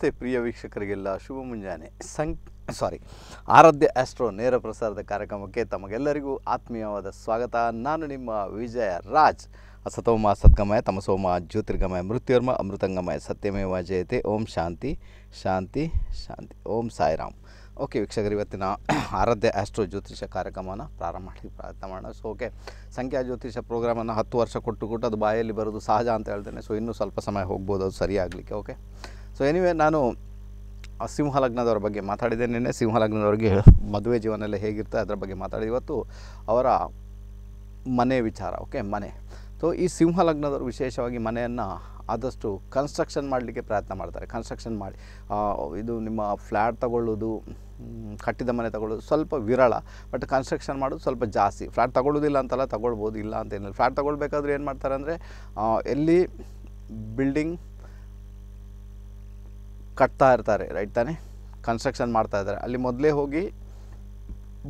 ನಮಸ್ತೆ ಪ್ರಿಯ ವೀಕ್ಷಕರಿಗೆಲ್ಲ ಶುಭ ಮುಂಜಾನೆ ಸಂ ಸಾರಿ ಆರಾಧ್ಯ ಆಸ್ಟ್ರೋ ನೇರ ಪ್ರಸಾರದ ಕಾರ್ಯಕ್ರಮಕ್ಕೆ ತಮಗೆಲ್ಲರಿಗೂ ಆತ್ಮೀಯವಾದ ಸ್ವಾಗತ ನಾನು ನಿಮ್ಮ ವಿಜಯ ರಾಜ್ ಅಸತೋಮ ಸದ್ಗಮಯ ತಮಸೋಮ ಜ್ಯೋತಿರ್ಗಮಯ ಮೃತ್ಯುರ್ಮ ಅಮೃತಂಗಮಯ ಸತ್ಯಮೇವ ಜಯತೆ ಓಂ ಶಾಂತಿ ಶಾಂತಿ ಶಾಂತಿ ಓಂ ಸಾಯಿರಾಮ್ ಓಕೆ ವೀಕ್ಷಕರು ಇವತ್ತಿನ ಆರಾಧ್ಯ ಆಸ್ಟ್ರೋ ಜ್ಯೋತಿಷ ಕಾರ್ಯಕ್ರಮನ ಪ್ರಾರಂಭ ಮಾಡಿ ಪ್ರಯತ್ನ ಮಾಡೋಣ ಸೊ ಓಕೆ ಸಂಖ್ಯಾ ಜ್ಯೋತಿಷ ಪ್ರೋಗ್ರಾಮನ್ನು ಹತ್ತು ವರ್ಷ ಕೊಟ್ಟು ಕೊಟ್ಟು ಅದು ಬಾಯಲ್ಲಿ ಬರೋದು ಸಹಜ ಅಂತ ಹೇಳ್ತೇನೆ ಸೊ ಇನ್ನೂ ಸ್ವಲ್ಪ ಸಮಯ ಹೋಗ್ಬೋದು ಅದು ಸರಿಯಾಗಲಿಕ್ಕೆ ಓಕೆ ಸೊ ಎನಿವೆ ನಾನು ಸಿಂಹ ಲಗ್ನದವರ ಬಗ್ಗೆ ಮಾತಾಡಿದೆ ನಿನ್ನೆ ಸಿಂಹ ಲಗ್ನದವ್ರಿಗೆ ಮದುವೆ ಜೀವನದಲ್ಲಿ ಹೇಗಿರ್ತದೆ ಅದರ ಬಗ್ಗೆ ಮಾತಾಡಿ ಇವತ್ತು ಅವರ ಮನೆ ವಿಚಾರ ಓಕೆ ಮನೆ ಸೊ ಈ ಸಿಂಹ ಲಗ್ನದವರು ವಿಶೇಷವಾಗಿ ಮನೆಯನ್ನು ಆದಷ್ಟು ಕನ್ಸ್ಟ್ರಕ್ಷನ್ ಮಾಡಲಿಕ್ಕೆ ಪ್ರಯತ್ನ ಮಾಡ್ತಾರೆ ಕನ್ಸ್ಟ್ರಕ್ಷನ್ ಮಾಡಿ ಇದು ನಿಮ್ಮ ಫ್ಲ್ಯಾಟ್ ತಗೊಳ್ಳೋದು ಕಟ್ಟಿದ ಮನೆ ತಗೊಳ್ಳೋದು ಸ್ವಲ್ಪ ವಿರಳ ಬಟ್ ಕನ್ಸ್ಟ್ರಕ್ಷನ್ ಮಾಡೋದು ಸ್ವಲ್ಪ ಜಾಸ್ತಿ ಫ್ಲ್ಯಾಟ್ ತಗೊಳ್ಳೋದಿಲ್ಲ ಅಂತಲ್ಲ ತಗೊಳ್ಬೋದು ಇಲ್ಲ ಅಂತ ಏನಿಲ್ಲ ಫ್ಲ್ಯಾಟ್ ತಗೊಳ್ಬೇಕಾದ್ರೆ ಏನು ಮಾಡ್ತಾರೆ ಅಂದರೆ ಎಲ್ಲಿ ಬಿಲ್ಡಿಂಗ್ ಕಟ್ತಾ ಇರ್ತಾರೆ ರೈಟ್ ತಾನೇ ಕನ್ಸ್ಟ್ರಕ್ಷನ್ ಮಾಡ್ತಾ ಇದ್ದಾರೆ ಅಲ್ಲಿ ಮೊದಲೇ ಹೋಗಿ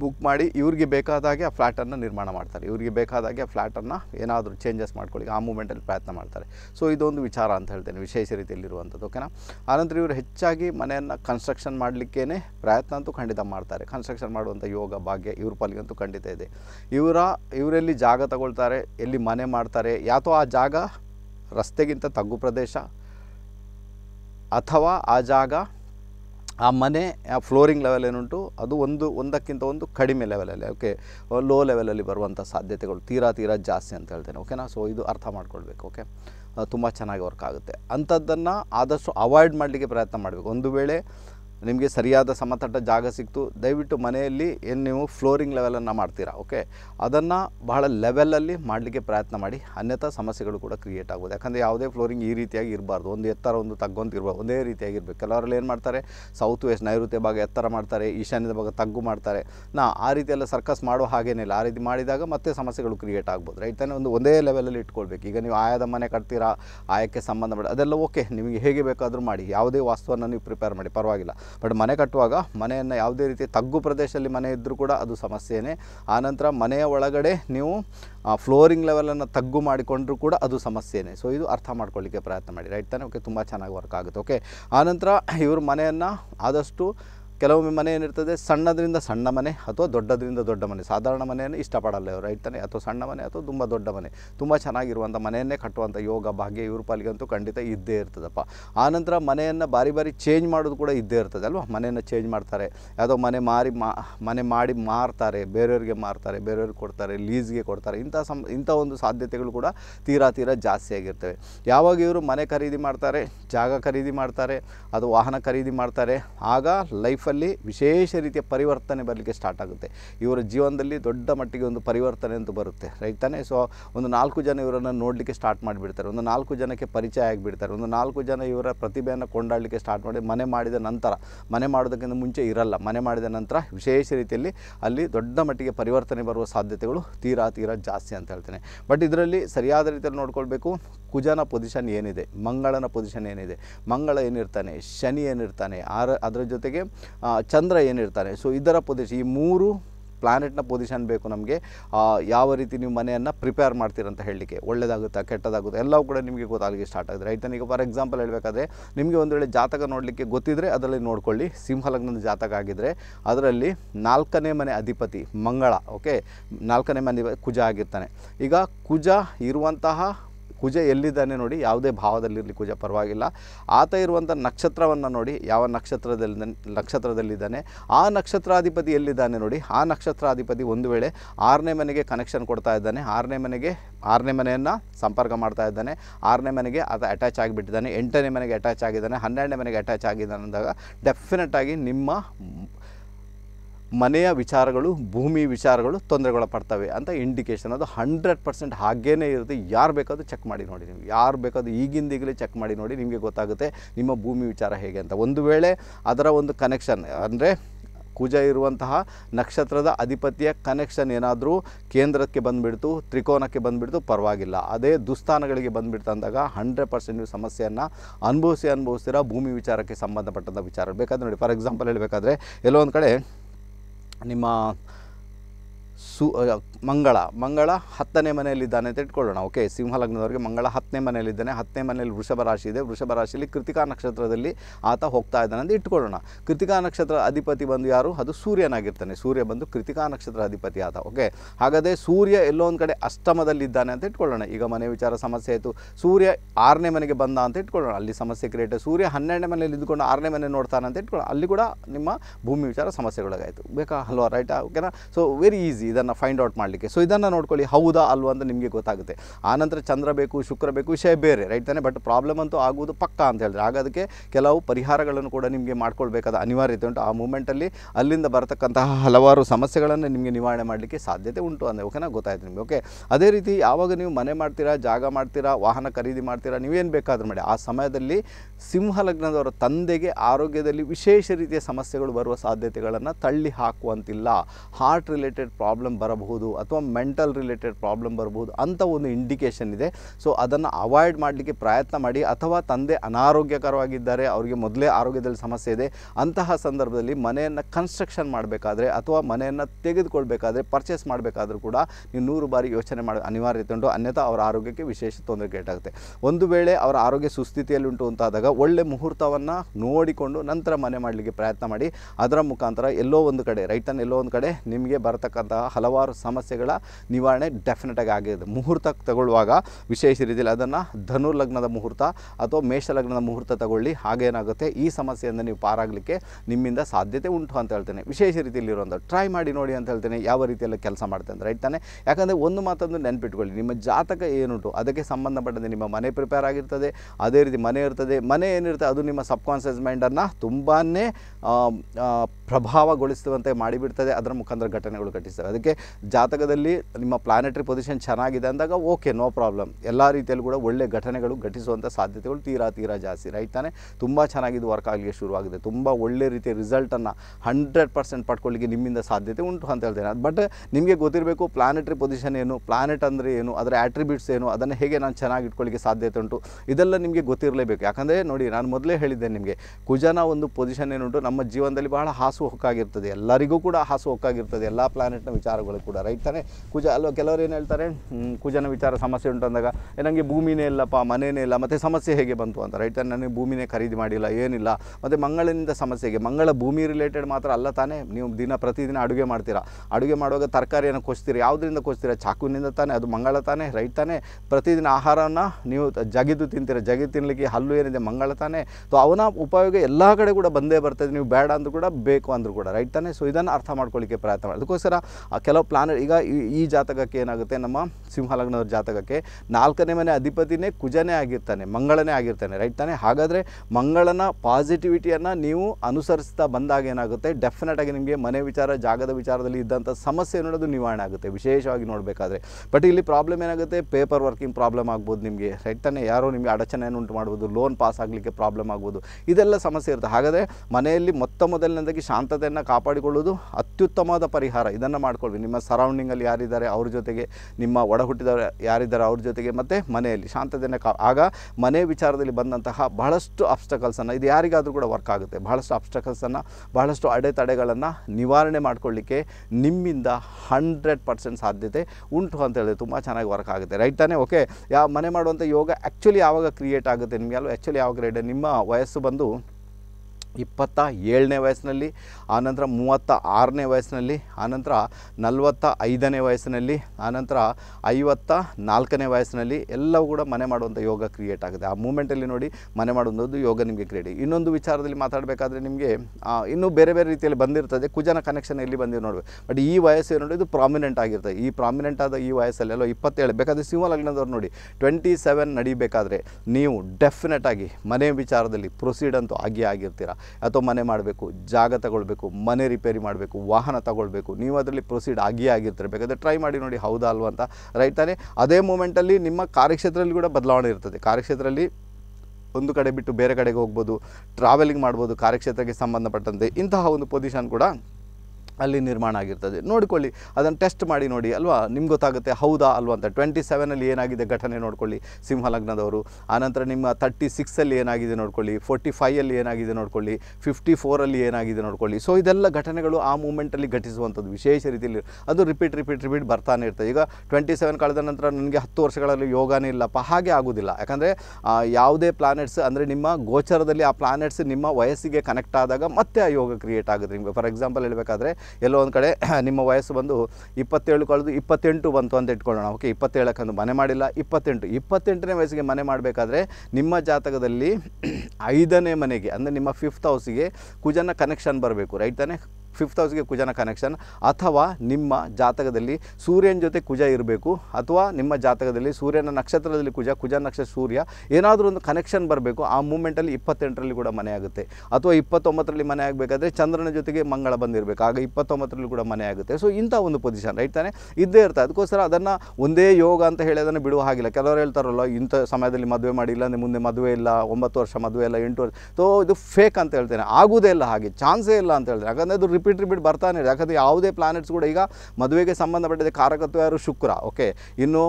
ಬುಕ್ ಮಾಡಿ ಇವ್ರಿಗೆ ಬೇಕಾದಾಗೆ ಆ ಫ್ಲ್ಯಾಟನ್ನು ನಿರ್ಮಾಣ ಮಾಡ್ತಾರೆ ಇವ್ರಿಗೆ ಬೇಕಾದಾಗೆ ಆ ಫ್ಲ್ಯಾಟನ್ನು ಏನಾದರೂ ಚೇಂಜಸ್ ಮಾಡ್ಕೊಳ್ಳಿ ಆ ಮೂಮೆಂಟಲ್ಲಿ ಪ್ರಯತ್ನ ಮಾಡ್ತಾರೆ ಸೊ ಇದೊಂದು ವಿಚಾರ ಅಂತ ಹೇಳ್ತೇನೆ ವಿಶೇಷ ರೀತಿಯಲ್ಲಿರುವಂಥದ್ದು ಓಕೆನಾ ಆನಂತರ ಇವರು ಹೆಚ್ಚಾಗಿ ಮನೆಯನ್ನು ಕನ್ಸ್ಟ್ರಕ್ಷನ್ ಮಾಡಲಿಕ್ಕೇ ಪ್ರಯತ್ನ ಅಂತೂ ಖಂಡಿತ ಮಾಡ್ತಾರೆ ಕನ್ಸ್ಟ್ರಕ್ಷನ್ ಮಾಡುವಂಥ ಯೋಗ ಭಾಗ್ಯ ಇವ್ರ ಪಾಲಿಗಂತೂ ಖಂಡಿತ ಇದೆ ಇವರ ಇವರೆಲ್ಲಿ ಜಾಗ ತಗೊಳ್ತಾರೆ ಎಲ್ಲಿ ಮನೆ ಮಾಡ್ತಾರೆ ಯಾತೋ ಆ ಜಾಗ ರಸ್ತೆಗಿಂತ ತಗ್ಗು ಪ್ರದೇಶ ಅಥವಾ ಆ ಜಾಗ ಆ ಮನೆ ಆ ಫ್ಲೋರಿಂಗ್ ಲೆವೆಲ್ ಏನುಂಟು ಅದು ಒಂದು ಒಂದಕ್ಕಿಂತ ಒಂದು ಕಡಿಮೆ ಲೆವೆಲಲ್ಲಿ ಓಕೆ ಲೋ ಲೆವೆಲಲ್ಲಿ ಬರುವಂಥ ಸಾಧ್ಯತೆಗಳು ತೀರಾ ತೀರಾ ಜಾಸ್ತಿ ಅಂತ ಹೇಳ್ತೇನೆ ಓಕೆನಾ ಸೊ ಇದು ಅರ್ಥ ಮಾಡ್ಕೊಳ್ಬೇಕು ಓಕೆ ತುಂಬ ಚೆನ್ನಾಗಿ ವರ್ಕ್ ಆಗುತ್ತೆ ಅಂಥದ್ದನ್ನು ಆದಷ್ಟು ಅವಾಯ್ಡ್ ಮಾಡಲಿಕ್ಕೆ ಪ್ರಯತ್ನ ಮಾಡಬೇಕು ಒಂದು ವೇಳೆ ನಿಮಗೆ ಸರಿಯಾದ ಸಮತಟ್ಟ ಜಾಗ ಸಿಕ್ತು ದಯವಿಟ್ಟು ಮನೆಯಲ್ಲಿ ಏನು ನೀವು ಫ್ಲೋರಿಂಗ್ ಲೆವೆಲನ್ನು ಮಾಡ್ತೀರಾ ಓಕೆ ಅದನ್ನು ಬಹಳ ಲೆವೆಲಲ್ಲಿ ಮಾಡಲಿಕ್ಕೆ ಪ್ರಯತ್ನ ಮಾಡಿ ಅನ್ಯಥಾ ಸಮಸ್ಯೆಗಳು ಕೂಡ ಕ್ರಿಯೇಟ್ ಆಗ್ಬೋದು ಯಾಕಂದರೆ ಯಾವುದೇ ಫ್ಲೋರಿಂಗ್ ಈ ರೀತಿಯಾಗಿ ಇರಬಾರ್ದು ಒಂದು ಎತ್ತರ ಒಂದು ತಗ್ಗೊಂತಿರ್ಬೋದು ಒಂದೇ ರೀತಿಯಾಗಿರ್ಬೇಕು ಕೆಲವರಲ್ಲಿ ಏನು ಮಾಡ್ತಾರೆ ಸೌತ್ ವೆಸ್ಟ್ ನೈಋತ್ಯ ಭಾಗ ಎತ್ತರ ಮಾಡ್ತಾರೆ ಈಶಾನ್ಯದ ಭಾಗ ತಗ್ಗು ಮಾಡ್ತಾರೆ ನಾ ಆ ರೀತಿಯೆಲ್ಲ ಸರ್ಕಸ್ ಮಾಡೋ ಹಾಗೇನಿಲ್ಲ ಆ ರೀತಿ ಮಾಡಿದಾಗ ಮತ್ತೆ ಸಮಸ್ಯೆಗಳು ಕ್ರಿಯೇಟ್ ಆಗ್ಬೋದು ರೈಟ್ ತಾನೇ ಒಂದು ಒಂದೇ ಲೆವೆಲಲ್ಲಿ ಇಟ್ಕೊಳ್ಬೇಕು ಈಗ ನೀವು ಆಯಾದ ಮನೆ ಕಟ್ತೀರಾ ಆಯಕ್ಕೆ ಸಂಬಂಧಪಟ್ಟ ಅದೆಲ್ಲ ಓಕೆ ನಿಮಗೆ ಹೇಗೆ ಬೇಕಾದರೂ ಮಾಡಿ ಯಾವುದೇ ವಾಸ್ತುವನ್ನು ನೀವು ಪ್ರಿಪೇರ್ ಮಾಡಿ ಪರವಾಗಿಲ್ಲ ಬಟ್ ಮನೆ ಕಟ್ಟುವಾಗ ಮನೆಯನ್ನು ಯಾವುದೇ ರೀತಿ ತಗ್ಗು ಪ್ರದೇಶದಲ್ಲಿ ಮನೆ ಇದ್ದರೂ ಕೂಡ ಅದು ಸಮಸ್ಯೆನೇ ಆನಂತರ ಮನೆಯ ಒಳಗಡೆ ನೀವು ಫ್ಲೋರಿಂಗ್ ಲೆವೆಲನ್ನು ತಗ್ಗು ಮಾಡಿಕೊಂಡ್ರೂ ಕೂಡ ಅದು ಸಮಸ್ಯೆನೇ ಸೊ ಇದು ಅರ್ಥ ಮಾಡ್ಕೊಳ್ಳಿಕ್ಕೆ ಪ್ರಯತ್ನ ಮಾಡಿ ರೈಟ್ ತಾನೆ ಓಕೆ ತುಂಬ ಚೆನ್ನಾಗಿ ವರ್ಕ್ ಆಗುತ್ತೆ ಓಕೆ ಆನಂತರ ಇವರು ಮನೆಯನ್ನು ಆದಷ್ಟು ಕೆಲವೊಮ್ಮೆ ಮನೆ ಏನಿರ್ತದೆ ಸಣ್ಣದರಿಂದ ಸಣ್ಣ ಮನೆ ಅಥವಾ ದೊಡ್ಡದರಿಂದ ದೊಡ್ಡ ಮನೆ ಸಾಧಾರಣ ಮನೆಯನ್ನು ಇಷ್ಟಪಡಲ್ಲ ರೈಟ್ ತಾನೆ ಅಥವಾ ಸಣ್ಣ ಮನೆ ಅಥವಾ ತುಂಬ ದೊಡ್ಡ ಮನೆ ತುಂಬ ಚೆನ್ನಾಗಿರುವಂಥ ಮನೆಯನ್ನೇ ಕಟ್ಟುವಂಥ ಯೋಗ ಭಾಗ್ಯ ಇವ್ರ ಪಾಲಿಗಂತೂ ಖಂಡಿತ ಇದ್ದೇ ಇರ್ತದಪ್ಪ ಆನಂತರ ಮನೆಯನ್ನು ಬಾರಿ ಬಾರಿ ಚೇಂಜ್ ಮಾಡೋದು ಕೂಡ ಇದ್ದೇ ಇರ್ತದೆ ಅಲ್ವಾ ಮನೆಯನ್ನು ಚೇಂಜ್ ಮಾಡ್ತಾರೆ ಯಾವುದೋ ಮನೆ ಮಾರಿ ಮಾ ಮನೆ ಮಾಡಿ ಮಾರ್ತಾರೆ ಬೇರೆಯವ್ರಿಗೆ ಮಾರ್ತಾರೆ ಬೇರೆಯವ್ರಿಗೆ ಕೊಡ್ತಾರೆ ಲೀಸ್ಗೆ ಕೊಡ್ತಾರೆ ಇಂಥ ಸಂ ಇಂಥ ಒಂದು ಸಾಧ್ಯತೆಗಳು ಕೂಡ ತೀರಾ ತೀರಾ ಜಾಸ್ತಿ ಆಗಿರ್ತವೆ ಯಾವಾಗ ಇವರು ಮನೆ ಖರೀದಿ ಮಾಡ್ತಾರೆ ಜಾಗ ಖರೀದಿ ಮಾಡ್ತಾರೆ ಅದು ವಾಹನ ಖರೀದಿ ಮಾಡ್ತಾರೆ ಆಗ ಲೈಫ್ ಲೈಫಲ್ಲಿ ವಿಶೇಷ ರೀತಿಯ ಪರಿವರ್ತನೆ ಬರಲಿಕ್ಕೆ ಸ್ಟಾರ್ಟ್ ಆಗುತ್ತೆ ಇವರ ಜೀವನದಲ್ಲಿ ದೊಡ್ಡ ಮಟ್ಟಿಗೆ ಒಂದು ಪರಿವರ್ತನೆ ಅಂತ ಬರುತ್ತೆ ರೈಟ್ ತಾನೇ ಸೊ ಒಂದು ನಾಲ್ಕು ಜನ ಇವರನ್ನು ನೋಡಲಿಕ್ಕೆ ಸ್ಟಾರ್ಟ್ ಮಾಡಿಬಿಡ್ತಾರೆ ಒಂದು ನಾಲ್ಕು ಜನಕ್ಕೆ ಪರಿಚಯ ಆಗಿಬಿಡ್ತಾರೆ ಒಂದು ನಾಲ್ಕು ಜನ ಇವರ ಪ್ರತಿಭೆಯನ್ನು ಕೊಂಡಾಡಲಿಕ್ಕೆ ಸ್ಟಾರ್ಟ್ ಮಾಡಿ ಮನೆ ಮಾಡಿದ ನಂತರ ಮನೆ ಮಾಡೋದಕ್ಕಿಂತ ಮುಂಚೆ ಇರಲ್ಲ ಮನೆ ಮಾಡಿದ ನಂತರ ವಿಶೇಷ ರೀತಿಯಲ್ಲಿ ಅಲ್ಲಿ ದೊಡ್ಡ ಮಟ್ಟಿಗೆ ಪರಿವರ್ತನೆ ಬರುವ ಸಾಧ್ಯತೆಗಳು ತೀರಾ ತೀರಾ ಜಾಸ್ತಿ ಅಂತ ಹೇಳ್ತೇನೆ ಬಟ್ ಇದರಲ್ಲಿ ಸರಿಯಾದ ರೀತಿಯಲ್ಲಿ ನೋಡ್ಕೊಳ್ಬೇಕು ಕುಜನ ಪೊಸಿಷನ್ ಏನಿದೆ ಮಂಗಳನ ಪೊಸಿಷನ್ ಏನಿದೆ ಮಂಗಳ ಏನಿರ್ತಾನೆ ಶನಿ ಏನಿರ್ತಾನೆ ಆರ ಅದರ ಜೊತೆಗೆ ಚಂದ್ರ ಏನಿರ್ತಾನೆ ಸೊ ಇದರ ಪೊಸಿಷನ್ ಈ ಮೂರು ಪ್ಲಾನೆಟ್ನ ಪೊಸಿಷನ್ ಬೇಕು ನಮಗೆ ಯಾವ ರೀತಿ ನೀವು ಮನೆಯನ್ನು ಪ್ರಿಪೇರ್ ಮಾಡ್ತೀರಂತ ಹೇಳಲಿಕ್ಕೆ ಒಳ್ಳೆಯದಾಗುತ್ತಾ ಕೆಟ್ಟದಾಗುತ್ತೆ ಎಲ್ಲವೂ ಕೂಡ ನಿಮಗೆ ಗೊತ್ತಾಗಲಿಕ್ಕೆ ಸ್ಟಾರ್ಟ್ ಆಗಿದೆ ರೈತನಿಗೆ ಈಗ ಫಾರ್ ಎಕ್ಸಾಂಪಲ್ ಹೇಳಬೇಕಾದ್ರೆ ನಿಮಗೆ ಒಂದು ವೇಳೆ ಜಾತಕ ನೋಡಲಿಕ್ಕೆ ಗೊತ್ತಿದ್ದರೆ ಅದರಲ್ಲಿ ನೋಡ್ಕೊಳ್ಳಿ ಸಿಂಹಲಗ್ನದ ಜಾತಕ ಆಗಿದ್ದರೆ ಅದರಲ್ಲಿ ನಾಲ್ಕನೇ ಮನೆ ಅಧಿಪತಿ ಮಂಗಳ ಓಕೆ ನಾಲ್ಕನೇ ಮನೆ ಕುಜ ಆಗಿರ್ತಾನೆ ಈಗ ಕುಜ ಇರುವಂತಹ ಕುಜ ಎಲ್ಲಿದ್ದಾನೆ ನೋಡಿ ಯಾವುದೇ ಭಾವದಲ್ಲಿರಲಿ ಕುಜ ಪರವಾಗಿಲ್ಲ ಆತ ಇರುವಂಥ ನಕ್ಷತ್ರವನ್ನು ನೋಡಿ ಯಾವ ನಕ್ಷತ್ರದಲ್ಲಿ ನಕ್ಷತ್ರದಲ್ಲಿದ್ದಾನೆ ಆ ನಕ್ಷತ್ರಾಧಿಪತಿ ಎಲ್ಲಿದ್ದಾನೆ ನೋಡಿ ಆ ನಕ್ಷತ್ರಾಧಿಪತಿ ಒಂದು ವೇಳೆ ಆರನೇ ಮನೆಗೆ ಕನೆಕ್ಷನ್ ಕೊಡ್ತಾ ಇದ್ದಾನೆ ಆರನೇ ಮನೆಗೆ ಆರನೇ ಮನೆಯನ್ನು ಸಂಪರ್ಕ ಮಾಡ್ತಾ ಇದ್ದಾನೆ ಆರನೇ ಮನೆಗೆ ಅದು ಅಟ್ಯಾಚ್ ಆಗಿಬಿಟ್ಟಿದ್ದಾನೆ ಎಂಟನೇ ಮನೆಗೆ ಅಟ್ಯಾಚ್ ಆಗಿದ್ದಾನೆ ಹನ್ನೆರಡನೇ ಮನೆಗೆ ಅಟ್ಯಾಚ್ ಆಗಿದ್ದಾನೆ ಅಂದಾಗ ಡೆಫಿನೆಟ್ ಆಗಿ ನಿಮ್ಮ ಮನೆಯ ವಿಚಾರಗಳು ಭೂಮಿ ವಿಚಾರಗಳು ತೊಂದರೆಗಳು ಪಡ್ತವೆ ಅಂತ ಇಂಡಿಕೇಷನ್ ಅದು ಹಂಡ್ರೆಡ್ ಪರ್ಸೆಂಟ್ ಹಾಗೇ ಇರುತ್ತೆ ಯಾರು ಬೇಕಾದರೂ ಚೆಕ್ ಮಾಡಿ ನೋಡಿ ನೀವು ಯಾರು ಬೇಕಾದರೂ ಈಗಿಂದೀಗಲೇ ಚೆಕ್ ಮಾಡಿ ನೋಡಿ ನಿಮಗೆ ಗೊತ್ತಾಗುತ್ತೆ ನಿಮ್ಮ ಭೂಮಿ ವಿಚಾರ ಹೇಗೆ ಅಂತ ಒಂದು ವೇಳೆ ಅದರ ಒಂದು ಕನೆಕ್ಷನ್ ಅಂದರೆ ಕುಜ ಇರುವಂತಹ ನಕ್ಷತ್ರದ ಅಧಿಪತಿಯ ಕನೆಕ್ಷನ್ ಏನಾದರೂ ಕೇಂದ್ರಕ್ಕೆ ಬಂದುಬಿಡ್ತು ತ್ರಿಕೋನಕ್ಕೆ ಬಂದುಬಿಡ್ತು ಪರವಾಗಿಲ್ಲ ಅದೇ ದುಸ್ಥಾನಗಳಿಗೆ ಬಂದುಬಿಡ್ತು ಅಂದಾಗ ಹಂಡ್ರೆಡ್ ಪರ್ಸೆಂಟ್ ನೀವು ಸಮಸ್ಯೆಯನ್ನು ಅನುಭವಿಸಿ ಅನುಭವಿಸ್ತೀರ ಭೂಮಿ ವಿಚಾರಕ್ಕೆ ಸಂಬಂಧಪಟ್ಟಂಥ ವಿಚಾರ ಬೇಕಾದ್ರೆ ನೋಡಿ ಫಾರ್ ಎಕ್ಸಾಂಪಲ್ ಹೇಳಬೇಕಾದ್ರೆ ಎಲ್ಲೋ ಒಂದು ಕಡೆ 尼玛。ಸು ಮಂಗಳ ಮಂಗಳ ಹತ್ತನೇ ಮನೆಯಲ್ಲಿದ್ದಾನೆ ಅಂತ ಇಟ್ಕೊಳ್ಳೋಣ ಓಕೆ ಲಗ್ನದವರಿಗೆ ಮಂಗಳ ಹತ್ತನೇ ಮನೆಯಲ್ಲಿದ್ದಾನೆ ಹತ್ತನೇ ಮನೆಯಲ್ಲಿ ವೃಷಭ ರಾಶಿ ಇದೆ ವೃಷಭ ರಾಶಿಯಲ್ಲಿ ಕೃತಿಕಾ ನಕ್ಷತ್ರದಲ್ಲಿ ಆತ ಹೋಗ್ತಾ ಇದ್ದಾನೆ ಅಂತ ಇಟ್ಕೊಳ್ಳೋಣ ಕೃತಿಕಾ ನಕ್ಷತ್ರ ಅಧಿಪತಿ ಬಂದು ಯಾರು ಅದು ಸೂರ್ಯನಾಗಿರ್ತಾನೆ ಸೂರ್ಯ ಬಂದು ಕೃತಿಕಾ ನಕ್ಷತ್ರ ಅಧಿಪತಿ ಆತ ಓಕೆ ಹಾಗಾದರೆ ಸೂರ್ಯ ಎಲ್ಲೋ ಒಂದು ಕಡೆ ಅಷ್ಟಮದಲ್ಲಿದ್ದಾನೆ ಅಂತ ಇಟ್ಕೊಳ್ಳೋಣ ಈಗ ಮನೆ ವಿಚಾರ ಸಮಸ್ಯೆ ಆಯಿತು ಸೂರ್ಯ ಆರನೇ ಮನೆಗೆ ಬಂದ ಅಂತ ಇಟ್ಕೊಳ್ಳೋಣ ಅಲ್ಲಿ ಸಮಸ್ಯೆ ಕ್ರಿಯೇಟ್ ಸೂರ್ಯ ಹನ್ನೆರಡನೇ ಮನೆಯಲ್ಲಿ ಇದ್ದುಕೊಂಡು ಆರನೇ ಮನೆ ನೋಡ್ತಾನೆ ಅಂತ ಇಟ್ಕೊಳ್ಳೋಣ ಅಲ್ಲಿ ಕೂಡ ನಿಮ್ಮ ಭೂಮಿ ವಿಚಾರ ಸಮಸ್ಯೆಗಳಾಗಾಯಿತು ಬೇಕಾ ಹಲ್ವಾ ರೈಟಾ ಓಕೆನಾ ಸೊ ವೆರಿ ಈಸಿ ಇದನ್ನು ಫೈಂಡ್ ಔಟ್ ಮಾಡಲಿಕ್ಕೆ ಸೊ ಇದನ್ನು ನೋಡ್ಕೊಳ್ಳಿ ಹೌದಾ ಅಲ್ವಾ ಅಂತ ನಿಮಗೆ ಗೊತ್ತಾಗುತ್ತೆ ಆನಂತರ ಚಂದ್ರ ಬೇಕು ಶುಕ್ರ ಬೇಕು ವಿಷಯ ಬೇರೆ ರೈಟ್ ತಾನೆ ಬಟ್ ಪ್ರಾಬ್ಲಮ್ ಅಂತೂ ಆಗುವುದು ಪಕ್ಕ ಅಂತ ಹೇಳಿದ್ರೆ ಆಗ ಅದಕ್ಕೆ ಕೆಲವು ಪರಿಹಾರಗಳನ್ನು ಕೂಡ ನಿಮಗೆ ಮಾಡ್ಕೊಳ್ಬೇಕಾದ ಅನಿವಾರ್ಯತೆ ಉಂಟು ಆ ಮೂಮೆಂಟಲ್ಲಿ ಅಲ್ಲಿಂದ ಬರತಕ್ಕಂತಹ ಹಲವಾರು ಸಮಸ್ಯೆಗಳನ್ನು ನಿಮಗೆ ನಿವಾರಣೆ ಮಾಡಲಿಕ್ಕೆ ಸಾಧ್ಯತೆ ಉಂಟು ಅಂದರೆ ಓಕೆನಾ ಗೊತ್ತಾಯ್ತು ನಿಮಗೆ ಓಕೆ ಅದೇ ರೀತಿ ಯಾವಾಗ ನೀವು ಮನೆ ಮಾಡ್ತೀರಾ ಜಾಗ ಮಾಡ್ತೀರಾ ವಾಹನ ಖರೀದಿ ಮಾಡ್ತೀರಾ ನೀವೇನು ಬೇಕಾದರೂ ಮಾಡಿ ಆ ಸಮಯದಲ್ಲಿ ಸಿಂಹ ಲಗ್ನದವರ ತಂದೆಗೆ ಆರೋಗ್ಯದಲ್ಲಿ ವಿಶೇಷ ರೀತಿಯ ಸಮಸ್ಯೆಗಳು ಬರುವ ಸಾಧ್ಯತೆಗಳನ್ನು ತಳ್ಳಿ ಹಾಕುವಂತಿಲ್ಲ ಹಾರ್ಟ್ ರಿಲೇಟೆಡ್ ಪ್ರಾಬ್ಲಮ್ ಪ್ರಾಬ್ಲಮ್ ಬರಬಹುದು ಅಥವಾ ಮೆಂಟಲ್ ರಿಲೇಟೆಡ್ ಪ್ರಾಬ್ಲಮ್ ಬರಬಹುದು ಅಂತ ಒಂದು ಇಂಡಿಕೇಶನ್ ಇದೆ ಸೊ ಅದನ್ನು ಅವಾಯ್ಡ್ ಮಾಡಲಿಕ್ಕೆ ಪ್ರಯತ್ನ ಮಾಡಿ ಅಥವಾ ತಂದೆ ಅನಾರೋಗ್ಯಕರವಾಗಿದ್ದಾರೆ ಅವರಿಗೆ ಮೊದಲೇ ಆರೋಗ್ಯದಲ್ಲಿ ಸಮಸ್ಯೆ ಇದೆ ಅಂತಹ ಸಂದರ್ಭದಲ್ಲಿ ಮನೆಯನ್ನು ಕನ್ಸ್ಟ್ರಕ್ಷನ್ ಮಾಡಬೇಕಾದ್ರೆ ಅಥವಾ ಮನೆಯನ್ನು ತೆಗೆದುಕೊಳ್ಬೇಕಾದ್ರೆ ಪರ್ಚೇಸ್ ಮಾಡಬೇಕಾದ್ರೂ ಕೂಡ ನೀವು ನೂರು ಬಾರಿ ಯೋಚನೆ ಮಾಡೋ ಅನಿವಾರ್ಯತೆ ಉಂಟು ಅನ್ಯಥಾ ಅವರ ಆರೋಗ್ಯಕ್ಕೆ ವಿಶೇಷ ತೊಂದರೆಗೇಟಾಗುತ್ತೆ ಒಂದು ವೇಳೆ ಅವರ ಆರೋಗ್ಯ ಸುಸ್ಥಿತಿಯಲ್ಲಿ ಉಂಟು ಅಂತಾದಾಗ ಒಳ್ಳೆ ಮುಹೂರ್ತವನ್ನು ನೋಡಿಕೊಂಡು ನಂತರ ಮನೆ ಮಾಡಲಿಕ್ಕೆ ಪ್ರಯತ್ನ ಮಾಡಿ ಅದರ ಮುಖಾಂತರ ಎಲ್ಲೋ ಒಂದು ಕಡೆ ರೈತನ ಎಲ್ಲೋ ಒಂದು ಕಡೆ ನಿಮಗೆ ಬರತಕ್ಕಂತಹ ಹಲವಾರು ಸಮಸ್ಯೆಗಳ ನಿವಾರಣೆ ಡೆಫಿನೆಟಾಗಿ ಆಗಿರುತ್ತೆ ಮುಹೂರ್ತಕ್ಕೆ ತಗೊಳ್ಳುವಾಗ ವಿಶೇಷ ರೀತಿಯಲ್ಲಿ ಅದನ್ನು ಧನು ಲಗ್ನದ ಮುಹೂರ್ತ ಅಥವಾ ಮೇಷಲಗ್ನದ ಮುಹೂರ್ತ ತಗೊಳ್ಳಿ ಹಾಗೇನಾಗುತ್ತೆ ಈ ಸಮಸ್ಯೆಯಿಂದ ನೀವು ಪಾರಾಗಲಿಕ್ಕೆ ನಿಮ್ಮಿಂದ ಸಾಧ್ಯತೆ ಉಂಟು ಅಂತ ಹೇಳ್ತೇನೆ ವಿಶೇಷ ರೀತಿಯಲ್ಲಿ ಇರುವಂಥ ಟ್ರೈ ಮಾಡಿ ನೋಡಿ ಅಂತ ಹೇಳ್ತೇನೆ ಯಾವ ರೀತಿಯಲ್ಲಿ ಕೆಲಸ ಮಾಡ್ತೇನೆ ಅಂತ ರೈಟ್ ತಾನೆ ಯಾಕಂದರೆ ಒಂದು ಮಾತೊಂದು ನೆನಪಿಟ್ಕೊಳ್ಳಿ ನಿಮ್ಮ ಜಾತಕ ಏನುಂಟು ಅದಕ್ಕೆ ಸಂಬಂಧಪಟ್ಟಂತೆ ನಿಮ್ಮ ಮನೆ ಪ್ರಿಪೇರ್ ಆಗಿರ್ತದೆ ಅದೇ ರೀತಿ ಮನೆ ಇರ್ತದೆ ಮನೆ ಏನಿರ್ತದೆ ಅದು ನಿಮ್ಮ ಕಾನ್ಷಿಯಸ್ ಮೈಂಡನ್ನು ತುಂಬಾ ಪ್ರಭಾವಗೊಳಿಸುವಂತೆ ಮಾಡಿಬಿಡ್ತದೆ ಅದರ ಮುಖಾಂತರ ಘಟನೆಗಳು ಘಟಿಸ್ತವೆ ಅದಕ್ಕೆ ಅದಕ್ಕೆ ಜಾತಕದಲ್ಲಿ ನಿಮ್ಮ ಪ್ಲಾನೆಟರಿ ಪೊಸಿಷನ್ ಚೆನ್ನಾಗಿದೆ ಅಂದಾಗ ಓಕೆ ನೋ ಪ್ರಾಬ್ಲಮ್ ಎಲ್ಲ ರೀತಿಯಲ್ಲೂ ಕೂಡ ಒಳ್ಳೆ ಘಟನೆಗಳು ಘಟಿಸುವಂಥ ಸಾಧ್ಯತೆಗಳು ತೀರಾ ತೀರಾ ಜಾಸ್ತಿ ರೈಟ್ ತಾನೆ ತುಂಬ ಚೆನ್ನಾಗಿದೆ ವರ್ಕ್ ಆಗಲಿಕ್ಕೆ ಶುರುವಾಗಿದೆ ತುಂಬ ಒಳ್ಳೆ ರೀತಿಯ ರಿಸಲ್ಟನ್ನು ಹಂಡ್ರೆಡ್ ಪರ್ಸೆಂಟ್ ಪಡ್ಕೊಳ್ಳಿಕ್ಕೆ ನಿಮ್ಮಿಂದ ಸಾಧ್ಯತೆ ಉಂಟು ಅಂತ ಹೇಳ್ತೇನೆ ಬಟ್ ನಿಮಗೆ ಗೊತ್ತಿರಬೇಕು ಪ್ಲಾನೆಟರಿ ಪೊಸಿಷನ್ ಏನು ಪ್ಲಾನೆಟ್ ಅಂದರೆ ಏನು ಅದರ ಆಟ್ರಿಬ್ಯೂಟ್ಸ್ ಏನು ಅದನ್ನು ಹೇಗೆ ನಾನು ಚೆನ್ನಾಗಿ ಇಟ್ಕೊಳ್ಳಿಕ್ಕೆ ಸಾಧ್ಯತೆ ಉಂಟು ಇದೆಲ್ಲ ನಿಮಗೆ ಗೊತ್ತಿರಲೇಬೇಕು ಯಾಕಂದರೆ ನೋಡಿ ನಾನು ಮೊದಲೇ ಹೇಳಿದ್ದೆ ನಿಮಗೆ ಕುಜನ ಒಂದು ಪೊಸಿಷನ್ ಏನುಂಟು ನಮ್ಮ ಜೀವನದಲ್ಲಿ ಬಹಳ ಹಾಸು ಹೊಕ್ಕಾಗಿರ್ತದೆ ಎಲ್ಲರಿಗೂ ಕೂಡ ಹಾಸು ಹೊಕ್ಕಾಗಿರ್ತದೆ ಎಲ್ಲ ಪ್ಲಾನೆಟ್ನ ವಿಚಾರ ವಿಚಾರಗಳು ಕೂಡ ರೈಟ್ ತಾನೆ ಕುಜ ಅಲ್ಲ ಕೆಲವರು ಏನು ಹೇಳ್ತಾರೆ ಕುಜನ ವಿಚಾರ ಸಮಸ್ಯೆ ಉಂಟು ಅಂದಾಗ ನನಗೆ ಭೂಮಿನೇ ಇಲ್ಲಪ್ಪ ಮನೆಯೇ ಇಲ್ಲ ಮತ್ತು ಸಮಸ್ಯೆ ಹೇಗೆ ಬಂತು ಅಂತ ರೈಟ್ ತಾನೆ ನನಗೆ ಭೂಮಿನೇ ಖರೀದಿ ಮಾಡಿಲ್ಲ ಏನಿಲ್ಲ ಮತ್ತು ಮಂಗಳನಿಂದ ಸಮಸ್ಯೆಗೆ ಮಂಗಳ ಭೂಮಿ ರಿಲೇಟೆಡ್ ಮಾತ್ರ ಅಲ್ಲ ತಾನೇ ನೀವು ದಿನ ಪ್ರತಿದಿನ ಅಡುಗೆ ಮಾಡ್ತೀರಾ ಅಡುಗೆ ಮಾಡುವಾಗ ತರಕಾರಿಯನ್ನು ಕೊಚ್ತೀರಿ ಯಾವುದರಿಂದ ಕೊಚ್ತೀರಾ ಚಾಕುವಿನಿಂದ ತಾನೆ ಅದು ಮಂಗಳ ತಾನೆ ರೈಟ್ ತಾನೇ ಪ್ರತಿದಿನ ಆಹಾರನ ನೀವು ಜಗಿದು ತಿಂತೀರ ಜಗಿದು ತಿನ್ನಲಿಕ್ಕೆ ಹಲ್ಲು ಏನಿದೆ ಮಂಗಳ ತಾನೆ ಸೊ ಅವನ ಉಪಯೋಗ ಎಲ್ಲ ಕಡೆ ಕೂಡ ಬಂದೇ ಬರ್ತದೆ ನೀವು ಬೇಡ ಅಂದರೂ ಕೂಡ ಬೇಕು ಅಂದರೂ ಕೂಡ ರೈಟ್ ತಾನೆ ಸೊ ಇದನ್ನು ಅರ್ಥ ಮಾಡ್ಕೊಳ್ಳಿಕ್ಕೆ ಪ್ರಯತ್ನ ಮಾಡಿ ಅದಕ್ಕೋಸ್ಕರ ಕೆಲವು ಪ್ಲಾನೆಟ್ ಈಗ ಈ ಜಾತಕಕ್ಕೆ ಏನಾಗುತ್ತೆ ನಮ್ಮ ಸಿಂಹಲಗ್ನವ್ರ ಜಾತಕಕ್ಕೆ ನಾಲ್ಕನೇ ಮನೆ ಅಧಿಪತಿನೇ ಕುಜನೇ ಆಗಿರ್ತಾನೆ ಮಂಗಳನೇ ಆಗಿರ್ತಾನೆ ರೈಟ್ ತಾನೆ ಹಾಗಾದರೆ ಮಂಗಳನ ಪಾಸಿಟಿವಿಟಿಯನ್ನು ನೀವು ಅನುಸರಿಸ್ತಾ ಬಂದಾಗ ಏನಾಗುತ್ತೆ ಡೆಫಿನೆಟಾಗಿ ನಿಮಗೆ ಮನೆ ವಿಚಾರ ಜಾಗದ ವಿಚಾರದಲ್ಲಿ ಇದ್ದಂಥ ಸಮಸ್ಯೆ ನೋಡೋದು ನಿವಾರಣೆ ಆಗುತ್ತೆ ವಿಶೇಷವಾಗಿ ನೋಡಬೇಕಾದ್ರೆ ಬಟ್ ಇಲ್ಲಿ ಪ್ರಾಬ್ಲಮ್ ಏನಾಗುತ್ತೆ ಪೇಪರ್ ವರ್ಕಿಂಗ್ ಪ್ರಾಬ್ಲಮ್ ಆಗ್ಬೋದು ನಿಮಗೆ ರೈಟ್ ತಾನೆ ಯಾರೋ ನಿಮಗೆ ಅಡಚಣೆಯನ್ನು ಉಂಟು ಮಾಡ್ಬೋದು ಲೋನ್ ಪಾಸ್ ಆಗಲಿಕ್ಕೆ ಪ್ರಾಬ್ಲಮ್ ಆಗ್ಬೋದು ಇದೆಲ್ಲ ಸಮಸ್ಯೆ ಇರುತ್ತೆ ಹಾಗಾದರೆ ಮನೆಯಲ್ಲಿ ಮೊತ್ತ ಮೊದಲನೇದಾಗಿ ಶಾಂತತೆಯನ್ನು ಕಾಪಾಡಿಕೊಳ್ಳೋದು ಅತ್ಯುತ್ತಮವಾದ ಪರಿಹಾರ ಇದನ್ನು ಮಾಡ್ತಾ ಮಾಡ್ಕೊಳ್ಬೇಕು ನಿಮ್ಮ ಸರೌಂಡಿಂಗಲ್ಲಿ ಯಾರಿದ್ದಾರೆ ಅವ್ರ ಜೊತೆಗೆ ನಿಮ್ಮ ಒಡ ಹುಟ್ಟಿದವರು ಯಾರಿದ್ದಾರೆ ಅವ್ರ ಜೊತೆಗೆ ಮತ್ತು ಮನೆಯಲ್ಲಿ ಶಾಂತತೆಯನ್ನು ಕಾ ಆಗ ಮನೆ ವಿಚಾರದಲ್ಲಿ ಬಂದಂತಹ ಬಹಳಷ್ಟು ಅಬ್ಸ್ಟಕಲ್ಸನ್ನು ಇದು ಯಾರಿಗಾದರೂ ಕೂಡ ವರ್ಕ್ ಆಗುತ್ತೆ ಬಹಳಷ್ಟು ಅಬ್ಸ್ಟಕಲ್ಸನ್ನು ಬಹಳಷ್ಟು ಅಡೆತಡೆಗಳನ್ನು ನಿವಾರಣೆ ಮಾಡಿಕೊಳ್ಳಿಕ್ಕೆ ನಿಮ್ಮಿಂದ ಹಂಡ್ರೆಡ್ ಪರ್ಸೆಂಟ್ ಸಾಧ್ಯತೆ ಉಂಟು ಅಂತ ಹೇಳಿದ್ರೆ ತುಂಬ ಚೆನ್ನಾಗಿ ವರ್ಕ್ ಆಗುತ್ತೆ ರೈಟ್ ತಾನೇ ಓಕೆ ಯಾವ ಮನೆ ಮಾಡುವಂಥ ಯೋಗ ಆ್ಯಕ್ಚುಲಿ ಯಾವಾಗ ಕ್ರಿಯೇಟ್ ಆಗುತ್ತೆ ನಿಮಗೆ ಅಲ್ವಾ ಆ್ಯಕ್ಚುಲಿ ಯಾವಾಗ ರೇಡ್ ನಿಮ್ಮ ವಯಸ್ಸು ಬಂದು ಇಪ್ಪತ್ತ ಏಳನೇ ವಯಸ್ಸಿನಲ್ಲಿ ಆನಂತರ ಮೂವತ್ತ ಆರನೇ ವಯಸ್ಸಿನಲ್ಲಿ ಆನಂತರ ನಲವತ್ತ ಐದನೇ ವಯಸ್ಸಿನಲ್ಲಿ ಆನಂತರ ಐವತ್ತ ನಾಲ್ಕನೇ ವಯಸ್ಸಿನಲ್ಲಿ ಎಲ್ಲವೂ ಕೂಡ ಮನೆ ಮಾಡುವಂಥ ಯೋಗ ಕ್ರಿಯೇಟ್ ಆಗುತ್ತೆ ಆ ಮೂಮೆಂಟಲ್ಲಿ ನೋಡಿ ಮನೆ ಮಾಡುವಂಥದ್ದು ಯೋಗ ನಿಮಗೆ ಕ್ರಿಯೇಟ್ ಇನ್ನೊಂದು ವಿಚಾರದಲ್ಲಿ ಮಾತಾಡಬೇಕಾದ್ರೆ ನಿಮಗೆ ಇನ್ನೂ ಬೇರೆ ಬೇರೆ ರೀತಿಯಲ್ಲಿ ಬಂದಿರ್ತದೆ ಕುಜನ ಕನೆಕ್ಷನ್ ಎಲ್ಲಿ ಬಂದಿರೋ ನೋಡಿ ಬಟ್ ಈ ವಯಸ್ಸು ನೋಡಿ ಇದು ಪ್ರಾಮಿನೆಂಟ್ ಆಗಿರ್ತದೆ ಈ ಪ್ರಾಮಿನೆಂಟ್ ಆದ ಈ ವಯಸ್ಸಲ್ಲಿ ಇಪ್ಪತ್ತೇಳು ಬೇಕಾದರೆ ಸಿಂಹ ಲಗ್ನದವ್ರು ನೋಡಿ ಟ್ವೆಂಟಿ ಸೆವೆನ್ ನಡಿಬೇಕಾದ್ರೆ ನೀವು ಡೆಫಿನೆಟ್ ಆಗಿ ಮನೆ ವಿಚಾರದಲ್ಲಿ ಪ್ರೊಸೀಡ್ ಅಂತೂ ಆಗಿ ಆಗಿರ್ತೀರ ಅಥವಾ ಮನೆ ಮಾಡಬೇಕು ಜಾಗ ತಗೊಳ್ಬೇಕು ಮನೆ ರಿಪೇರಿ ಮಾಡಬೇಕು ವಾಹನ ತಗೊಳ್ಬೇಕು ನೀವು ಅದರಲ್ಲಿ ಪ್ರೊಸೀಡ್ ಆಗಿಯೇ ಆಗಿರ್ತಾರೆ ಬೇಕಾದರೆ ಟ್ರೈ ಮಾಡಿ ನೋಡಿ ಹೌದಾ ಅಲ್ವಾ ಅಂತ ರೈಟ್ ತಾನೇ ಅದೇ ಮೂಮೆಂಟಲ್ಲಿ ನಿಮ್ಮ ಕಾರ್ಯಕ್ಷೇತ್ರದಲ್ಲಿ ಕೂಡ ಬದಲಾವಣೆ ಇರ್ತದೆ ಕಾರ್ಯಕ್ಷೇತ್ರದಲ್ಲಿ ಒಂದು ಕಡೆ ಬಿಟ್ಟು ಬೇರೆ ಕಡೆಗೆ ಹೋಗ್ಬೋದು ಟ್ರಾವೆಲಿಂಗ್ ಮಾಡ್ಬೋದು ಕಾರ್ಯಕ್ಷೇತ್ರಕ್ಕೆ ಸಂಬಂಧಪಟ್ಟಂತೆ ಇಂತಹ ಒಂದು ಪೊಸಿಷನ್ ಕೂಡ ಅಲ್ಲಿ ನಿರ್ಮಾಣ ಆಗಿರ್ತದೆ ನೋಡಿಕೊಳ್ಳಿ ಅದನ್ನು ಟೆಸ್ಟ್ ಮಾಡಿ ನೋಡಿ ಅಲ್ವಾ ನಿಮ್ಗೆ ಗೊತ್ತಾಗುತ್ತೆ ಹೌದಾ ಅಲ್ವಾ ಅಂತ ಟ್ವೆಂಟಿ ಸೆವೆನಲ್ಲಿ ಏನಾಗಿದೆ ಘಟನೆ ನೋಡ್ಕೊಳ್ಳಿ ಸಿಂಹ ಲಗ್ನದವರು ಆನಂತರ ನಿಮ್ಮ ತರ್ಟಿ ಸಿಕ್ಸಲ್ಲಿ ಏನಾಗಿದೆ ನೋಡ್ಕೊಳ್ಳಿ ಫೋರ್ಟಿ ಫೈಯಲ್ಲಿ ಏನಾಗಿದೆ ನೋಡ್ಕೊಳ್ಳಿ ಫಿಫ್ಟಿ ಫೋರಲ್ಲಿ ಏನಾಗಿದೆ ನೋಡ್ಕೊಳ್ಳಿ ಸೊ ಇದೆಲ್ಲ ಘಟನೆಗಳು ಆ ಮೂಮೆಂಟಲ್ಲಿ ಘಟಿಸುವಂಥದ್ದು ವಿಶೇಷ ರೀತಿಯಲ್ಲಿ ಅದು ರಿಪೀಟ್ ರಿಪೀಟ್ ರಿಪೀಟ್ ಬರ್ತಾನೆ ಇರ್ತದೆ ಈಗ ಟ್ವೆಂಟಿ ಸೆವೆನ್ ಕಳೆದ ನಂತರ ನನಗೆ ಹತ್ತು ವರ್ಷಗಳಲ್ಲಿ ಯೋಗನೇ ಇಲ್ಲಪ್ಪ ಹಾಗೆ ಆಗೋದಿಲ್ಲ ಯಾಕಂದರೆ ಯಾವುದೇ ಪ್ಲಾನೆಟ್ಸ್ ಅಂದರೆ ನಿಮ್ಮ ಗೋಚರದಲ್ಲಿ ಆ ಪ್ಲಾನೆಟ್ಸ್ ನಿಮ್ಮ ವಯಸ್ಸಿಗೆ ಕನೆಕ್ಟ್ ಆದಾಗ ಮತ್ತೆ ಆ ಯೋಗ ಕ್ರಿಯೇಟ್ ಆಗುತ್ತೆ ನಿಮಗೆ ಫಾರ್ ಎಕ್ಸಾಂಪಲ್ ಹೇಳಬೇಕಾದ್ರೆ ಎಲ್ಲೋ ಒಂದು ಕಡೆ ನಿಮ್ಮ ವಯಸ್ಸು ಬಂದು ಇಪ್ಪತ್ತೇಳು ಕಳೆದು ಇಪ್ಪತ್ತೆಂಟು ಬಂತು ಅಂತ ಇಟ್ಕೊಳ್ಳೋಣ ಓಕೆ ಇಪ್ಪತ್ತೇಳಕ್ಕಂದು ಮನೆ ಮಾಡಿಲ್ಲ ಇಪ್ಪತ್ತೆಂಟು ಇಪ್ಪತ್ತೆಂಟನೇ ವಯಸ್ಸಿಗೆ ಮನೆ ಮಾಡಬೇಕಾದ್ರೆ ನಿಮ್ಮ ಜಾತಕದಲ್ಲಿ ಐದನೇ ಮನೆಗೆ ಅಂದರೆ ನಿಮ್ಮ ಫಿಫ್ತ್ ಹೌಸಿಗೆ ಕುಜನ ಕನೆಕ್ಷನ್ ಬರಬೇಕು ರೈಟ್ ತಾನೇ ಫಿಫ್ತ್ ಹೌಸ್ಗೆ ಕುಜನ ಕನೆಕ್ಷನ್ ಅಥವಾ ನಿಮ್ಮ ಜಾತಕದಲ್ಲಿ ಸೂರ್ಯನ ಜೊತೆ ಕುಜ ಇರಬೇಕು ಅಥವಾ ನಿಮ್ಮ ಜಾತಕದಲ್ಲಿ ಸೂರ್ಯನ ನಕ್ಷತ್ರದಲ್ಲಿ ಕುಜ ಕುಜ ನಕ್ಷತ್ರ ಸೂರ್ಯ ಏನಾದರೂ ಒಂದು ಕನೆಕ್ಷನ್ ಬರಬೇಕು ಆ ಮೂಮೆಂಟಲ್ಲಿ ಇಪ್ಪತ್ತೆಂಟರಲ್ಲಿ ಕೂಡ ಮನೆ ಆಗುತ್ತೆ ಅಥವಾ ಇಪ್ಪತ್ತೊಂಬತ್ತರಲ್ಲಿ ಮನೆ ಆಗಬೇಕಾದ್ರೆ ಚಂದ್ರನ ಜೊತೆಗೆ ಮಂಗಳ ಬಂದಿರಬೇಕು ಆಗ ಇಪ್ಪತ್ತೊಂಬತ್ತರಲ್ಲಿ ಕೂಡ ಮನೆ ಆಗುತ್ತೆ ಸೊ ಇಂಥ ಒಂದು ಪೊಸಿಷನ್ ರೈಟ್ ತಾನೆ ಇದ್ದೇ ಇರ್ತದೆ ಅದಕ್ಕೋಸ್ಕರ ಅದನ್ನು ಒಂದೇ ಯೋಗ ಅಂತ ಹೇಳಿ ಅದನ್ನು ಬಿಡುವ ಹಾಗಿಲ್ಲ ಕೆಲವರು ಹೇಳ್ತಾರಲ್ಲ ಇಂಥ ಸಮಯದಲ್ಲಿ ಮದುವೆ ಮಾಡಿಲ್ಲ ಅಂದರೆ ಮುಂದೆ ಮದುವೆ ಇಲ್ಲ ಒಂಬತ್ತು ವರ್ಷ ಮದುವೆ ಇಲ್ಲ ಎಂಟು ವರ್ಷ ಸೊ ಇದು ಫೇಕ್ ಅಂತ ಹೇಳ್ತೇನೆ ಆಗೋದೇ ಇಲ್ಲ ಹಾಗೆ ಚಾನ್ಸೇ ಇಲ್ಲ ಅಂತ ಹೇಳ್ತಾರೆ ಯಾಕಂದರೆ ಅದು ರಿಪೀಟ್ ರಿಪೀಟ್ ಬರ್ತಾನೆ ಇದೆ ಯಾಕಂದರೆ ಯಾವುದೇ ಪ್ಲಾನೆಟ್ಸ್ ಕೂಡ ಈಗ ಮದುವೆಗೆ ಸಂಬಂಧಪಟ್ಟಿದೆ ಕಾರಕತ್ವ ಯಾರು ಶುಕ್ರ ಓಕೆ ಇನ್ನು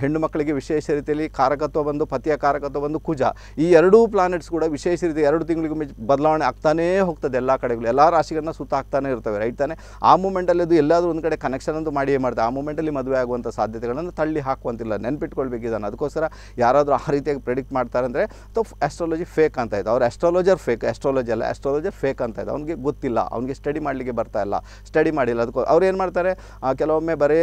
ಹೆಣ್ಣು ಮಕ್ಕಳಿಗೆ ವಿಶೇಷ ರೀತಿಯಲ್ಲಿ ಕಾರಕತ್ವ ಬಂದು ಪತಿಯ ಕಾರಕತ್ವ ಬಂದು ಕುಜ ಈ ಎರಡೂ ಪ್ಲಾನೆಟ್ಸ್ ಕೂಡ ವಿಶೇಷ ರೀತಿ ಎರಡು ತಿಂಗಳಿಗೊಮ್ಮೆ ಬದಲಾವಣೆ ಆಗ್ತಾನೇ ಹೋಗ್ತದೆ ಎಲ್ಲ ಕಡೆಗಳು ಎಲ್ಲ ರಾಶಿಗಳನ್ನ ಸುತ್ತ ಆಗ್ತಾನೆ ಇರ್ತವೆ ರೈಟ್ ತಾನೆ ಆ ಮೂಮೆಂಟಲ್ಲಿ ಅದು ಎಲ್ಲಾದರೂ ಒಂದು ಕಡೆ ಕನೆಕ್ಷನ್ ಅಂತೂ ಮಾಡಿಯೇ ಮಾಡ್ತಾರೆ ಆ ಮೂಮೆಂಟಲ್ಲಿ ಮದುವೆ ಆಗುವಂಥ ಸಾಧ್ಯತೆಗಳನ್ನು ತಳ್ಳಿ ಹಾಕುವಂತಿಲ್ಲ ನೆನ್ಪಿಟ್ಕೊಳ್ಬೇಕಿದ್ದಾನೆ ಅದಕ್ಕೋಸ್ಕರ ಯಾರಾದರೂ ಆ ರೀತಿಯಾಗಿ ಪ್ರೆಡಿಕ್ಟ್ ಮಾಡ್ತಾರೆ ಅಂದರೆ ತೊ ಆಸ್ಟ್ರಾಲಜಿ ಫೇಕ್ ಅಂತ ಇದೆ ಅವ್ರು ಆಸ್ಟ್ರಾಲಜರ್ ಫೇಕ್ ಆಸ್ಟ್ರಾಲಜಿ ಅಲ್ಲ ಆಸ್ಟ್ರಾಲಜರ್ ಫೇಕ್ ಅಂತ ಇದೆ ಅವ್ನಿಗೆ ಗೊತ್ತಿಲ್ಲ ಅವನಿಗೆ ಸ್ಟಡಿ ಮಾಡಲಿಕ್ಕೆ ಬರ್ತಾ ಇಲ್ಲ ಸ್ಟಡಿ ಮಾಡಿಲ್ಲ ಅದಕ್ಕೂ ಅವ್ರು ಏನು ಮಾಡ್ತಾರೆ ಕೆಲವೊಮ್ಮೆ ಬರೀ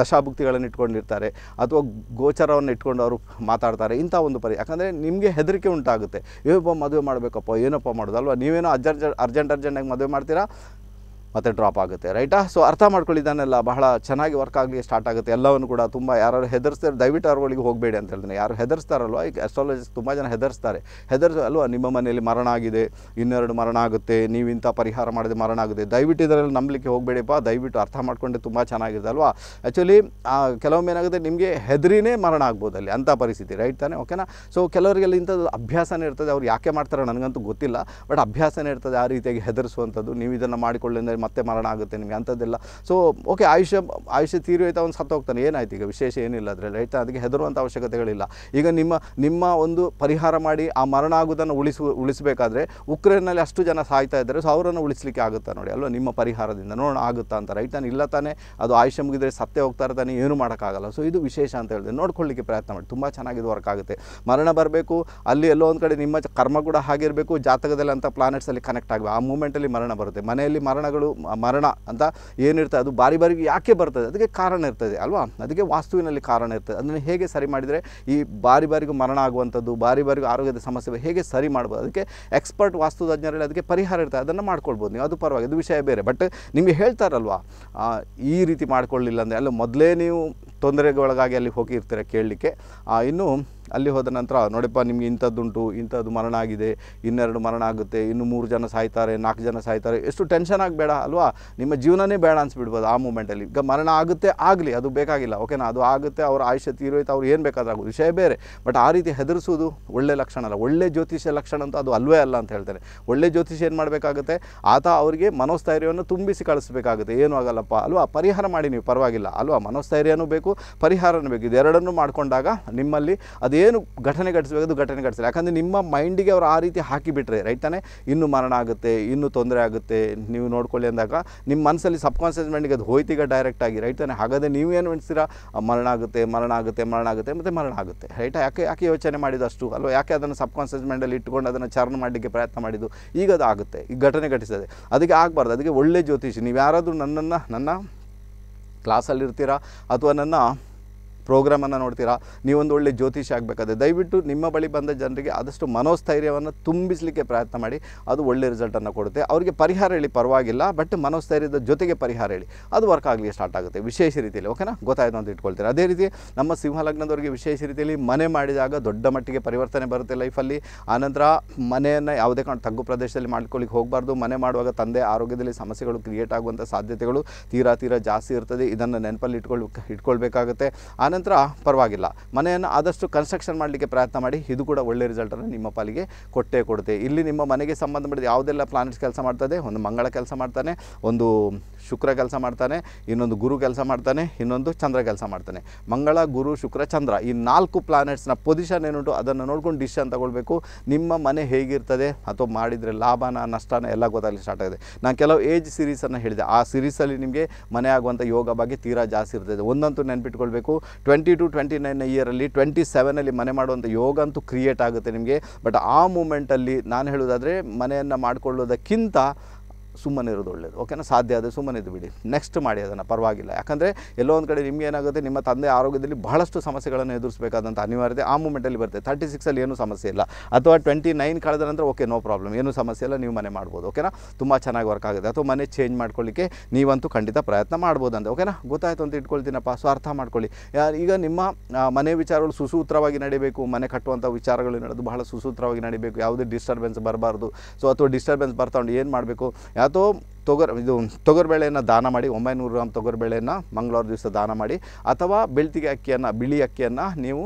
ದಶಾಭುಕ್ತಿಗಳನ್ನು ಇಟ್ಕೊಂಡಿರ್ತಾರೆ ಅಥವಾ ಗೋಚರವನ್ನು ಇಟ್ಕೊಂಡು ಅವರು ಮಾತಾಡ್ತಾರೆ ಇಂಥ ಒಂದು ಪರಿ ಯಾಕಂದರೆ ನಿಮಗೆ ಹೆದರಿಕೆ ಉಂಟಾಗುತ್ತೆ ಇವೊಬ್ಬ ಮದುವೆ ಮಾಡಬೇಕಪ್ಪ ಏನಪ್ಪ ಮಾಡೋದು ಅಲ್ವಾ ನೀವೇನೋ ಅರ್ಜೆಂಟ್ ಅರ್ಜೆಂಟ್ ಅರ್ಜೆಂಟಾಗಿ ಮದುವೆ ಮಾಡ್ತೀರಾ ಮತ್ತು ಡ್ರಾಪ್ ಆಗುತ್ತೆ ರೈಟಾ ಸೊ ಅರ್ಥ ಮಾಡ್ಕೊಳ್ಳಿದ್ದಾನೆಲ್ಲ ಬಹಳ ಚೆನ್ನಾಗಿ ವರ್ಕ್ ಆಗಲಿ ಸ್ಟಾರ್ಟ್ ಆಗುತ್ತೆ ಎಲ್ಲವನ್ನು ಕೂಡ ತುಂಬ ಯಾರು ಹೆದರ್ಸ್ತಾರೆ ದಯವಿಟ್ಟು ಅವ್ರಗಳಿಗೆ ಹೋಗಬೇಡಿ ಅಂತ ಹೇಳ್ತಾನೆ ಯಾರು ಹೆದರ್ಸ್ತಾರಲ್ವ ಈಗ ಅಸ್ಟ್ರಾಲಜಿಸ್ ತುಂಬ ಜನ ಹೆದರ್ಸ್ತಾರೆ ಹೆದರ್ಸ್ ಅಲ್ವಾ ನಿಮ್ಮ ಮನೆಯಲ್ಲಿ ಮರಣ ಆಗಿದೆ ಇನ್ನೆರಡು ಮರಣ ಆಗುತ್ತೆ ನೀವು ಪರಿಹಾರ ಮಾಡಿದ್ರೆ ಮರಣ ಆಗುತ್ತೆ ದಯವಿಟ್ಟು ಇದರಲ್ಲಿ ನಂಬಲಿಕ್ಕೆ ಹೋಗಬೇಡಿಪ್ಪ ದಯವಿಟ್ಟು ಅರ್ಥ ಮಾಡ್ಕೊಂಡು ತುಂಬ ಚೆನ್ನಾಗಿದೆ ಅಲ್ವಾ ಆ್ಯಕ್ಚುಲಿ ಕೆಲವೊಮ್ಮೆ ಏನಾಗುತ್ತೆ ನಿಮಗೆ ಹೆದರಿನೇ ಮರಣ ಆಗ್ಬೋದು ಅಲ್ಲಿ ಅಂಥ ಪರಿಸ್ಥಿತಿ ರೈಟ್ ತಾನೇ ಓಕೆನಾ ಸೊ ಕೆಲವರಿಗೆಲ್ಲ ಇಂಥದ್ದು ಅಭ್ಯಾಸನೇ ಇರ್ತದೆ ಅವ್ರು ಯಾಕೆ ಮಾಡ್ತಾರೆ ನನಗಂತೂ ಗೊತ್ತಿಲ್ಲ ಬಟ್ ಅಭ್ಯಾಸನೇ ಇರ್ತದೆ ಆ ರೀತಿಯಾಗಿ ಹೆದರಿಸುವಂಥದ್ದು ನೀವು ಇದನ್ನು ಮಾಡಿಕೊಳ್ಳಿ ಅಂದರೆ ಮತ್ತೆ ಮರಣ ಆಗುತ್ತೆ ನಿಮಗೆ ಅಂಥದ್ದೆಲ್ಲ ಸೊ ಓಕೆ ಆಯುಷ್ಯ ಆಯುಷ್ಯ ತೀರಿ ಹೋಯ್ತಾ ಒಂದು ಸತ್ತು ಹೋಗ್ತಾನೆ ಏನಾಯ್ತು ಈಗ ವಿಶೇಷ ಏನಿಲ್ಲ ಅದರಲ್ಲಿ ರೈತ ಅದಕ್ಕೆ ಹೆದರುವಂಥ ಅವಶ್ಯಕತೆಗಳಿಲ್ಲ ಈಗ ನಿಮ್ಮ ನಿಮ್ಮ ಒಂದು ಪರಿಹಾರ ಮಾಡಿ ಆ ಮರಣ ಆಗೋದನ್ನು ಉಳಿಸು ಉಳಿಸಬೇಕಾದ್ರೆ ಉಕ್ರೇನಲ್ಲಿ ಅಷ್ಟು ಜನ ಸಾಯ್ತಾ ಇದ್ದಾರೆ ಸೊ ಅವರನ್ನು ಉಳಿಸಲಿಕ್ಕೆ ಆಗುತ್ತಾ ನೋಡಿ ಅಲ್ವಾ ನಿಮ್ಮ ಪರಿಹಾರದಿಂದ ನೋಡೋಣ ಆಗುತ್ತಾ ಅಂತ ರೈತನ ಇಲ್ಲ ತಾನೇ ಅದು ಆಯುಷ್ಯ ಮುಗಿದರೆ ಸತ್ತೇ ಹೋಗ್ತಾ ಇರ್ತಾನೆ ಏನೂ ಮಾಡೋಕ್ಕಾಗಲ್ಲ ಸೊ ಇದು ವಿಶೇಷ ಅಂತ ಹೇಳಿದೆ ನೋಡ್ಕೊಳ್ಳಿಕ್ಕೆ ಪ್ರಯತ್ನ ಮಾಡಿ ತುಂಬ ಚೆನ್ನಾಗಿದೆ ವರ್ಕ್ ಆಗುತ್ತೆ ಮರಣ ಬರಬೇಕು ಅಲ್ಲಿ ಎಲ್ಲೋ ಒಂದು ಕಡೆ ನಿಮ್ಮ ಕರ್ಮ ಕೂಡ ಹಾಗಿರಬೇಕು ಜಾತಕದಲ್ಲಿ ಅಂತ ಪ್ಲಾನೆಟ್ಸಲ್ಲಿ ಕನೆಕ್ಟ್ ಆಗಬೇಕು ಆ ಮೂಮೆಂಟಲ್ಲಿ ಮರಣ ಬರುತ್ತೆ ಮನೆಯಲ್ಲಿ ಮರಣಗಳು ಮರಣ ಅಂತ ಏನಿರ್ತದೆ ಅದು ಬಾರಿ ಬಾರಿ ಯಾಕೆ ಬರ್ತದೆ ಅದಕ್ಕೆ ಕಾರಣ ಇರ್ತದೆ ಅಲ್ವಾ ಅದಕ್ಕೆ ವಾಸ್ತುವಿನಲ್ಲಿ ಕಾರಣ ಇರ್ತದೆ ಅದನ್ನು ಹೇಗೆ ಸರಿ ಮಾಡಿದರೆ ಈ ಬಾರಿ ಬಾರಿಗೂ ಮರಣ ಆಗುವಂಥದ್ದು ಬಾರಿ ಬಾರಿಗೂ ಆರೋಗ್ಯದ ಸಮಸ್ಯೆ ಹೇಗೆ ಸರಿ ಮಾಡ್ಬೋದು ಅದಕ್ಕೆ ಎಕ್ಸ್ಪರ್ಟ್ ವಾಸ್ತು ತಜ್ಞರಲ್ಲಿ ಅದಕ್ಕೆ ಪರಿಹಾರ ಇರ್ತದೆ ಅದನ್ನು ಮಾಡ್ಕೊಳ್ಬೋದು ನೀವು ಅದು ಪರವಾಗಿ ಅದು ವಿಷಯ ಬೇರೆ ಬಟ್ ನಿಮಗೆ ಹೇಳ್ತಾರಲ್ವಾ ಈ ರೀತಿ ಮಾಡ್ಕೊಳ್ಳಿಲ್ಲ ಅಂದರೆ ಅಲ್ಲಿ ಮೊದಲೇ ನೀವು ತೊಂದರೆಗೊಳಗಾಗಿ ಅಲ್ಲಿ ಹೋಗಿರ್ತೀರ ಕೇಳಲಿಕ್ಕೆ ಇನ್ನು ಅಲ್ಲಿ ಹೋದ ನಂತರ ನೋಡಪ್ಪ ನಿಮಗೆ ಇಂಥದ್ದುಂಟು ಇಂಥದ್ದು ಮರಣ ಆಗಿದೆ ಇನ್ನೆರಡು ಮರಣ ಆಗುತ್ತೆ ಇನ್ನು ಮೂರು ಜನ ಸಾಯ್ತಾರೆ ನಾಲ್ಕು ಜನ ಸಾಯ್ತಾರೆ ಎಷ್ಟು ಟೆನ್ಷನ್ ಆಗಬೇಡ ಅಲ್ವಾ ನಿಮ್ಮ ಜೀವನನೇ ಬೇಡ ಅನಿಸ್ಬಿಡ್ಬೋದು ಆ ಮೂಮೆಂಟಲ್ಲಿ ಈಗ ಮರಣ ಆಗುತ್ತೆ ಆಗಲಿ ಅದು ಬೇಕಾಗಿಲ್ಲ ಓಕೆನಾ ಅದು ಆಗುತ್ತೆ ಅವ್ರ ಆಯುಷ್ಯ ತೀರೋಯ್ತು ಅವ್ರು ಏನು ಬೇಕಾದ್ರೂ ಆಗೋದು ವಿಷಯ ಬೇರೆ ಬಟ್ ಆ ರೀತಿ ಹೆದರಿಸೋದು ಒಳ್ಳೆ ಲಕ್ಷಣ ಅಲ್ಲ ಒಳ್ಳೆ ಜ್ಯೋತಿಷ್ಯ ಲಕ್ಷಣ ಅಂತ ಅದು ಅಲ್ವೇ ಅಲ್ಲ ಅಂತ ಹೇಳ್ತಾರೆ ಒಳ್ಳೆ ಜ್ಯೋತಿಷ್ಯ ಏನು ಮಾಡಬೇಕಾಗುತ್ತೆ ಆತ ಅವರಿಗೆ ಮನೋಸ್ಥೈರ್ಯವನ್ನು ತುಂಬಿಸಿ ಕಳಿಸ್ಬೇಕಾಗುತ್ತೆ ಏನೂ ಆಗಲ್ಲಪ್ಪ ಅಲ್ವಾ ಪರಿಹಾರ ಮಾಡಿ ನೀವು ಪರವಾಗಿಲ್ಲ ಅಲ್ವಾ ಮನೋಸ್ಥೈರ್ಯನೂ ಬೇಕು ಪರಿಹಾರನೂ ಬೇಕು ಇದೆರಡನ್ನೂ ಮಾಡಿಕೊಂಡಾಗ ನಿಮ್ಮಲ್ಲಿ ಅದು ಅದೇನು ಘಟನೆ ಘಟಿಸಬೇಕು ಅದು ಘಟನೆ ಘಟಿಸಿಲ್ಲ ಯಾಕಂದರೆ ನಿಮ್ಮ ಮೈಂಡಿಗೆ ಅವರು ಆ ರೀತಿ ಹಾಕಿಬಿಟ್ರೆ ರೈಟ್ ತಾನೇ ಇನ್ನೂ ಮರಣ ಆಗುತ್ತೆ ಇನ್ನೂ ತೊಂದರೆ ಆಗುತ್ತೆ ನೀವು ನೋಡ್ಕೊಳ್ಳಿ ಅಂದಾಗ ನಿಮ್ಮ ಮನಸ್ಸಲ್ಲಿ ಕಾನ್ಷಿಯಸ್ ಮೈಂಡಿಗೆ ಅದು ಹೋಯ್ತೀಗ ಡೈರೆಕ್ಟಾಗಿ ರೈಟ್ ತಾನೇ ಹಾಗಾದರೆ ನೀವೇನು ಎಣಿಸ್ತೀರಾ ಮರಣ ಆಗುತ್ತೆ ಮರಣ ಆಗುತ್ತೆ ಮರಣ ಆಗುತ್ತೆ ಮತ್ತು ಮರಣ ಆಗುತ್ತೆ ರೈಟ್ ಯಾಕೆ ಯಾಕೆ ಯೋಚನೆ ಮಾಡಿದಷ್ಟು ಅಷ್ಟು ಅಲ್ವಾ ಯಾಕೆ ಅದನ್ನು ಕಾನ್ಷಿಯಸ್ ಮೈಂಡಲ್ಲಿ ಇಟ್ಕೊಂಡು ಅದನ್ನು ಚರ್ನ್ ಮಾಡಲಿಕ್ಕೆ ಪ್ರಯತ್ನ ಮಾಡಿದ್ದು ಈಗ ಅದು ಆಗುತ್ತೆ ಈ ಘಟನೆ ಘಟಿಸಿದೆ ಅದಕ್ಕೆ ಆಗಬಾರ್ದು ಅದಕ್ಕೆ ಒಳ್ಳೆ ಜ್ಯೋತಿಷಿ ನೀವು ಯಾರಾದರೂ ನನ್ನನ್ನು ನನ್ನ ಕ್ಲಾಸಲ್ಲಿರ್ತೀರಾ ಅಥವಾ ನನ್ನ ಪ್ರೋಗ್ರಾಮನ್ನು ನೋಡ್ತೀರಾ ನೀವೊಂದು ಒಳ್ಳೆ ಜ್ಯೋತಿಷ್ಯ ಆಗಬೇಕಾದ್ರೆ ದಯವಿಟ್ಟು ನಿಮ್ಮ ಬಳಿ ಬಂದ ಜನರಿಗೆ ಆದಷ್ಟು ಮನೋಸ್ಥೈರ್ಯವನ್ನು ತುಂಬಿಸಲಿಕ್ಕೆ ಪ್ರಯತ್ನ ಮಾಡಿ ಅದು ಒಳ್ಳೆ ರಿಸಲ್ಟನ್ನು ಕೊಡುತ್ತೆ ಅವರಿಗೆ ಪರಿಹಾರ ಹೇಳಿ ಪರವಾಗಿಲ್ಲ ಬಟ್ ಮನೋಸ್ಥೈರ್ಯದ ಜೊತೆಗೆ ಪರಿಹಾರ ಹೇಳಿ ಅದು ವರ್ಕ್ ಆಗಲಿ ಸ್ಟಾರ್ಟ್ ಆಗುತ್ತೆ ವಿಶೇಷ ರೀತಿಯಲ್ಲಿ ಓಕೆನಾ ಗೊತ್ತಾಯಿತು ಅಂತ ಇಟ್ಕೊಳ್ತೀರಿ ಅದೇ ರೀತಿ ನಮ್ಮ ಸಿಂಹಲಗ್ನದವರಿಗೆ ವಿಶೇಷ ರೀತಿಯಲ್ಲಿ ಮನೆ ಮಾಡಿದಾಗ ದೊಡ್ಡ ಮಟ್ಟಿಗೆ ಪರಿವರ್ತನೆ ಬರುತ್ತೆ ಲೈಫಲ್ಲಿ ಆನಂತರ ಮನೆಯನ್ನು ಯಾವುದೇ ಕಾರಣ ತಗ್ಗು ಪ್ರದೇಶದಲ್ಲಿ ಮಾಡ್ಕೊಳ್ಳಿಕ್ಕೆ ಹೋಗಬಾರ್ದು ಮನೆ ಮಾಡುವಾಗ ತಂದೆ ಆರೋಗ್ಯದಲ್ಲಿ ಸಮಸ್ಯೆಗಳು ಕ್ರಿಯೇಟ್ ಆಗುವಂಥ ಸಾಧ್ಯತೆಗಳು ತೀರಾ ತೀರಾ ಜಾಸ್ತಿ ಇರ್ತದೆ ಇದನ್ನು ನೆನಪಲ್ಲಿ ಇಟ್ಕೊಳ್ಳಿ ಇಟ್ಕೊಳ್ಬೇಕಾಗುತ್ತೆ ಆನಂತರ ನಂತರ ಪರವಾಗಿಲ್ಲ ಮನೆಯನ್ನು ಆದಷ್ಟು ಕನ್ಸ್ಟ್ರಕ್ಷನ್ ಮಾಡಲಿಕ್ಕೆ ಪ್ರಯತ್ನ ಮಾಡಿ ಇದು ಕೂಡ ಒಳ್ಳೆ ರಿಸಲ್ಟನ್ನು ನಿಮ್ಮ ಪಾಲಿಗೆ ಕೊಟ್ಟೇ ಕೊಡುತ್ತೆ ಇಲ್ಲಿ ನಿಮ್ಮ ಮನೆಗೆ ಸಂಬಂಧಪಟ್ಟ ಯಾವುದೆಲ್ಲ ಪ್ಲಾನೆಟ್ಸ್ ಕೆಲಸ ಮಾಡ್ತದೆ ಒಂದು ಮಂಗಳ ಕೆಲಸ ಮಾಡ್ತಾನೆ ಒಂದು ಶುಕ್ರ ಕೆಲಸ ಮಾಡ್ತಾನೆ ಇನ್ನೊಂದು ಗುರು ಕೆಲಸ ಮಾಡ್ತಾನೆ ಇನ್ನೊಂದು ಚಂದ್ರ ಕೆಲಸ ಮಾಡ್ತಾನೆ ಮಂಗಳ ಗುರು ಶುಕ್ರ ಚಂದ್ರ ಈ ನಾಲ್ಕು ಪ್ಲಾನೆಟ್ಸ್ನ ಪೊಸಿಷನ್ ಏನುಂಟು ಅದನ್ನು ನೋಡ್ಕೊಂಡು ಡಿಸಿಷನ್ ತಗೊಳ್ಬೇಕು ನಿಮ್ಮ ಮನೆ ಹೇಗಿರ್ತದೆ ಅಥವಾ ಮಾಡಿದರೆ ಲಾಭನ ನಷ್ಟನ ಎಲ್ಲ ಗೊತ್ತಾಗಲಿ ಸ್ಟಾರ್ಟ್ ಆಗಿದೆ ನಾನು ಕೆಲವು ಏಜ್ ಸೀರೀಸನ್ನು ಹೇಳಿದೆ ಆ ಸೀರೀಸಲ್ಲಿ ನಿಮಗೆ ಮನೆ ಆಗುವಂಥ ಯೋಗ ಬಗ್ಗೆ ತೀರಾ ಜಾಸ್ತಿ ಇರ್ತದೆ ಒಂದಂತೂ ನೆನಪಿಟ್ಕೊಳ್ಬೇಕು ಟ್ವೆಂಟಿ ಟು ಟ್ವೆಂಟಿ ನೈನ್ ಇಯರಲ್ಲಿ ಟ್ವೆಂಟಿ ಸೆವೆನಲ್ಲಿ ಮನೆ ಮಾಡುವಂಥ ಯೋಗ ಅಂತೂ ಕ್ರಿಯೇಟ್ ಆಗುತ್ತೆ ನಿಮಗೆ ಬಟ್ ಆ ಮೂಮೆಂಟಲ್ಲಿ ನಾನು ಹೇಳೋದಾದರೆ ಮನೆಯನ್ನು ಮಾಡಿಕೊಳ್ಳೋದಕ್ಕಿಂತ ಸುಮ್ಮನೆ ಇರೋದು ಒಳ್ಳೆಯದು ಓಕೆನಾ ಸಾಧ್ಯ ಆದರೆ ಸುಮ್ಮನೆ ಇದು ಬಿಡಿ ನೆಕ್ಸ್ಟ್ ಮಾಡಿ ಅದನ್ನು ಪರವಾಗಿಲ್ಲ ಯಾಕಂದರೆ ಎಲ್ಲೋ ಒಂದು ಕಡೆ ನಿಮ್ಗೆ ಏನಾಗುತ್ತೆ ನಿಮ್ಮ ತಂದೆ ಆರೋಗ್ಯದಲ್ಲಿ ಬಹಳಷ್ಟು ಸಮಸ್ಯೆಗಳನ್ನು ಎದುರಿಸಬೇಕಾದಂಥ ಅನಿವಾರ್ಯತೆ ಆ ಮೂಮೆಂಟಲ್ಲಿ ಬರುತ್ತೆ ತರ್ಟಿ ಸಿಕ್ಸಲ್ಲಿ ಏನೂ ಸಮಸ್ಯೆ ಇಲ್ಲ ಅಥವಾ ಟ್ವೆಂಟಿ ನೈನ್ ಕಳೆದ ನಂತರ ಓಕೆ ನೋ ಪ್ರಾಬ್ಲಮ್ ಏನೂ ಸಮಸ್ಯೆ ಇಲ್ಲ ನೀವು ಮನೆ ಮಾಡ್ಬೋದು ಓಕೆನಾ ತುಂಬ ಚೆನ್ನಾಗಿ ವರ್ಕ್ ಆಗುತ್ತೆ ಅಥವಾ ಮನೆ ಚೇಂಜ್ ಮಾಡ್ಕೊಳ್ಳಿಕ್ಕೆ ನೀವಂತೂ ಖಂಡಿತ ಪ್ರಯತ್ನ ಮಾಡ್ಬೋದು ಅಂತ ಓಕೆನಾ ಗೊತ್ತಾಯ್ತು ಅಂತ ಇಟ್ಕೊಳ್ತೀನಪ್ಪ ಸೊ ಅರ್ಥ ಮಾಡ್ಕೊಳ್ಳಿ ಈಗ ನಿಮ್ಮ ಮನೆ ವಿಚಾರಗಳು ಸುಸೂತ್ರವಾಗಿ ನಡೀಬೇಕು ಮನೆ ಕಟ್ಟುವಂಥ ವಿಚಾರಗಳು ನಡೆದು ಬಹಳ ಸುಸೂತ್ರವಾಗಿ ನಡೀಬೇಕು ಯಾವುದೇ ಡಿಸ್ಟರ್ಬೆನ್ಸ್ ಬರಬಾರ್ದು ಸೊ ಅಥವಾ ಡಿಸ್ಟರ್ಬೆನ್ಸ್ ಬರ್ತಾ ಉಂಟು ಏನು ಮಾಡಬೇಕು ಅಥವಾ ತೊಗರ್ ಇದು ತೊಗರುಬೇಳೆಯನ್ನು ದಾನ ಮಾಡಿ ಒಂಬೈನೂರು ಗ್ರಾಮ್ ತೊಗರುಬೇಳೆಯನ್ನು ಮಂಗಳವಾರ ದಿವಸ ದಾನ ಮಾಡಿ ಅಥವಾ ಬೆಳ್ತಿಗೆ ಅಕ್ಕಿಯನ್ನು ಬಿಳಿ ಅಕ್ಕಿಯನ್ನು ನೀವು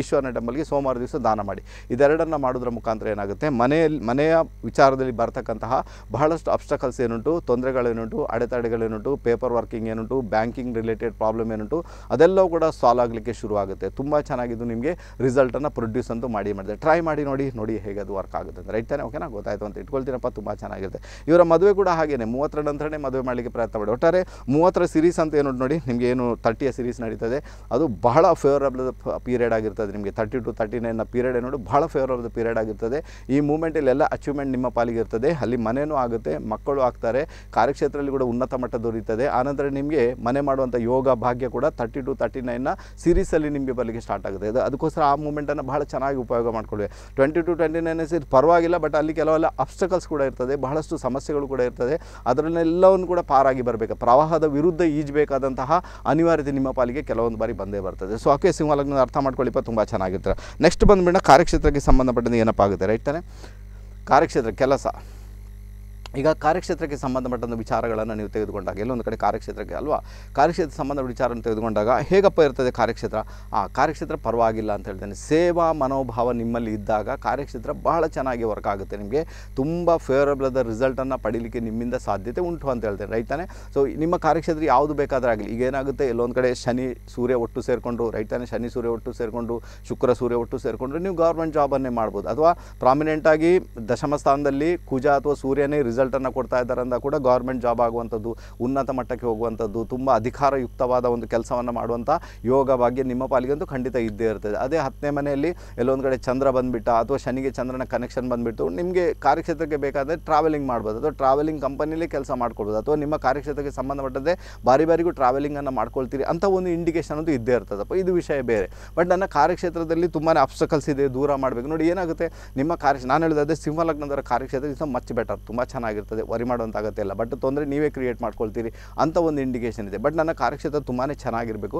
ಈಶ್ವರನ ಟೆಂಬಲ್ಗೆ ಸೋಮವಾರ ದಿವಸ ದಾನ ಮಾಡಿ ಇದೆರಡನ್ನು ಮಾಡೋದ್ರ ಮುಖಾಂತರ ಏನಾಗುತ್ತೆ ಮನೆಯಲ್ಲಿ ಮನೆಯ ವಿಚಾರದಲ್ಲಿ ಬರ್ತಕ್ಕಂತಹ ಬಹಳಷ್ಟು ಅಬ್ಸ್ಟಕಲ್ಸ್ ಏನುಂಟು ತೊಂದರೆಗಳೇನುಂಟು ಅಡೆತಡೆಗಳೇನುಂಟು ಪೇಪರ್ ವರ್ಕಿಂಗ್ ಏನುಂಟು ಬ್ಯಾಂಕಿಂಗ್ ರಿಲೇಟೆಡ್ ಪ್ರಾಬ್ಲಮ್ ಏನುಂಟು ಅದೆಲ್ಲವೂ ಕೂಡ ಸಾಲ್ವ್ ಆಗಲಿಕ್ಕೆ ಶುರುವಾಗುತ್ತೆ ತುಂಬ ಚೆನ್ನಾಗಿದ್ದು ನಿಮಗೆ ರಿಸಲ್ಟನ್ನು ಪ್ರೊಡ್ಯೂಸ್ ಅಂತೂ ಮಾಡಿ ಮಾಡಿದೆ ಟ್ರೈ ಮಾಡಿ ನೋಡಿ ನೋಡಿ ಹೇಗೆ ಅದು ವರ್ಕ್ ಆಗುತ್ತೆ ಅಂತ ರೈಟ್ ತಾನೆ ಓಕೆನಾ ಗೊತ್ತಾಯಿತು ಅಂತ ಇಟ್ಕೊಳ್ತೀನಪ್ಪ ತುಂಬ ಚೆನ್ನಾಗಿರುತ್ತೆ ಇವರ ಮದುವೆ ಕೂಡ ಹಾಗೇನೆ ಮೂವತ್ತರ ನಂತರನೇ ಮದುವೆ ಮಾಡಲಿಕ್ಕೆ ಪ್ರಯತ್ನ ಮಾಡಿ ಒಟ್ಟಾರೆ ಮೂವತ್ತರ ಸಿರೀಸ್ ಅಂತ ಏನು ನೋಡಿ ನಿಮಗೆ ಏನು ತರ್ಟಿಯ ಸಿರೀಸ್ ನಡೀತದೆ ಅದು ಬಹಳ ಫೇವರಬಲ್ ಪೀರಿಯಡ್ ಆಗಿರ್ತದೆ ನಿಮಗೆ ತರ್ಟಿ ಟು ತರ್ಟಿ ನೈನ್ನ ಪೀರಿಯಡ್ ನೋಡಿ ಭಾಳ ಫೇವರಬಲ್ ಪೀರಿಯಡ್ ಆಗಿರ್ತದೆ ಈ ಮೂಮೆಂಟಲ್ಲಿ ಎಲ್ಲ ಅಚೀವ್ಮೆಂಟ್ ನಿಮ್ಮ ಪಾಲಿಗೆ ಇರ್ತದೆ ಅಲ್ಲಿ ಮನೆಯೂ ಆಗುತ್ತೆ ಮಕ್ಕಳು ಆಗ್ತಾರೆ ಕಾರ್ಯಕ್ಷೇತ್ರದಲ್ಲಿ ಕೂಡ ಉನ್ನತ ಮಟ್ಟ ದೊರೆಯುತ್ತದೆ ಆನಂತರ ನಿಮಗೆ ಮನೆ ಮಾಡುವಂಥ ಯೋಗ ಭಾಗ್ಯ ಕೂಡ ತರ್ಟಿ ಟು ತರ್ಟಿ ನೈನ್ನ ಸೀರೀಸಲ್ಲಿ ನಿಮಗೆ ಬರಲಿಕ್ಕೆ ಸ್ಟಾರ್ಟ್ ಆಗುತ್ತೆ ಅದು ಅದಕ್ಕೋಸ್ಕರ ಆ ಮೂಮೆಂಟನ್ನು ಭಾಳ ಚೆನ್ನಾಗಿ ಉಪಯೋಗ ಮಾಡಿಕೊಳ್ಳಿ ಟ್ವೆಂಟಿ ಟು ಟ್ವೆಂಟಿ ನೈನ್ ಇದು ಪರವಾಗಿಲ್ಲ ಬಟ್ ಅಲ್ಲಿ ಕೆಲವೆಲ್ಲ ಅಬ್ಸ್ಟಕಲ್ಸ್ ಕೂಡ ಇರ್ತದೆ ಬಹಳಷ್ಟು ಸಮಸ್ಯೆಗಳು ಕೂಡ ಇರ್ತದೆ ಅದರಲ್ಲೆಲ್ಲವನ್ನು ಕೂಡ ಪಾರಾಗಿ ಬರಬೇಕು ಪ್ರವಾಹದ ವಿರುದ್ಧ ಈಜಬೇಕಾದಂತಹ ಅನಿವಾರ್ಯತೆ ನಿಮ್ಮ ಪಾಲಿಗೆ ಕೆಲವೊಂದು ಬಾರಿ ಬಂದೇ ಬರ್ತದೆ ಸೊ ಅಕೆ ಲಗ್ನ ಅರ್ಥ ಮಾಡ್ಕೊಳ್ಳಿ ತುಂಬ ಚೆನ್ನಾಗಿರ್ತಾರೆ ನೆಕ್ಸ್ಟ್ ಬಂದ್ಬಿಟ್ಟು ಕಾರ್ಯಕ್ಷೇತ್ರಕ್ಕೆ ಸಂಬಂಧಪಟ್ಟಿದ್ದು ಏನಪ್ಪ ಆಗುತ್ತೆ ರೈಟ್ ತಾನೆ ಕಾರ್ಯಕ್ಷೇತ್ರ ಕೆಲಸ ಈಗ ಕಾರ್ಯಕ್ಷೇತ್ರಕ್ಕೆ ಸಂಬಂಧಪಟ್ಟಂಥ ವಿಚಾರಗಳನ್ನು ನೀವು ತೆಗೆದುಕೊಂಡಾಗ ಎಲ್ಲೊಂದು ಕಡೆ ಕಾರ್ಯಕ್ಷೇತ್ರಕ್ಕೆ ಅಲ್ವಾ ಕಾರ್ಯಕ್ಷೇತ್ರ ಸಂಬಂಧ ವಿಚಾರವನ್ನು ತೆಗೆದುಕೊಂಡಾಗ ಹೇಗಪ್ಪ ಇರ್ತದೆ ಕಾರ್ಯಕ್ಷೇತ್ರ ಆ ಕಾರ್ಯಕ್ಷೇತ್ರ ಪರವಾಗಿಲ್ಲ ಅಂತ ಹೇಳ್ತೇನೆ ಸೇವಾ ಮನೋಭಾವ ನಿಮ್ಮಲ್ಲಿ ಇದ್ದಾಗ ಕಾರ್ಯಕ್ಷೇತ್ರ ಬಹಳ ಚೆನ್ನಾಗಿ ವರ್ಕ್ ಆಗುತ್ತೆ ನಿಮಗೆ ತುಂಬ ಫೇವರಬಲ್ ಆದ ರಿಸಲ್ಟನ್ನು ಪಡೀಲಿಕ್ಕೆ ನಿಮ್ಮಿಂದ ಸಾಧ್ಯತೆ ಉಂಟು ಅಂತ ಹೇಳ್ತೇನೆ ರೈತನೇ ಸೊ ನಿಮ್ಮ ಕಾರ್ಯಕ್ಷೇತ್ರ ಯಾವುದು ಬೇಕಾದರೆ ಆಗಲಿ ಈಗ ಏನಾಗುತ್ತೆ ಎಲ್ಲೊಂದು ಕಡೆ ಶನಿ ಸೂರ್ಯ ಒಟ್ಟು ಸೇರಿಕೊಂಡು ರೈತನೇ ಶನಿ ಸೂರ್ಯ ಒಟ್ಟು ಸೇರಿಕೊಂಡು ಶುಕ್ರ ಸೂರ್ಯ ಒಟ್ಟು ಸೇರಿಕೊಂಡ್ರೆ ನೀವು ಗೌರ್ಮೆಂಟ್ ಜಾಬನ್ನೇ ಮಾಡ್ಬೋದು ಅಥವಾ ಪ್ರಾಮಿನೆಂಟಾಗಿ ದಶಮ ಸ್ಥಾನದಲ್ಲಿ ಕುಜ ಅಥವಾ ಸೂರ್ಯನೇ ರಿಸಲ್ಟ್ ರಿಸಲ್ಟನ್ನು ಕೊಡ್ತಾ ಇದ್ದಾರೆ ಅಂದ ಕೂಡ ಗೌರ್ಮೆಂಟ್ ಜಾಬ್ ಆಗುವಂಥದ್ದು ಉನ್ನತ ಮಟ್ಟಕ್ಕೆ ಹೋಗುವಂಥದ್ದು ತುಂಬ ಅಧಿಕಾರಯುಕ್ತವಾದ ಒಂದು ಕೆಲಸವನ್ನು ಮಾಡುವಂಥ ಯೋಗ ಭಾಗ್ಯ ನಿಮ್ಮ ಅಂತೂ ಖಂಡಿತ ಇದ್ದೇ ಇರ್ತದೆ ಅದೇ ಹತ್ತನೇ ಮನೆಯಲ್ಲಿ ಎಲ್ಲೊಂದು ಕಡೆ ಚಂದ್ರ ಬಂದುಬಿಟ್ಟ ಅಥವಾ ಶನಿಗೆ ಚಂದ್ರನ ಕನೆಕ್ಷನ್ ಬಂದುಬಿಟ್ಟು ನಿಮಗೆ ಕಾರ್ಯಕ್ಷೇತ್ರಕ್ಕೆ ಬೇಕಾದರೆ ಟ್ರಾವೆಲಿಂಗ್ ಮಾಡ್ಬೋದು ಅಥವಾ ಟ್ರಾವೆಲಿಂಗ್ ಕಂಪನಿಲಿ ಕೆಲಸ ಮಾಡ್ಕೊಳ್ಬೋದು ಅಥವಾ ನಿಮ್ಮ ಕಾರ್ಯಕ್ಷೇತ್ರಕ್ಕೆ ಸಂಬಂಧಪಟ್ಟಂತೆ ಬಾರಿ ಬಾರಿಗೂ ಟ್ರಾವೆಲಿಂಗನ್ನು ಮಾಡ್ಕೊಳ್ತೀರಿ ಅಂತ ಒಂದು ಇಂಡಿಕೇಷನ್ ಅಂತೂ ಇದ್ದೇ ಇರ್ತದಪ್ಪ ಇದು ವಿಷಯ ಬೇರೆ ಬಟ್ ನನ್ನ ಕಾರ್ಯಕ್ಷೇತ್ರದಲ್ಲಿ ತುಂಬಾ ಅಪ್ಸಕಲ್ಸ್ ಇದೆ ದೂರ ಮಾಡಬೇಕು ನೋಡಿ ಏನಾಗುತ್ತೆ ನಿಮ್ಮ ಕಾರ್ಯ ನಾನು ಹೇಳಿದ್ರೆ ಅದೇ ಸಿಂಹ ಕಾರ್ಯಕ್ಷೇತ್ರ ಕಾರ್ಯಕ್ಷೇತ್ರ ಮಚ್ ಬೆಟರ್ ತುಂಬ ಚೆನ್ನಾಗಿ ಆಗಿರ್ತದೆ ವರಿ ಮಾಡುವಂಥ ಆಗುತ್ತೆ ಇಲ್ಲ ಬಟ್ ತೊಂದರೆ ನೀವೇ ಕ್ರಿಯೇಟ್ ಮಾಡ್ಕೊಳ್ತೀರಿ ಅಂತ ಒಂದು ಇಂಡಿಕೇಷನ್ ಇದೆ ಬಟ್ ನನ್ನ ಕಾರ್ಯಕ್ಷೇತ್ರ ತುಂಬಾ ಚೆನ್ನಾಗಿರಬೇಕು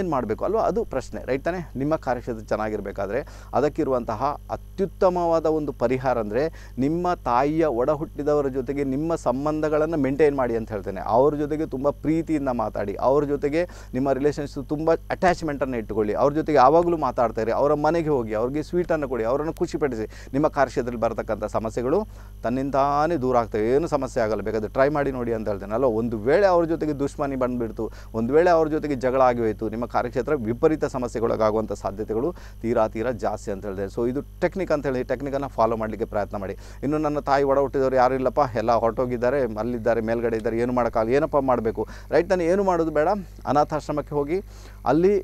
ಏನು ಮಾಡಬೇಕು ಅಲ್ವಾ ಅದು ಪ್ರಶ್ನೆ ರೈಟ್ ತಾನೇ ನಿಮ್ಮ ಕಾರ್ಯಕ್ಷೇತ್ರ ಚೆನ್ನಾಗಿರಬೇಕಾದ್ರೆ ಅದಕ್ಕಿರುವಂತಹ ಅತ್ಯುತ್ತಮವಾದ ಒಂದು ಪರಿಹಾರ ಅಂದರೆ ನಿಮ್ಮ ತಾಯಿಯ ಒಡ ಹುಟ್ಟಿದವರ ಜೊತೆಗೆ ನಿಮ್ಮ ಸಂಬಂಧಗಳನ್ನು ಮೇಂಟೈನ್ ಮಾಡಿ ಅಂತ ಹೇಳ್ತೇನೆ ಅವ್ರ ಜೊತೆಗೆ ತುಂಬ ಪ್ರೀತಿಯಿಂದ ಮಾತಾಡಿ ಅವ್ರ ಜೊತೆಗೆ ನಿಮ್ಮ ರಿಲೇಷನ್ಶಿಪ್ ತುಂಬ ಅಟ್ಯಾಚ್ಮೆಂಟನ್ನು ಇಟ್ಟುಕೊಳ್ಳಿ ಅವ್ರ ಜೊತೆಗೆ ಯಾವಾಗಲೂ ಮಾತಾಡ್ತಾರೆ ಅವರ ಮನೆಗೆ ಹೋಗಿ ಅವ್ರಿಗೆ ಸ್ವೀಟನ್ನು ಕೊಡಿ ಅವರನ್ನು ಖುಷಿಪಡಿಸಿ ನಿಮ್ಮ ಕಾರ್ಯಕ್ಷೇತ್ರದಲ್ಲಿ ಬರತಕ್ಕಂಥ ಸಮಸ್ಯೆಗಳು ತನ್ನಿಂದಾನೇ ದೂರ ದೂರ ಆಗ್ತವೆ ಏನು ಸಮಸ್ಯೆ ಆಗಲ್ಲ ಬೇಕಾದರೆ ಟ್ರೈ ಮಾಡಿ ನೋಡಿ ಅಂತ ಹೇಳ್ತೇನೆ ಅಲ್ಲ ಒಂದು ವೇಳೆ ಅವ್ರ ಜೊತೆಗೆ ದುಶ್ಮನಿ ಬಂದುಬಿಡ್ತು ಒಂದು ವೇಳೆ ಅವ್ರ ಜೊತೆಗೆ ಜಗಳ ಆಗಿ ಹೋಯಿತು ನಿಮ್ಮ ಕಾರ್ಯಕ್ಷೇತ್ರ ವಿಪರೀತ ಸಮಸ್ಯೆಗೊಳಗಾಗುವಂಥ ಸಾಧ್ಯತೆಗಳು ತೀರಾ ತೀರಾ ಜಾಸ್ತಿ ಅಂತ ಹೇಳಿದೆ ಸೊ ಇದು ಟೆಕ್ನಿಕ್ ಅಂತ ಹೇಳಿ ಟೆಕ್ನಿಕನ್ನು ಫಾಲೋ ಮಾಡಲಿಕ್ಕೆ ಪ್ರಯತ್ನ ಮಾಡಿ ಇನ್ನು ನನ್ನ ತಾಯಿ ಒಡ ಹುಟ್ಟಿದವರು ಯಾರು ಇಲ್ಲಪ್ಪ ಎಲ್ಲ ಹೊರಟೋಗಿದ್ದಾರೆ ಅಲ್ಲಿದ್ದಾರೆ ಮೇಲ್ಗಡೆ ಇದ್ದಾರೆ ಏನು ಮಾಡೋಕ್ಕಾಗಲ್ಲ ಏನಪ್ಪ ಮಾಡಬೇಕು ರೈಟ್ ನಾನು ಏನು ಮಾಡೋದು ಬೇಡ ಅನಾಥಾಶ್ರಮಕ್ಕೆ ಹೋಗಿ ಅಲ್ಲಿ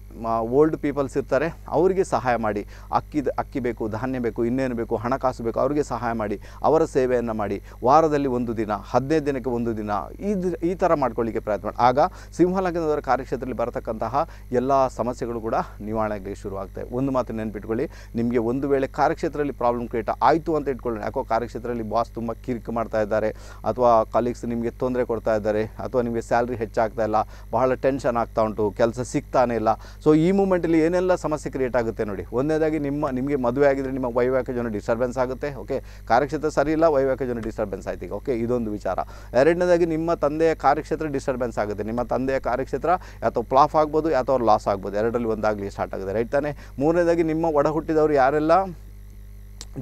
ಓಲ್ಡ್ ಪೀಪಲ್ಸ್ ಇರ್ತಾರೆ ಅವರಿಗೆ ಸಹಾಯ ಮಾಡಿ ಅಕ್ಕಿ ಅಕ್ಕಿ ಬೇಕು ಧಾನ್ಯ ಬೇಕು ಇನ್ನೇನು ಬೇಕು ಹಣಕಾಸು ಬೇಕು ಅವರಿಗೆ ಸಹಾಯ ಮಾಡಿ ಅವರ ಸೇವೆಯನ್ನು ಮಾಡಿ ವಾರ ವಾರದಲ್ಲಿ ಒಂದು ದಿನ ಹದಿನೈದು ದಿನಕ್ಕೆ ಒಂದು ದಿನ ಇದು ಈ ಥರ ಮಾಡ್ಕೊಳ್ಳಿಕ್ಕೆ ಪ್ರಯತ್ನ ಮಾಡಿ ಆಗ ಸಿಂಹಲಗ್ನದವರ ಕಾರ್ಯಕ್ಷೇತ್ರದಲ್ಲಿ ಬರತಕ್ಕಂತಹ ಎಲ್ಲ ಸಮಸ್ಯೆಗಳು ಕೂಡ ನಿವಾರಣೆ ಆಗಲಿಕ್ಕೆ ಶುರುವಾಗ್ತವೆ ಒಂದು ಮಾತು ನೆನ್ಪಿಟ್ಕೊಳ್ಳಿ ನಿಮಗೆ ಒಂದು ವೇಳೆ ಕಾರ್ಯಕ್ಷೇತ್ರದಲ್ಲಿ ಪ್ರಾಬ್ಲಮ್ ಕ್ರಿಯೇಟ್ ಆಯಿತು ಅಂತ ಇಟ್ಕೊಳ್ಳೋಣ ಯಾಕೋ ಕಾರ್ಯಕ್ಷೇತ್ರದಲ್ಲಿ ಬಾಸ್ ತುಂಬ ಕಿರಿಕ್ ಮಾಡ್ತಾ ಇದ್ದಾರೆ ಅಥವಾ ಕಾಲೀಗ್ಸ್ ನಿಮಗೆ ತೊಂದರೆ ಕೊಡ್ತಾ ಇದ್ದಾರೆ ಅಥವಾ ನಿಮಗೆ ಸ್ಯಾಲ್ರಿ ಹೆಚ್ಚಾಗ್ತಾ ಇಲ್ಲ ಬಹಳ ಟೆನ್ಷನ್ ಆಗ್ತಾ ಉಂಟು ಕೆಲಸ ಸಿಗ್ತಾನೆ ಇಲ್ಲ ಸೊ ಈ ಮೂಮೆಂಟಲ್ಲಿ ಏನೆಲ್ಲ ಸಮಸ್ಯೆ ಕ್ರಿಯೇಟ್ ಆಗುತ್ತೆ ನೋಡಿ ಒಂದೇದಾಗಿ ನಿಮ್ಮ ನಿಮಗೆ ಮದುವೆ ಆಗಿದ್ರೆ ನಿಮ್ಮ ವೈವಾಹಿಕ ಜನ ಡಿಸ್ಟರ್ಬೆನ್ಸ್ ಆಗುತ್ತೆ ಓಕೆ ಕಾರ್ಯಕ್ಷೇತ್ರ ಸರಿ ಇಲ್ಲ ವೈವಾಹಿಕ ಜನ ಡಿಸ್ಟರ್ಬೆನ್ಸ್ ಆಯ್ತು ಓಕೆ ಇದೊಂದು ವಿಚಾರ ಎರಡನೇದಾಗಿ ನಿಮ್ಮ ತಂದೆಯ ಕಾರ್ಯಕ್ಷೇತ್ರ ಡಿಸ್ಟರ್ಬೆನ್ಸ್ ಆಗುತ್ತೆ ನಿಮ್ಮ ತಂದೆಯ ಕಾರ್ಯಕ್ಷೇತ್ರ ಯಾತೋ ಪ್ಲಾಫ್ ಆಗ್ಬೋದು ಅವ್ರು ಲಾಸ್ ಆಗ್ಬೋದು ಎರಡರಲ್ಲಿ ಒಂದಾಗಲಿ ಸ್ಟಾರ್ಟ್ ಆಗುತ್ತೆ ರೈಟ್ ತಾನೆ ಮೂರನೇದಾಗಿ ನಿಮ್ಮ ಒಡ ಹುಟ್ಟಿದವರು ಯಾರೆಲ್ಲ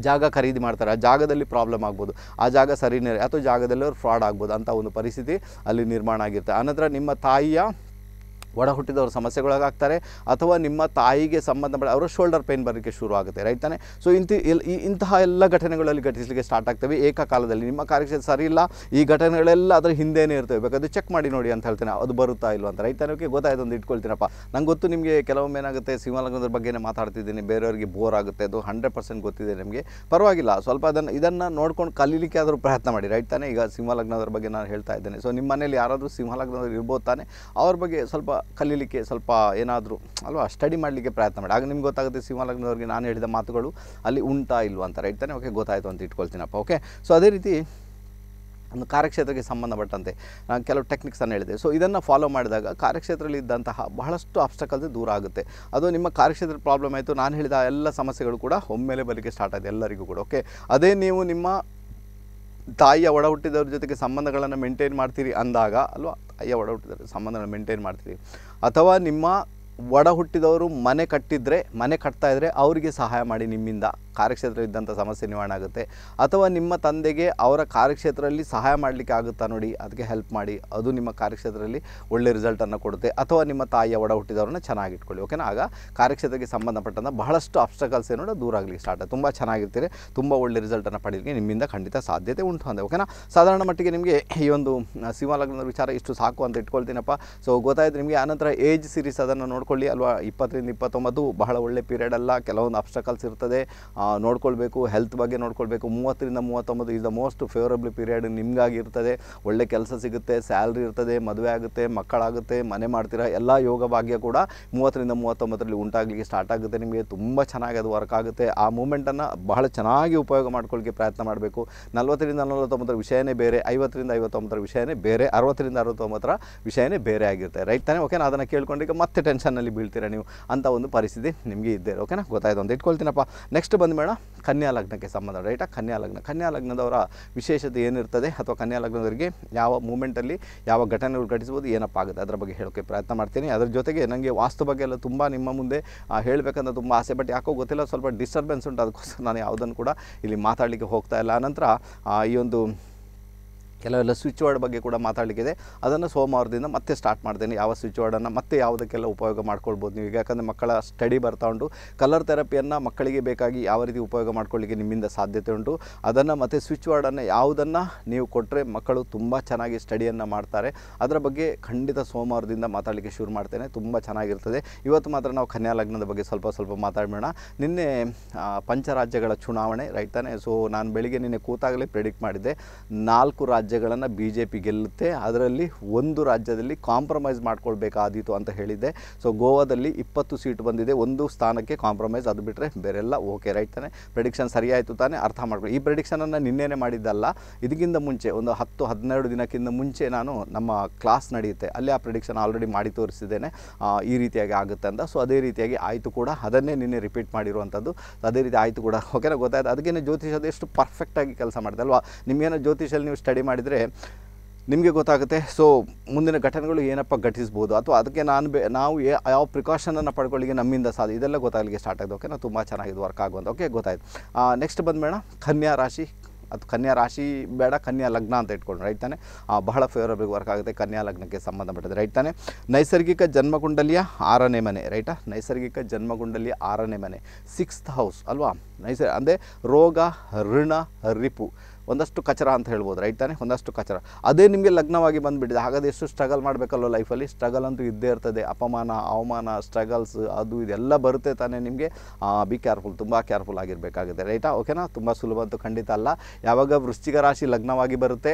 ಜಾಗ ಖರೀದಿ ಮಾಡ್ತಾರೆ ಆ ಜಾಗದಲ್ಲಿ ಪ್ರಾಬ್ಲಮ್ ಆಗ್ಬೋದು ಆ ಜಾಗ ಸರಿನೇ ಅಥವಾ ಜಾಗದಲ್ಲಿ ಅವ್ರು ಫ್ರಾಡ್ ಆಗ್ಬೋದು ಅಂತ ಒಂದು ಪರಿಸ್ಥಿತಿ ಅಲ್ಲಿ ನಿರ್ಮಾಣ ಆಗಿರುತ್ತೆ ಆನಂತರ ನಿಮ್ಮ ತಾಯಿಯ ಒಡ ಹುಟ್ಟಿದವರು ಸಮಸ್ಯೆಗೊಳಗಾಗ್ತಾರೆ ಅಥವಾ ನಿಮ್ಮ ತಾಯಿಗೆ ಸಂಬಂಧಪಟ್ಟ ಅವರ ಶೋಲ್ಡರ್ ಪೇನ್ ಬರೋಕ್ಕೆ ಶುರು ಆಗುತ್ತೆ ರೈಟ್ ತಾನೆ ಸೊ ಈ ಇಂತಹ ಎಲ್ಲ ಘಟನೆಗಳಲ್ಲಿ ಘಟಿಸಲಿಕ್ಕೆ ಸ್ಟಾರ್ಟ್ ಆಗ್ತವೆ ಏಕಕಾಲದಲ್ಲಿ ನಿಮ್ಮ ಕಾರ್ಯಕ್ಷೇತ್ರ ಸರಿ ಇಲ್ಲ ಈ ಘಟನೆಗಳೆಲ್ಲ ಅದರ ಹಿಂದೆನೇ ಇರ್ತವೆ ಬೇಕಾದ್ರೆ ಚೆಕ್ ಮಾಡಿ ನೋಡಿ ಅಂತ ಹೇಳ್ತೇನೆ ಅದು ಬರುತ್ತಾ ಇಲ್ಲ ಅಂತ ರೈತ ಗೊತ್ತಾಯ್ತು ಒಂದು ಇಟ್ಕೊಳ್ತೀನಪ್ಪ ನಂಗೆ ಗೊತ್ತು ನಿಮಗೆ ಕೆಲವೊಮ್ಮೆ ಏನಾಗುತ್ತೆ ಸೀಮಾಲಗ್ನದ ಬಗ್ಗೆ ಮಾತಾಡ್ತಿದ್ದೀನಿ ಬೇರೆಯವರಿಗೆ ಬೋರ್ ಆಗುತ್ತೆ ಅದು ಹಂಡ್ರೆಡ್ ಪರ್ಸೆಂಟ್ ಗೊತ್ತಿದೆ ನಿಮಗೆ ಪರವಾಗಿಲ್ಲ ಸ್ವಲ್ಪ ಅದನ್ನು ಇದನ್ನು ನೋಡ್ಕೊಂಡು ಕಲೀಲಿಕ್ಕೆ ಆದರೂ ಪ್ರಯತ್ನ ಮಾಡಿ ರೈಟ್ ತಾನೆ ಈಗ ಸಿಂಹಲಗ್ನದವ್ರ ಬಗ್ಗೆ ನಾನು ಹೇಳ್ತಾ ಇದ್ದೇನೆ ಸೊ ನಿಮ್ಮ ಮನೇಲಿ ಯಾರಾದರೂ ಸಿಂಹಲಗ್ನದವ್ರು ಇರ್ಬೋದು ತಾನೆ ಅವ್ರ ಬಗ್ಗೆ ಸ್ವಲ್ಪ ಕಲೀಲಿಕ್ಕೆ ಸ್ವಲ್ಪ ಏನಾದರೂ ಅಲ್ವಾ ಸ್ಟಡಿ ಮಾಡಲಿಕ್ಕೆ ಪ್ರಯತ್ನ ಮಾಡಿ ಆಗ ನಿಮ್ಗೆ ಗೊತ್ತಾಗುತ್ತೆ ಸಿಂಹಲಗ್ನವ್ರಿಗೆ ನಾನು ಹೇಳಿದ ಮಾತುಗಳು ಅಲ್ಲಿ ಉಂಟಾ ಇಲ್ವ ಅಂತ ರೈಟ್ ತಾನೆ ಓಕೆ ಗೊತ್ತಾಯಿತು ಅಂತ ಇಟ್ಕೊಳ್ತೀನಪ್ಪ ಓಕೆ ಸೊ ಅದೇ ರೀತಿ ಒಂದು ಕಾರ್ಯಕ್ಷೇತ್ರಕ್ಕೆ ಸಂಬಂಧಪಟ್ಟಂತೆ ನಾನು ಕೆಲವು ಟೆಕ್ನಿಕ್ಸನ್ನು ಹೇಳಿದೆ ಸೊ ಇದನ್ನು ಫಾಲೋ ಮಾಡಿದಾಗ ಕಾರ್ಯಕ್ಷೇತ್ರದಲ್ಲಿ ಇದ್ದಂತಹ ಬಹಳಷ್ಟು ಆಬ್ಸ್ಟಕಲ್ಸ್ ದೂರ ಆಗುತ್ತೆ ಅದು ನಿಮ್ಮ ಕಾರ್ಯಕ್ಷೇತ್ರ ಪ್ರಾಬ್ಲಮ್ ಆಯಿತು ನಾನು ಹೇಳಿದ ಎಲ್ಲ ಸಮಸ್ಯೆಗಳು ಕೂಡ ಒಮ್ಮೆಲೆ ಬರಲಿಕ್ಕೆ ಸ್ಟಾರ್ಟ್ ಆಯಿತು ಎಲ್ಲರಿಗೂ ಕೂಡ ಓಕೆ ಅದೇ ನೀವು ನಿಮ್ಮ ತಾಯಿಯ ಒಡಹುಟ್ಟಿದವ್ರ ಜೊತೆಗೆ ಸಂಬಂಧಗಳನ್ನು ಮೇಂಟೈನ್ ಮಾಡ್ತೀರಿ ಅಂದಾಗ ಅಲ್ವಾ ಅಯ್ಯ ಒಡ ಹುಟ್ಟಿದ ಸಂಬಂಧಗಳನ್ನು ಮೇಂಟೈನ್ ಮಾಡ್ತೀವಿ ಅಥವಾ ನಿಮ್ಮ ಒಡ ಹುಟ್ಟಿದವರು ಮನೆ ಕಟ್ಟಿದರೆ ಮನೆ ಕಟ್ತಾ ಇದ್ದರೆ ಅವರಿಗೆ ಸಹಾಯ ಮಾಡಿ ನಿಮ್ಮಿಂದ ಕಾರ್ಯಕ್ಷೇತ್ರ ಇದ್ದಂಥ ಸಮಸ್ಯೆ ನಿವಾರಣೆ ಆಗುತ್ತೆ ಅಥವಾ ನಿಮ್ಮ ತಂದೆಗೆ ಅವರ ಕಾರ್ಯಕ್ಷೇತ್ರದಲ್ಲಿ ಸಹಾಯ ಮಾಡಲಿಕ್ಕೆ ಆಗುತ್ತಾ ನೋಡಿ ಅದಕ್ಕೆ ಹೆಲ್ಪ್ ಮಾಡಿ ಅದು ನಿಮ್ಮ ಕಾರ್ಯಕ್ಷೇತ್ರದಲ್ಲಿ ಒಳ್ಳೆ ರಿಸಲ್ಟನ್ನು ಕೊಡುತ್ತೆ ಅಥವಾ ನಿಮ್ಮ ತಾಯಿಯ ಒಡ ಹುಟ್ಟಿದವ್ರನ್ನ ಚೆನ್ನಾಗಿಟ್ಕೊಳ್ಳಿ ಓಕೆನಾ ಆಗ ಕಾರ್ಯಕ್ಷೇತ್ರಕ್ಕೆ ಸಂಬಂಧಪಟ್ಟಂಥ ಬಹಳಷ್ಟು ಅಬ್ಸ್ಟಕಲ್ಸ್ ಏನೋ ದೂರ ಆಗಲಿಕ್ಕೆ ಸ್ಟಾರ್ಟ್ ತುಂಬ ಚೆನ್ನಾಗಿರ್ತೀರಿ ತುಂಬ ಒಳ್ಳೆ ರಿಸಲ್ಟನ್ನು ಪಡೆಯಲಿಕ್ಕೆ ನಿಮ್ಮಿಂದ ಖಂಡಿತ ಸಾಧ್ಯತೆ ಉಂಟು ಅಂದೆ ಓಕೆನಾ ಸಾಧಾರಣ ಮಟ್ಟಿಗೆ ನಿಮಗೆ ಈ ಒಂದು ಲಗ್ನದ ವಿಚಾರ ಇಷ್ಟು ಸಾಕು ಅಂತ ಇಟ್ಕೊಳ್ತೀನಪ್ಪ ಸೊ ಗೊತ್ತಾಯಿತು ನಿಮಗೆ ಆನಂತರ ಏಜ್ ಸೀರೀಸ್ ಅದನ್ನು ನೋಡ್ಕೊಳ್ಳಿ ಅಲ್ವಾ ಇಪ್ಪತ್ತರಿಂದ ಇಪ್ಪತ್ತೊಂಬತ್ತು ಬಹಳ ಒಳ್ಳೆ ಪೀರಿಯಡ್ ಅಲ್ಲ ಕೆಲವೊಂದು ಅಬ್ಸ್ಟಕಲ್ಸ್ ಇರ್ತದೆ ನೋಡ್ಕೊಳ್ಬೇಕು ಹೆಲ್ತ್ ಬಗ್ಗೆ ನೋಡ್ಕೊಳ್ಬೇಕು ಮೂವತ್ತರಿಂದ ಮೂವತ್ತೊಂಬತ್ತು is the most favourable period ನಿಮಗಾಗಿರ್ತದೆ ಒಳ್ಳೆ ಕೆಲಸ ಸಿಗುತ್ತೆ ಸ್ಯಾಲ್ರಿ ಇರ್ತದೆ ಮದುವೆ ಆಗುತ್ತೆ ಮಕ್ಕಳಾಗುತ್ತೆ ಮನೆ ಮಾಡ್ತೀರಾ ಎಲ್ಲ ಯೋಗ ಭಾಗ್ಯ ಕೂಡ ಮೂವತ್ತರಿಂದ ಮೂವತ್ತೊಂಬತ್ತರಲ್ಲಿ ಉಂಟಾಗಲಿಕ್ಕೆ ಸ್ಟಾರ್ಟ್ ಆಗುತ್ತೆ ನಿಮಗೆ ತುಂಬ ಚೆನ್ನಾಗಿ ಅದು ವರ್ಕ್ ಆಗುತ್ತೆ ಆ ಮೂಮೆಂಟನ್ನು ಬಹಳ ಚೆನ್ನಾಗಿ ಉಪಯೋಗ ಮಾಡ್ಕೊಳ್ಳಿಕ್ಕೆ ಪ್ರಯತ್ನ ಮಾಡಬೇಕು ನಲ್ವತ್ತರಿಂದ ನಲವತ್ತೊಂಬತ್ತರ ವಿಷಯನೇ ಬೇರೆ ಐವತ್ತರಿಂದ ಐವತ್ತೊಂಬತ್ತರ ವಿಷಯನೇ ಬೇರೆ ಅರವತ್ತರಿಂದ ಅರವತ್ತೊಂಬತ್ತರ ವಿಷಯನೇ ಬೇರೆ ಆಗಿರುತ್ತೆ ರೈಟ್ ತಾನೇ ಓಕೆನಾ ಅದನ್ನು ಕೇಳ್ಕೊಂಡಿಗೆ ಮತ್ತೆ ಟೆನ್ಷನ್ನಲ್ಲಿ ಬೀಳ್ತೀರಾ ನೀವು ಅಂತ ಒಂದು ಪರಿಸ್ಥಿತಿ ನಿಮಗೆ ಇದ್ದೇ ಓಕೆನಾ ಗೊತ್ತಾಯ್ತು ಅಂತ ಇಟ್ಕೊಳ್ತೀನಪ್ಪ ನೆಕ್ಸ್ಟ್ ಬಂದ ಮೇಡ ಕನ್ಯಾ ಲಗ್ನಕ್ಕೆ ಸಂಬಂಧ ರೈಟಾ ಕನ್ಯಾ ಲಗ್ನ ಕನ್ಯಾ ಲಗ್ನದವರ ವಿಶೇಷತೆ ಏನಿರ್ತದೆ ಅಥವಾ ಕನ್ಯಾ ಲಗ್ನದವರಿಗೆ ಯಾವ ಮೂಮೆಂಟಲ್ಲಿ ಯಾವ ಘಟನೆಗಳು ಘಟಿಸ್ಬೋದು ಏನಪ್ಪ ಆಗುತ್ತೆ ಅದರ ಬಗ್ಗೆ ಹೇಳೋಕ್ಕೆ ಪ್ರಯತ್ನ ಮಾಡ್ತೀನಿ ಅದರ ಜೊತೆಗೆ ನನಗೆ ವಾಸ್ತು ಬಗ್ಗೆ ಎಲ್ಲ ತುಂಬ ನಿಮ್ಮ ಮುಂದೆ ಹೇಳಬೇಕಂತ ತುಂಬ ಆಸೆ ಬಟ್ ಯಾಕೋ ಗೊತ್ತಿಲ್ಲ ಸ್ವಲ್ಪ ಡಿಸ್ಟರ್ಬೆನ್ಸ್ ಉಂಟು ಅದಕ್ಕೋಸ್ಕರ ನಾನು ಯಾವುದನ್ನು ಕೂಡ ಇಲ್ಲಿ ಮಾತಾಡಲಿಕ್ಕೆ ಹೋಗ್ತಾ ಇಲ್ಲ ಆನಂತರ ಈ ಒಂದು ಕೆಲವೆಲ್ಲ ಸ್ವಿಚ್ ವಾರ್ಡ್ ಬಗ್ಗೆ ಕೂಡ ಮಾತಾಡಲಿಕ್ಕಿದೆ ಅದನ್ನು ಸೋಮವಾರದಿಂದ ಮತ್ತೆ ಸ್ಟಾರ್ಟ್ ಮಾಡ್ತೇನೆ ಯಾವ ಸ್ವಿಚ್ ವರ್ಡನ್ನು ಮತ್ತೆ ಯಾವುದಕ್ಕೆಲ್ಲ ಉಪಯೋಗ ಮಾಡ್ಕೊಳ್ಬೋದು ನೀವು ಯಾಕಂದರೆ ಮಕ್ಕಳ ಸ್ಟಡಿ ಬರ್ತಾ ಉಂಟು ಕಲರ್ ಥೆರಪಿಯನ್ನು ಮಕ್ಕಳಿಗೆ ಬೇಕಾಗಿ ಯಾವ ರೀತಿ ಉಪಯೋಗ ಮಾಡ್ಕೊಳ್ಳಿಕ್ಕೆ ನಿಮ್ಮಿಂದ ಸಾಧ್ಯತೆ ಉಂಟು ಅದನ್ನು ಮತ್ತೆ ಸ್ವಿಚ್ ವಾರ್ಡನ್ನು ಯಾವುದನ್ನು ನೀವು ಕೊಟ್ಟರೆ ಮಕ್ಕಳು ತುಂಬ ಚೆನ್ನಾಗಿ ಸ್ಟಡಿಯನ್ನು ಮಾಡ್ತಾರೆ ಅದರ ಬಗ್ಗೆ ಖಂಡಿತ ಸೋಮವಾರದಿಂದ ಮಾತಾಡಲಿಕ್ಕೆ ಶುರು ಮಾಡ್ತೇನೆ ತುಂಬ ಚೆನ್ನಾಗಿರ್ತದೆ ಇವತ್ತು ಮಾತ್ರ ನಾವು ಕನ್ಯಾ ಲಗ್ನದ ಬಗ್ಗೆ ಸ್ವಲ್ಪ ಸ್ವಲ್ಪ ಮಾತಾಡಬೇಡ ನಿನ್ನೆ ಪಂಚರಾಜ್ಯಗಳ ಚುನಾವಣೆ ರೈತಾನೆ ಸೊ ನಾನು ಬೆಳಿಗ್ಗೆ ನಿನ್ನೆ ಕೂತಾಗಲೇ ಪ್ರೆಡಿಕ್ಟ್ ಮಾಡಿದ್ದೆ ನಾಲ್ಕು ರಾಜ್ಯ ರಾಜ್ಯಗಳನ್ನು ಬಿ ಜೆ ಪಿ ಗೆಲ್ಲುತ್ತೆ ಅದರಲ್ಲಿ ಒಂದು ರಾಜ್ಯದಲ್ಲಿ ಕಾಂಪ್ರಮೈಸ್ ಮಾಡ್ಕೊಳ್ಬೇಕಾದೀತು ಅಂತ ಹೇಳಿದ್ದೆ ಸೊ ಗೋವಾದಲ್ಲಿ ಇಪ್ಪತ್ತು ಸೀಟ್ ಬಂದಿದೆ ಒಂದು ಸ್ಥಾನಕ್ಕೆ ಕಾಂಪ್ರಮೈಸ್ ಅದು ಬಿಟ್ಟರೆ ಬೇರೆಲ್ಲ ಓಕೆ ರೈಟ್ ತಾನೆ ಪ್ರೆಡಿಕ್ಷನ್ ಸರಿಯಾಯಿತು ತಾನೇ ಅರ್ಥ ಮಾಡ್ಕೊಳ್ಳಿ ಈ ಪ್ರೆಡಿಕ್ಷನನ್ನು ನಿನ್ನೆನೇ ಮಾಡಿದ್ದಲ್ಲ ಇದಕ್ಕಿಂತ ಮುಂಚೆ ಒಂದು ಹತ್ತು ಹದಿನೆರಡು ದಿನಕ್ಕಿಂತ ಮುಂಚೆ ನಾನು ನಮ್ಮ ಕ್ಲಾಸ್ ನಡೆಯುತ್ತೆ ಅಲ್ಲಿ ಆ ಪ್ರೆಡಿಕ್ಷನ್ ಆಲ್ರೆಡಿ ಮಾಡಿ ತೋರಿಸಿದ್ದೇನೆ ಈ ರೀತಿಯಾಗಿ ಆಗುತ್ತೆ ಅಂತ ಸೊ ಅದೇ ರೀತಿಯಾಗಿ ಆಯಿತು ಕೂಡ ಅದನ್ನೇ ನಿನ್ನೆ ರಿಪೀಟ್ ಮಾಡಿರುವಂಥದ್ದು ಅದೇ ರೀತಿ ಆಯಿತು ಕೂಡ ಓಕೆನಾ ಗೊತ್ತಾಯ್ತು ಅದಕ್ಕೇನೆ ಜ್ಯೋತಿಷ ಎಷ್ಟು ಪರ್ಫೆಕ್ಟಾಗಿ ಕೆಲಸ ಮಾಡಿದೆ ಅಲ್ವಾ ನಿಮಗೇನೋ ಜ್ಯೋತಿಷಲ್ಲಿ ನೀವು ಸ್ಟಡಿ ಮಾಡಿ ಮಾಡಿದರೆ ನಿಮಗೆ ಗೊತ್ತಾಗುತ್ತೆ ಸೊ ಮುಂದಿನ ಘಟನೆಗಳು ಏನಪ್ಪ ಘಟಿಸ್ಬೋದು ಅಥವಾ ಅದಕ್ಕೆ ನಾನು ಬೇ ನಾವು ಯಾವ ಪ್ರಿಕಾಷನನ್ನು ಪಡ್ಕೊಳ್ಳಿಕ್ಕೆ ನಮ್ಮಿಂದ ಸಾಧ್ಯ ಇದೆಲ್ಲ ಗೊತ್ತಾಗಲಿಕ್ಕೆ ಸ್ಟಾರ್ಟ್ ಆಗಿದೆ ಓಕೆನಾ ತುಂಬ ಚೆನ್ನಾಗಿದೆ ವರ್ಕ್ ಆಗೋದು ಓಕೆ ಗೊತ್ತಾಯ್ತು ನೆಕ್ಸ್ಟ್ ಬಂದ್ಬೇಡ ಕನ್ಯಾ ರಾಶಿ ಅದು ಕನ್ಯಾ ರಾಶಿ ಬೇಡ ಕನ್ಯಾ ಲಗ್ನ ಅಂತ ಇಟ್ಕೊಂಡು ರೈಟ್ ತಾನೆ ಬಹಳ ಫೇವರಬಲ್ ವರ್ಕ್ ಆಗುತ್ತೆ ಕನ್ಯಾ ಲಗ್ನಕ್ಕೆ ಸಂಬಂಧಪಟ್ಟಿದೆ ರೈಟ್ ತಾನೆ ನೈಸರ್ಗಿಕ ಜನ್ಮಕುಂಡಲಿಯ ಆರನೇ ಮನೆ ರೈಟ ನೈಸರ್ಗಿಕ ಜನ್ಮಕುಂಡಲಿಯ ಆರನೇ ಮನೆ ಸಿಕ್ಸ್ತ್ ಹೌಸ್ ಅಲ್ವಾ ನೈಸರ್ ಅಂದರೆ ರೋಗ ಋಣ ರಿಪು ಒಂದಷ್ಟು ಕಚರ ಅಂತ ಹೇಳ್ಬೋದು ರೈಟ್ ತಾನೆ ಒಂದಷ್ಟು ಕಚರ ಅದೇ ನಿಮಗೆ ಲಗ್ನವಾಗಿ ಬಂದುಬಿಟ್ಟಿದೆ ಹಾಗಾದ್ರೆ ಎಷ್ಟು ಸ್ಟ್ರಗಲ್ ಮಾಡಬೇಕಲ್ಲೋ ಲೈಫಲ್ಲಿ ಸ್ಟ್ರಗಲ್ ಅಂತೂ ಇದ್ದೇ ಇರ್ತದೆ ಅಪಮಾನ ಅವಮಾನ ಸ್ಟ್ರಗಲ್ಸ್ ಅದು ಇದೆಲ್ಲ ಬರುತ್ತೆ ತಾನೇ ನಿಮಗೆ ಬಿ ಕೇರ್ಫುಲ್ ತುಂಬ ಕೇರ್ಫುಲ್ ಆಗಿರಬೇಕಾಗುತ್ತೆ ರೈಟಾ ಓಕೆನಾ ತುಂಬ ಸುಲಭ ಅಂತೂ ಖಂಡಿತ ಅಲ್ಲ ಯಾವಾಗ ವೃಶ್ಚಿಕ ರಾಶಿ ಲಗ್ನವಾಗಿ ಬರುತ್ತೆ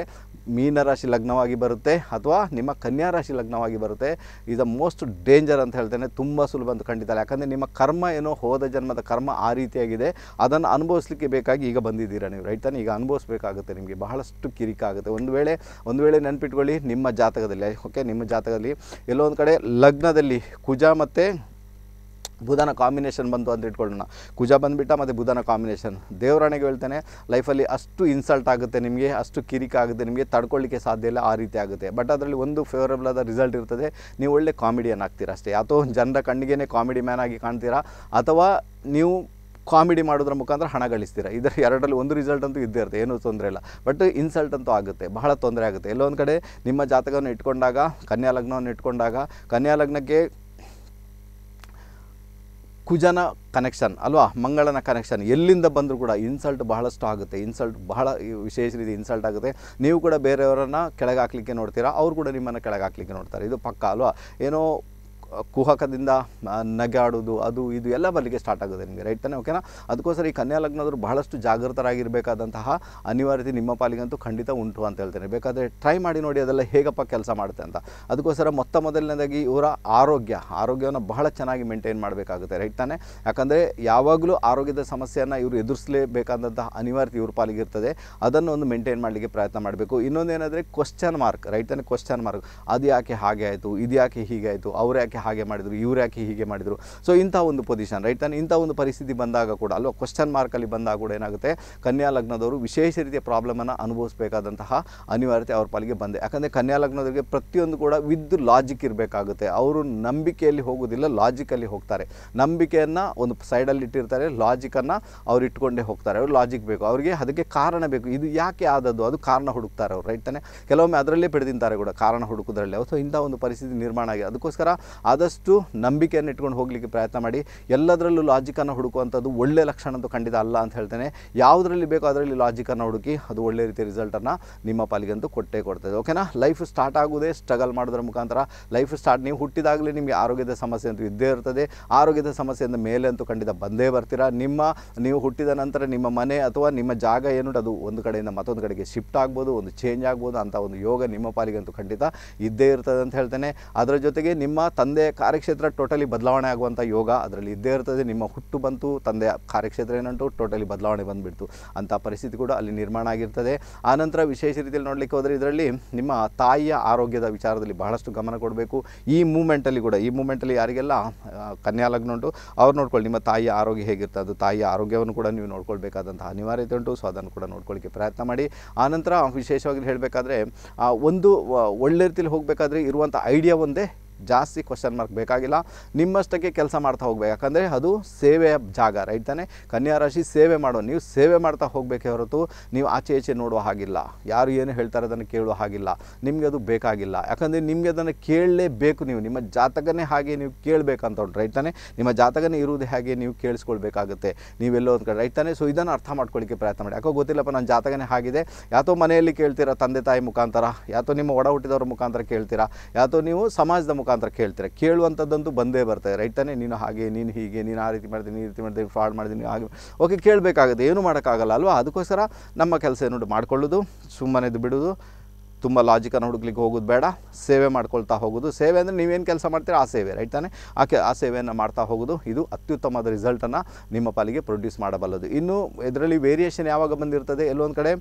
ಮೀನ ರಾಶಿ ಲಗ್ನವಾಗಿ ಬರುತ್ತೆ ಅಥವಾ ನಿಮ್ಮ ಕನ್ಯಾ ರಾಶಿ ಲಗ್ನವಾಗಿ ಬರುತ್ತೆ ಇಸ್ ಅ ಮೋಸ್ಟ್ ಡೇಂಜರ್ ಅಂತ ಹೇಳ್ತೇನೆ ತುಂಬ ಸುಲಭ ಅಂತ ಖಂಡಿತ ಅಲ್ಲ ಯಾಕಂದರೆ ನಿಮ್ಮ ಕರ್ಮ ಏನೋ ಹೋದ ಜನ್ಮದ ಕರ್ಮ ಆ ರೀತಿಯಾಗಿದೆ ಅದನ್ನು ಅನುಭವಿಸ್ಲಿಕ್ಕೆ ಬೇಕಾಗಿ ಈಗ ಬಂದಿದ್ದೀರಾ ನೀವು ರೈಟ್ ತಾನೆ ಈಗ ಅನುಭವಿಸ್ಬೇಕು ಕಿರಿಕಾಗುತ್ತೆ ನಿಮಗೆ ಬಹಳಷ್ಟು ಕಿರಿಕಾಗುತ್ತೆ ಒಂದು ವೇಳೆ ಒಂದು ವೇಳೆ ನೆನಪಿಟ್ಕೊಳ್ಳಿ ನಿಮ್ಮ ಜಾತಕದಲ್ಲಿ ಓಕೆ ನಿಮ್ಮ ಜಾತಕದಲ್ಲಿ ಎಲ್ಲೋ ಒಂದು ಕಡೆ ಲಗ್ನದಲ್ಲಿ ಕುಜ ಮತ್ತು ಬುಧನ ಕಾಂಬಿನೇಷನ್ ಬಂತು ಅಂತ ಇಟ್ಕೊಳ್ಳೋಣ ಕುಜ ಬಂದುಬಿಟ್ಟ ಮತ್ತು ಬುಧನ ಕಾಂಬಿನೇಷನ್ ದೇವರಾಣೆಗೆ ಹೇಳ್ತೇನೆ ಲೈಫಲ್ಲಿ ಅಷ್ಟು ಇನ್ಸಲ್ಟ್ ಆಗುತ್ತೆ ನಿಮಗೆ ಅಷ್ಟು ಕಿರಿಕ ಆಗುತ್ತೆ ನಿಮಗೆ ತಡ್ಕೊಳ್ಳಿಕ್ಕೆ ಸಾಧ್ಯ ಇಲ್ಲ ಆ ರೀತಿ ಆಗುತ್ತೆ ಬಟ್ ಅದರಲ್ಲಿ ಒಂದು ಫೇವರಬಲ್ ಆದ ರಿಸಲ್ಟ್ ಇರ್ತದೆ ನೀವು ಒಳ್ಳೆ ಕಾಮಿಡಿಯನ್ ಆಗ್ತೀರಾ ಅಷ್ಟೇ ಅಥವಾ ಜನರ ಕಣ್ಣಿಗೆ ಕಾಮಿಡಿ ಮ್ಯಾನ್ ಆಗಿ ಕಾಣ್ತೀರಾ ಅಥವಾ ನೀವು ಕಾಮಿಡಿ ಮಾಡೋದ್ರ ಮುಖಾಂತರ ಹಣ ಗಳಿಸ್ತೀರ ಇದರ ಎರಡರಲ್ಲಿ ಒಂದು ರಿಸಲ್ಟ್ ಅಂತೂ ಇದ್ದೇ ಇರುತ್ತೆ ಏನೂ ತೊಂದರೆ ಇಲ್ಲ ಬಟ್ ಇನ್ಸಲ್ಟ್ ಅಂತೂ ಆಗುತ್ತೆ ಬಹಳ ತೊಂದರೆ ಆಗುತ್ತೆ ಎಲ್ಲೊಂದು ಕಡೆ ನಿಮ್ಮ ಜಾತಕವನ್ನು ಇಟ್ಕೊಂಡಾಗ ಕನ್ಯಾ ಲಗ್ನವನ್ನು ಇಟ್ಕೊಂಡಾಗ ಕನ್ಯಾ ಲಗ್ನಕ್ಕೆ ಕುಜನ ಕನೆಕ್ಷನ್ ಅಲ್ವಾ ಮಂಗಳನ ಕನೆಕ್ಷನ್ ಎಲ್ಲಿಂದ ಬಂದರೂ ಕೂಡ ಇನ್ಸಲ್ಟ್ ಬಹಳಷ್ಟು ಆಗುತ್ತೆ ಇನ್ಸಲ್ಟ್ ಬಹಳ ವಿಶೇಷ ರೀತಿ ಇನ್ಸಲ್ಟ್ ಆಗುತ್ತೆ ನೀವು ಕೂಡ ಬೇರೆಯವರನ್ನು ಕೆಳಗೆ ಹಾಕ್ಲಿಕ್ಕೆ ನೋಡ್ತೀರಾ ಅವ್ರು ಕೂಡ ನಿಮ್ಮನ್ನು ಕೆಳಗೆ ಹಾಕ್ಲಿಕ್ಕೆ ನೋಡ್ತಾರೆ ಇದು ಪಕ್ಕ ಅಲ್ವಾ ಏನೋ ಕುಹಕದಿಂದ ನಗಾಡೋದು ಅದು ಇದು ಎಲ್ಲ ಬರಲಿಕ್ಕೆ ಸ್ಟಾರ್ಟ್ ಆಗುತ್ತೆ ನಿಮಗೆ ರೈಟ್ ತಾನೆ ಓಕೆನಾ ಅದಕ್ಕೋಸ್ಕರ ಈ ಕನ್ಯಾ ಲಗ್ನದವರು ಬಹಳಷ್ಟು ಜಾಗೃತರಾಗಿರಬೇಕಾದಂತಹ ಅನಿವಾರ್ಯತೆ ನಿಮ್ಮ ಪಾಲಿಗಂತೂ ಖಂಡಿತ ಉಂಟು ಅಂತ ಹೇಳ್ತೇನೆ ಬೇಕಾದರೆ ಟ್ರೈ ಮಾಡಿ ನೋಡಿ ಅದೆಲ್ಲ ಹೇಗಪ್ಪ ಕೆಲಸ ಮಾಡುತ್ತೆ ಅಂತ ಅದಕ್ಕೋಸ್ಕರ ಮೊತ್ತ ಮೊದಲನೇದಾಗಿ ಇವರ ಆರೋಗ್ಯ ಆರೋಗ್ಯವನ್ನು ಬಹಳ ಚೆನ್ನಾಗಿ ಮೇಂಟೈನ್ ಮಾಡಬೇಕಾಗುತ್ತೆ ರೈಟ್ ತಾನೆ ಯಾಕಂದರೆ ಯಾವಾಗಲೂ ಆರೋಗ್ಯದ ಸಮಸ್ಯೆಯನ್ನು ಇವರು ಎದುರಿಸಲೇಬೇಕಾದಂತಹ ಅನಿವಾರ್ಯತೆ ಇವ್ರ ಪಾಲಿಗೆ ಇರ್ತದೆ ಅದನ್ನು ಒಂದು ಮೇಂಟೈನ್ ಮಾಡಲಿಕ್ಕೆ ಪ್ರಯತ್ನ ಮಾಡಬೇಕು ಇನ್ನೊಂದೇನಾದರೆ ಕ್ವಶನ್ ಮಾರ್ಕ್ ರೈಟ್ ತಾನೆ ಕ್ವಶನ್ ಮಾರ್ಕ್ ಅದು ಯಾಕೆ ಹಾಗೆ ಆಯಿತು ಇದು ಯಾಕೆ ಹೀಗೆ ಅವ್ರು ಯಾಕೆ ಹಾಗೆ ಮಾಡಿದರು ಇವ್ರು ಯಾಕೆ ಹೀಗೆ ಮಾಡಿದರು ಸೊ ಇಂಥ ಒಂದು ಪೊಸಿಷನ್ ರೈಟ್ ತಾನೆ ಇಂಥ ಒಂದು ಪರಿಸ್ಥಿತಿ ಬಂದಾಗ ಕೂಡ ಅಲ್ವಾ ಕ್ವಶನ್ ಮಾರ್ಕಲ್ಲಿ ಬಂದಾಗ ಕೂಡ ಏನಾಗುತ್ತೆ ಕನ್ಯಾ ಲಗ್ನದವರು ವಿಶೇಷ ರೀತಿಯ ಪ್ರಾಬ್ಲಮನ್ನು ಅನುಭವಿಸಬೇಕಾದಂತಹ ಅನಿವಾರ್ಯತೆ ಅವ್ರ ಪಾಲಿಗೆ ಬಂದೆ ಯಾಕಂದರೆ ಕನ್ಯಾ ಲಗ್ನದವರಿಗೆ ಪ್ರತಿಯೊಂದು ಕೂಡ ವಿದ್ ಲಾಜಿಕ್ ಇರಬೇಕಾಗುತ್ತೆ ಅವರು ನಂಬಿಕೆಯಲ್ಲಿ ಹೋಗೋದಿಲ್ಲ ಲಾಜಿಕಲ್ಲಿ ಹೋಗ್ತಾರೆ ನಂಬಿಕೆಯನ್ನು ಒಂದು ಸೈಡಲ್ಲಿ ಇಟ್ಟಿರ್ತಾರೆ ಲಾಜಿಕನ್ನು ಅವ್ರು ಇಟ್ಕೊಂಡೇ ಹೋಗ್ತಾರೆ ಅವ್ರು ಲಾಜಿಕ್ ಬೇಕು ಅವರಿಗೆ ಅದಕ್ಕೆ ಕಾರಣ ಬೇಕು ಇದು ಯಾಕೆ ಆದದ್ದು ಅದು ಕಾರಣ ಹುಡುಕ್ತಾರೆ ಅವರು ರೈಟ್ ತಾನೆ ಕೆಲವೊಮ್ಮೆ ಅದರಲ್ಲೇ ಪಡೆದಿಂತಾರೆ ಕೂಡ ಕಾರಣ ಹುಡುಕೋದ್ರಲ್ಲಿ ಸೊ ಇಂಥ ಒಂದು ಪರಿಸ್ಥಿತಿ ನಿರ್ಮಾಣ ಆಗಿದೆ ಅದಕ್ಕೋಸ್ಕರ ಆದಷ್ಟು ನಂಬಿಕೆಯನ್ನು ಇಟ್ಕೊಂಡು ಹೋಗಲಿಕ್ಕೆ ಪ್ರಯತ್ನ ಮಾಡಿ ಎಲ್ಲದರಲ್ಲೂ ಲಾಜಿಕನ್ನು ಹುಡುಕುವಂಥದ್ದು ಒಳ್ಳೆ ಲಕ್ಷಣ ಅಂತೂ ಖಂಡಿತ ಅಲ್ಲ ಅಂತ ಹೇಳ್ತೇನೆ ಯಾವುದರಲ್ಲಿ ಬೇಕೋ ಅದರಲ್ಲಿ ಲಾಜಿಕನ್ನು ಹುಡುಕಿ ಅದು ಒಳ್ಳೆ ರೀತಿಯ ರಿಸಲ್ಟನ್ನು ನಿಮ್ಮ ಪಾಲಿಗಂತೂ ಕೊಟ್ಟೇ ಕೊಡ್ತದೆ ಓಕೆನಾ ಲೈಫ್ ಸ್ಟಾರ್ಟ್ ಆಗುವುದೇ ಸ್ಟ್ರಗಲ್ ಮಾಡೋದ್ರ ಮುಖಾಂತರ ಲೈಫ್ ಸ್ಟಾರ್ಟ್ ನೀವು ಹುಟ್ಟಿದಾಗಲೇ ನಿಮಗೆ ಆರೋಗ್ಯದ ಸಮಸ್ಯೆ ಅಂತೂ ಇದ್ದೇ ಇರ್ತದೆ ಆರೋಗ್ಯದ ಸಮಸ್ಯೆಯಿಂದ ಮೇಲೆ ಅಂತೂ ಖಂಡಿತ ಬಂದೇ ಬರ್ತೀರಾ ನಿಮ್ಮ ನೀವು ಹುಟ್ಟಿದ ನಂತರ ನಿಮ್ಮ ಮನೆ ಅಥವಾ ನಿಮ್ಮ ಜಾಗ ಏನು ಅದು ಒಂದು ಕಡೆಯಿಂದ ಮತ್ತೊಂದು ಕಡೆಗೆ ಶಿಫ್ಟ್ ಆಗ್ಬೋದು ಒಂದು ಚೇಂಜ್ ಆಗ್ಬೋದು ಅಂತ ಒಂದು ಯೋಗ ನಿಮ್ಮ ಪಾಲಿಗಂತೂ ಖಂಡಿತ ಇದ್ದೇ ಇರ್ತದೆ ಅಂತ ಹೇಳ್ತೇನೆ ಅದರ ಜೊತೆಗೆ ನಿಮ್ಮ ತಂದೆ ತಂದೆ ಕಾರ್ಯಕ್ಷೇತ್ರ ಟೋಟಲಿ ಬದಲಾವಣೆ ಆಗುವಂಥ ಯೋಗ ಅದರಲ್ಲಿ ಇದ್ದೇ ಇರ್ತದೆ ನಿಮ್ಮ ಹುಟ್ಟು ಬಂತು ತಂದೆ ಕಾರ್ಯಕ್ಷೇತ್ರ ಏನಂಟು ಟೋಟಲಿ ಬದಲಾವಣೆ ಬಂದುಬಿಡ್ತು ಅಂಥ ಪರಿಸ್ಥಿತಿ ಕೂಡ ಅಲ್ಲಿ ನಿರ್ಮಾಣ ಆಗಿರ್ತದೆ ಆನಂತರ ವಿಶೇಷ ರೀತಿಯಲ್ಲಿ ನೋಡಲಿಕ್ಕೆ ಹೋದರೆ ಇದರಲ್ಲಿ ನಿಮ್ಮ ತಾಯಿಯ ಆರೋಗ್ಯದ ವಿಚಾರದಲ್ಲಿ ಬಹಳಷ್ಟು ಗಮನ ಕೊಡಬೇಕು ಈ ಮೂಮೆಂಟಲ್ಲಿ ಕೂಡ ಈ ಮೂಮೆಂಟಲ್ಲಿ ಯಾರಿಗೆಲ್ಲ ಕನ್ಯಾ ಉಂಟು ಅವ್ರು ನೋಡ್ಕೊಳ್ಳಿ ನಿಮ್ಮ ತಾಯಿಯ ಆರೋಗ್ಯ ಹೇಗಿರ್ತದೆ ಅದು ತಾಯಿಯ ಆರೋಗ್ಯವನ್ನು ಕೂಡ ನೀವು ನೋಡ್ಕೊಳ್ಬೇಕಾದಂಥ ಅನಿವಾರ್ಯತೆ ಉಂಟು ಸೊ ಅದನ್ನು ಕೂಡ ನೋಡ್ಕೊಳ್ಳಿಕ್ಕೆ ಪ್ರಯತ್ನ ಮಾಡಿ ಆನಂತರ ವಿಶೇಷವಾಗಿ ಹೇಳಬೇಕಾದ್ರೆ ಒಂದು ಒಳ್ಳೆ ರೀತಿಯಲ್ಲಿ ಹೋಗಬೇಕಾದ್ರೆ ಇರುವಂಥ ಐಡಿಯಾ ಒಂದೇ ಜಾಸ್ತಿ ಕ್ವಶನ್ ಮಾರ್ಕ್ ಬೇಕಾಗಿಲ್ಲ ನಿಮ್ಮಷ್ಟಕ್ಕೆ ಕೆಲಸ ಮಾಡ್ತಾ ಹೋಗ್ಬೇಕು ಯಾಕಂದರೆ ಅದು ಸೇವೆಯ ಜಾಗ ರೈಟ್ ತಾನೆ ಕನ್ಯಾ ರಾಶಿ ಸೇವೆ ಮಾಡೋ ನೀವು ಸೇವೆ ಮಾಡ್ತಾ ಹೋಗಬೇಕೇ ಹೊರತು ನೀವು ಆಚೆ ಈಚೆ ನೋಡುವ ಹಾಗಿಲ್ಲ ಯಾರು ಏನು ಹೇಳ್ತಾರೆ ಅದನ್ನು ಕೇಳುವ ಹಾಗಿಲ್ಲ ನಿಮಗೆ ಅದು ಬೇಕಾಗಿಲ್ಲ ಯಾಕಂದರೆ ನಿಮಗೆ ಅದನ್ನು ಕೇಳಲೇಬೇಕು ನೀವು ನಿಮ್ಮ ಜಾತಕನೇ ಹಾಗೆ ನೀವು ಕೇಳಬೇಕಂತ ಉಂಟು ರೈಟ್ ತಾನೆ ನಿಮ್ಮ ಜಾತಕನೇ ಇರುವುದು ಹಾಗೆ ನೀವು ಕೇಳಿಸ್ಕೊಳ್ಬೇಕಾಗುತ್ತೆ ನೀವೆಲ್ಲೋ ಒಂದು ಕಡೆ ರೈಟ್ ತಾನೆ ಸೊ ಇದನ್ನು ಅರ್ಥ ಮಾಡ್ಕೊಳ್ಳಿಕ್ಕೆ ಪ್ರಯತ್ನ ಮಾಡಿ ಯಾಕೋ ಗೊತ್ತಿಲ್ಲಪ್ಪ ನನ್ನ ಜಾತಕನೇ ಆಗಿದೆ ಯಾತೋ ಮನೆಯಲ್ಲಿ ಕೇಳ್ತೀರಾ ತಂದೆ ತಾಯಿ ಮುಖಾಂತರ ಯಾತೋ ನಿಮ್ಮ ಒಡ ಹುಟ್ಟಿದವರ ಮುಖಾಂತರ ಕೇಳ್ತೀರಾ ಯಾತೋ ನೀವು ಸಮಾಜದ ಮುಖಾಂತರ ಮುಖಾಂತರ ಕೇಳ್ತಾರೆ ಕೇಳುವಂಥದ್ದಂತೂ ಬಂದೇ ಬರ್ತದೆ ರೈಟ್ ತಾನೇ ನೀನು ಹಾಗೆ ನೀನು ಹೀಗೆ ನೀನು ಆ ರೀತಿ ಮಾಡಿದೆ ನೀ ರೀತಿ ಮಾಡಿದೆ ಫ್ರಾಡ್ ಮಾಡಿದ್ದೀನಿ ಹಾಗೆ ಓಕೆ ಕೇಳಬೇಕಾಗುತ್ತೆ ಏನು ಮಾಡೋಕ್ಕಾಗಲ್ಲ ಅಲ್ವಾ ಅದಕ್ಕೋಸ್ಕರ ನಮ್ಮ ಕೆಲಸ ಏನು ಮಾಡ್ಕೊಳ್ಳೋದು ಸುಮ್ಮನೆ ಬಿಡೋದು ತುಂಬ ಲಾಜಿಕನ್ನು ಹುಡುಕ್ಲಿಕ್ಕೆ ಹೋಗೋದು ಬೇಡ ಸೇವೆ ಮಾಡ್ಕೊಳ್ತಾ ಹೋಗೋದು ಸೇವೆ ಅಂದರೆ ನೀವೇನು ಕೆಲಸ ಮಾಡ್ತೀರಾ ಆ ಸೇವೆ ರೈಟ್ ಆ ಆಕೆ ಆ ಸೇವೆಯನ್ನು ಮಾಡ್ತಾ ಹೋಗೋದು ಇದು ಅತ್ಯುತ್ತಮವಾದ ರಿಸಲ್ಟನ್ನು ನಿಮ್ಮ ಪಾಲಿಗೆ ಪ್ರೊಡ್ಯೂಸ್ ಮಾಡಬಲ್ಲದು ಇನ್ನು ಇದರಲ್ಲಿ ವೇರಿಯೇಷನ್ ಯಾವಾಗ ಬಂದಿರ್ತದೆ ಎಲ್ಲೊಂದು ಕಡೆ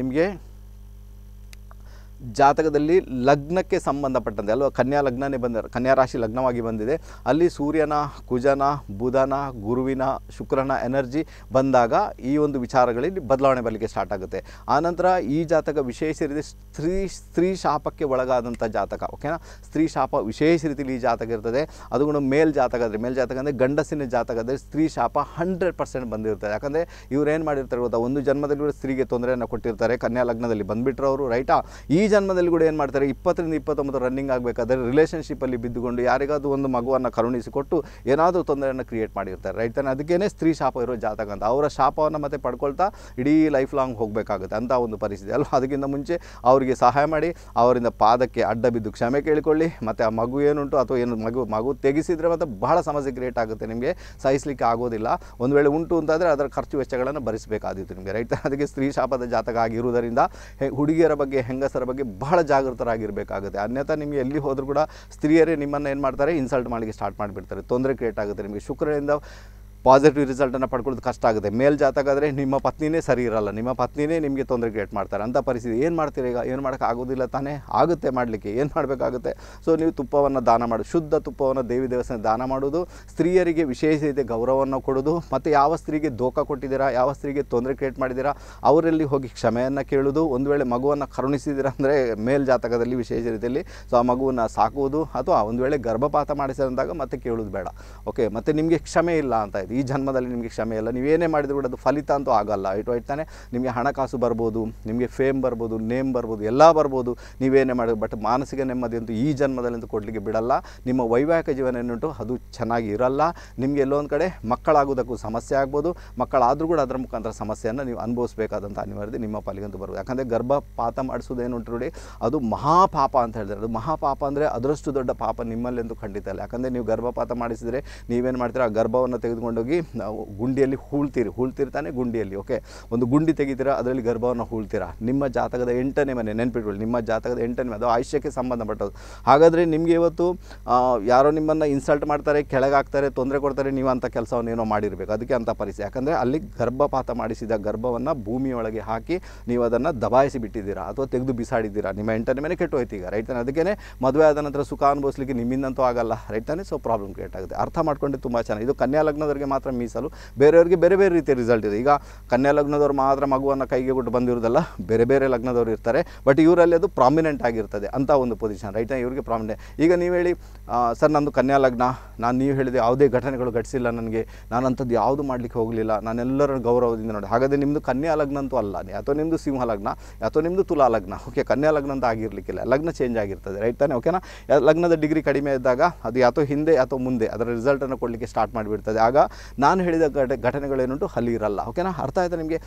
ನಿಮಗೆ ಜಾತಕದಲ್ಲಿ ಲಗ್ನಕ್ಕೆ ಸಂಬಂಧಪಟ್ಟಂತೆ ಅಲ್ವಾ ಕನ್ಯಾ ಲಗ್ನನೇ ಬಂದ ಕನ್ಯಾ ರಾಶಿ ಲಗ್ನವಾಗಿ ಬಂದಿದೆ ಅಲ್ಲಿ ಸೂರ್ಯನ ಕುಜನ ಬುಧನ ಗುರುವಿನ ಶುಕ್ರನ ಎನರ್ಜಿ ಬಂದಾಗ ಈ ಒಂದು ವಿಚಾರಗಳಲ್ಲಿ ಬದಲಾವಣೆ ಬರಲಿಕ್ಕೆ ಸ್ಟಾರ್ಟ್ ಆಗುತ್ತೆ ಆನಂತರ ಈ ಜಾತಕ ವಿಶೇಷ ರೀತಿ ಸ್ತ್ರೀ ಸ್ತ್ರೀ ಶಾಪಕ್ಕೆ ಒಳಗಾದಂಥ ಜಾತಕ ಓಕೆನಾ ಸ್ತ್ರೀ ಶಾಪ ವಿಶೇಷ ರೀತಿಯಲ್ಲಿ ಈ ಜಾತಕ ಇರ್ತದೆ ಅದು ಕೂಡ ಮೇಲ್ ಜಾತಕ ಅಂದರೆ ಮೇಲ್ ಜಾತಕ ಅಂದರೆ ಗಂಡಸಿನ ಜಾತಕ ಅಂದರೆ ಸ್ತ್ರೀ ಶಾಪ ಹಂಡ್ರೆಡ್ ಪರ್ಸೆಂಟ್ ಬಂದಿರ್ತದೆ ಯಾಕಂದರೆ ಇವ್ರು ಏನು ಮಾಡಿರ್ತಾರೆ ಗೊತ್ತಾ ಒಂದು ಜನ್ಮದಲ್ಲಿ ಕೂಡ ಸ್ತ್ರೀಗೆ ತೊಂದರೆಯನ್ನು ಕೊಟ್ಟಿರ್ತಾರೆ ಕನ್ಯಾ ಲಗ್ನದಲ್ಲಿ ಬಂದುಬಿಟ್ರು ರೈಟಾ ಈ ಜನ್ಮದಲ್ಲಿ ಕೂಡ ಏನು ಮಾಡ್ತಾರೆ ಇಪ್ಪತ್ತರಿಂದ ಇಪ್ಪತ್ತೊಂಬತ್ತು ರನ್ನಿಂಗ್ ಆಗಬೇಕಾದ್ರೆ ರಿಲೇಷನ್ಶಿಪ್ಪಲ್ಲಿ ಬಿದ್ದುಕೊಂಡು ಯಾರಿಗಾದ್ರೂ ಒಂದು ಮಗುವನ್ನು ಕರುಣಿಸಿಕೊಟ್ಟು ಏನಾದರೂ ತೊಂದರೆಯನ್ನು ಕ್ರಿಯೇಟ್ ಮಾಡಿರ್ತಾರೆ ರೈತನ ತಾನೆ ಅದಕ್ಕೇ ಸ್ತ್ರೀ ಶಾಪ ಇರೋ ಜಾತಕ ಅಂತ ಅವರ ಶಾಪವನ್ನು ಮತ್ತೆ ಪಡ್ಕೊಳ್ತಾ ಇಡೀ ಲೈಫ್ ಲಾಂಗ್ ಹೋಗಬೇಕಾಗುತ್ತೆ ಅಂತ ಒಂದು ಪರಿಸ್ಥಿತಿ ಅಲ್ವಾ ಅದಕ್ಕಿಂತ ಮುಂಚೆ ಅವರಿಗೆ ಸಹಾಯ ಮಾಡಿ ಅವರಿಂದ ಪಾದಕ್ಕೆ ಅಡ್ಡ ಬಿದ್ದು ಕ್ಷಮೆ ಕೇಳಿಕೊಳ್ಳಿ ಮತ್ತು ಆ ಮಗು ಏನುಂಟು ಅಥವಾ ಏನು ಮಗು ಮಗು ತೆಗೆಸಿದರೆ ಮತ್ತು ಬಹಳ ಸಮಸ್ಯೆ ಕ್ರಿಯೇಟ್ ಆಗುತ್ತೆ ನಿಮಗೆ ಸಹಿಸಲಿಕ್ಕೆ ಆಗೋದಿಲ್ಲ ಒಂದು ವೇಳೆ ಉಂಟು ಅಂತಾದರೆ ಅದರ ಖರ್ಚು ವೆಚ್ಚಗಳನ್ನು ಭರಿಸಬೇಕಾದಿತ್ತು ನಿಮಗೆ ರೈಟ್ ಅದಕ್ಕೆ ಸ್ತ್ರೀ ಶಾಪದ ಜಾತಕ ಆಗಿರುವುದರಿಂದ ಹುಡುಗಿಯರ ಬಗ್ಗೆ ಹೆಂಗಸರ ಬಗ್ಗೆ ಬಗ್ಗೆ ಬಹಳ ಜಾಗೃತರಾಗಿರಬೇಕಾಗುತ್ತೆ ಅನ್ಯಥಾ ನಿಮಗೆ ಎಲ್ಲಿ ಹೋದರೂ ಕೂಡ ಸ್ತ್ರೀಯರೇ ನಿಮ್ಮನ್ನು ಏನು ಮಾಡ್ತಾರೆ ಇನ್ಸಲ್ಟ್ ಮಾಡಲಿಕ್ಕೆ ಸ್ಟಾರ್ಟ್ ಮಾಡಿಬಿಡ್ತಾರೆ ತೊಂದರೆ ಕ್ರಿಯೇಟ್ ಆಗುತ್ತೆ ನಿಮಗೆ ಶುಕ್ರರಿಂದ ಪಾಸಿಟಿವ್ ರಿಸಲ್ಟನ್ನು ಪಡ್ಕೊಳ್ಳೋದು ಕಷ್ಟ ಆಗುತ್ತೆ ಮೇಲ್ ಜಾತಕಾದರೆ ನಿಮ್ಮ ಪತ್ನಿನೇ ಸರಿ ಇರಲ್ಲ ನಿಮ್ಮ ಪತ್ನಿನೇ ನಿಮಗೆ ತೊಂದರೆ ಕ್ರಿಯೇಟ್ ಮಾಡ್ತಾರೆ ಅಂಥ ಪರಿಸ್ಥಿತಿ ಏನು ಮಾಡ್ತೀರ ಈಗ ಏನು ಆಗೋದಿಲ್ಲ ತಾನೇ ಆಗುತ್ತೆ ಮಾಡಲಿಕ್ಕೆ ಏನು ಮಾಡಬೇಕಾಗುತ್ತೆ ಸೊ ನೀವು ತುಪ್ಪವನ್ನು ದಾನ ಮಾಡಿ ಶುದ್ಧ ತುಪ್ಪವನ್ನು ದೇವಿ ದೇವಸ್ಥಾನ ದಾನ ಮಾಡೋದು ಸ್ತ್ರೀಯರಿಗೆ ವಿಶೇಷ ರೀತಿಯ ಗೌರವವನ್ನು ಕೊಡೋದು ಮತ್ತು ಯಾವ ಸ್ತ್ರೀಗೆ ದೋಖ ಕೊಟ್ಟಿದ್ದೀರಾ ಯಾವ ಸ್ತ್ರೀಗೆ ತೊಂದರೆ ಕ್ರಿಯೇಟ್ ಮಾಡಿದ್ದೀರಾ ಅವರಲ್ಲಿ ಹೋಗಿ ಕ್ಷಮೆಯನ್ನು ಕೇಳೋದು ಒಂದು ವೇಳೆ ಮಗುವನ್ನು ಕರುಣಿಸಿದಿರ ಅಂದರೆ ಮೇಲ್ ಜಾತಕದಲ್ಲಿ ವಿಶೇಷ ರೀತಿಯಲ್ಲಿ ಸೊ ಆ ಮಗುವನ್ನು ಸಾಕುವುದು ಅಥವಾ ಒಂದು ವೇಳೆ ಗರ್ಭಪಾತ ಮಾಡಿಸಿದಂದಾಗ ಮತ್ತೆ ಕೇಳೋದು ಬೇಡ ಓಕೆ ಮತ್ತು ನಿಮಗೆ ಕ್ಷಮೆ ಇಲ್ಲ ಅಂತ ಇದು ಈ ಜನ್ಮದಲ್ಲಿ ನಿಮಗೆ ಕ್ಷಮೆ ಇಲ್ಲ ನೀವೇನೇ ಮಾಡಿದ್ರು ಕೂಡ ಅದು ಫಲಿತ ಅಂತೂ ಆಗಲ್ಲ ಇಟ್ ಹೋಯ್ತಾನೆ ನಿಮಗೆ ಹಣಕಾಸು ಬರ್ಬೋದು ನಿಮಗೆ ಫೇಮ್ ಬರ್ಬೋದು ನೇಮ್ ಬರ್ಬೋದು ಎಲ್ಲ ಬರ್ಬೋದು ನೀವೇನೇ ಮಾಡಿದ್ರು ಬಟ್ ಮಾನಸಿಕ ನೆಮ್ಮದಿ ಅಂತೂ ಈ ಜನ್ಮದಲ್ಲಿಂದು ಕೊಡಲಿಕ್ಕೆ ಬಿಡಲ್ಲ ನಿಮ್ಮ ವೈವಾಹಿಕ ಜೀವನ ಏನುಂಟು ಅದು ಚೆನ್ನಾಗಿ ಇರಲ್ಲ ನಿಮಗೆ ಎಲ್ಲೊಂದು ಕಡೆ ಮಕ್ಕಳಾಗೋದಕ್ಕೂ ಸಮಸ್ಯೆ ಆಗ್ಬೋದು ಮಕ್ಕಳಾದರೂ ಕೂಡ ಅದರ ಮುಖಾಂತರ ಸಮಸ್ಯೆಯನ್ನು ನೀವು ಅನುಭವಿಸಬೇಕಾದಂಥ ಅನಿವಾರ್ಯತೆ ನಿಮ್ಮ ಪಾಲಿಗಂತೂ ಬರ್ಬೋದು ಯಾಕಂದರೆ ಗರ್ಭಪಾತ ಮಾಡಿಸೋದೇನುಂಟು ನೋಡಿ ಅದು ಮಹಾಪಾಪ ಅಂತ ಹೇಳಿದ್ರೆ ಅದು ಮಹಾಪಾಪ ಅಂದರೆ ಅದರಷ್ಟು ದೊಡ್ಡ ಪಾಪ ನಿಮ್ಮಲ್ಲಿ ಖಂಡಿತ ಅಲ್ಲ ಯಾಕಂದರೆ ನೀವು ಗರ್ಭಪಾತ ಮಾಡಿಸಿದರೆ ನೀವೇನು ಮಾಡ್ತೀರಾ ಆ ಗರ್ಭವನ್ನು ತೆಗೆದುಕೊಂಡು ತಗೊಂಡೋಗಿ ಗುಂಡಿಯಲ್ಲಿ ಹೂಳ್ತೀರಿ ಹೂಳ್ತಿರ್ತಾನೆ ಗುಂಡಿಯಲ್ಲಿ ಓಕೆ ಒಂದು ಗುಂಡಿ ತೆಗಿತೀರಾ ಅದರಲ್ಲಿ ಗರ್ಭವನ್ನು ಹೂಳ್ತೀರಾ ನಿಮ್ಮ ಜಾತಕದ ಎಂಟನೇ ಮನೆ ನೆನ್ಪಿಟ್ಕೊಳ್ಳಿ ನಿಮ್ಮ ಜಾತಕದ ಎಂಟನೇ ಅದು ಆಯುಷ್ಯಕ್ಕೆ ಸಂಬಂಧಪಟ್ಟದ್ದು ಹಾಗಾದರೆ ನಿಮಗೆ ಇವತ್ತು ಯಾರೋ ನಿಮ್ಮನ್ನು ಇನ್ಸಲ್ಟ್ ಮಾಡ್ತಾರೆ ಕೆಳಗಾಗ್ತಾರೆ ತೊಂದರೆ ಕೊಡ್ತಾರೆ ನೀವು ಅಂಥ ಕೆಲಸವನ್ನು ಏನೋ ಮಾಡಿರಬೇಕು ಅದಕ್ಕೆ ಅಂಥ ಪರಿಸ್ಥಿತಿ ಯಾಕಂದರೆ ಅಲ್ಲಿ ಗರ್ಭಪಾತ ಮಾಡಿಸಿದ ಗರ್ಭವನ್ನು ಭೂಮಿಯೊಳಗೆ ಹಾಕಿ ನೀವು ಅದನ್ನು ದಬಾಯಿಸಿ ಬಿಟ್ಟಿದ್ದೀರಾ ಅಥವಾ ತೆಗೆದು ಬಿಸಾಡಿದ್ದೀರಾ ನಿಮ್ಮ ಎಂಟನೇ ಮನೆ ಕೆಟ್ಟು ಈಗ ರೈಟ್ ತಾನೆ ಅದಕ್ಕೇ ಮದುವೆ ಆದ ನಂತರ ಸುಖ ಅನುಭವಿಸ್ಲಿಕ್ಕೆ ನಿಮ್ಮಿಂದಂತೂ ಆಗಲ್ಲ ರೈಟ್ ತಾನೆ ಸೊ ಪ್ರಾಬ್ಲಮ್ ಕ್ರಿಯೇಟ್ ಆಗುತ್ತೆ ಅರ್ಥ ಮಾಡ್ಕೊಂಡು ತುಂಬ ಚೆನ್ನಾಗಿ ಇದು ಕನ್ಯಾ ಲಗ್ನದವರಿಗೆ ಮಾತ್ರ ಮೀಸಲು ಬೇರೆಯವ್ರಿಗೆ ಬೇರೆ ಬೇರೆ ರೀತಿಯ ರಿಸಲ್ಟ್ ಇದೆ ಈಗ ಕನ್ಯಾ ಲಗ್ನದವ್ರು ಮಾತ್ರ ಮಗುವನ್ನು ಕೈಗೆ ಕೊಟ್ಟು ಬಂದಿರೋದಲ್ಲ ಬೇರೆ ಬೇರೆ ಲಗ್ನದವ್ರು ಇರ್ತಾರೆ ಬಟ್ ಇವರಲ್ಲಿ ಅದು ಪ್ರಾಮಿನೆಂಟ್ ಆಗಿರ್ತದೆ ಅಂತ ಒಂದು ಪೊಸಿಷನ್ ರೈಟ್ ಇವರಿಗೆ ಪ್ರಾಮಿನೆಂಟ್ ಈಗ ನೀವು ಹೇಳಿ ಸರ್ ನಂದು ಕನ್ಯಾ ಲಗ್ನ ನಾನು ನೀವು ಹೇಳಿದ ಯಾವುದೇ ಘಟನೆಗಳು ಘಟಿಸಿಲ್ಲ ನನಗೆ ನಾನು ಅಂಥದ್ದು ಯಾವುದು ಮಾಡಲಿಕ್ಕೆ ಹೋಗಲಿಲ್ಲ ನಾನೆಲ್ಲರ ಗೌರವದಿಂದ ನೋಡಿ ಹಾಗಾದರೆ ನಿಮ್ಮದು ಕನ್ಯಾ ಲಗ್ನ ಅಂತೂ ಅಲ್ಲ ಅಥವಾ ನಿಮ್ಮದು ಸಿಂಹ ಲಗ್ನ ಅಥವಾ ನಿಮ್ಮದು ತುಲಾ ಲಗ್ನ ಓಕೆ ಕನ್ಯಾ ಲಗ್ನ ಅಂತ ಆಗಿರಲಿಕ್ಕಿಲ್ಲ ಲಗ್ನ ಚೇಂಜ್ ಆಗಿರ್ತದೆ ರೈಟ್ ತಾನೆ ಓಕೆನಾ ಲಗ್ನದ ಡಿಗ್ರಿ ಕಡಿಮೆ ಇದ್ದಾಗ ಅದು ಯಾತೋ ಹಿಂದೆ ಅಥವಾ ಮುಂದೆ ಅದರ ರಿಸಲ್ಟನ್ನು ಕೊಡಲಿಕ್ಕೆ ಸ್ಟಾರ್ಟ್ ಮಾಡಿಬಿಡ್ತದೆ ಆಗ ನಾನು ಹೇಳಿದ ಘಟ ಘಟನೆಗಳೇನುಂಟು ಅಲ್ಲಿ ಇರಲ್ಲ ಓಕೆನಾ ಅರ್ಥ ಆಯಿತಾ ನಿಮಗೆ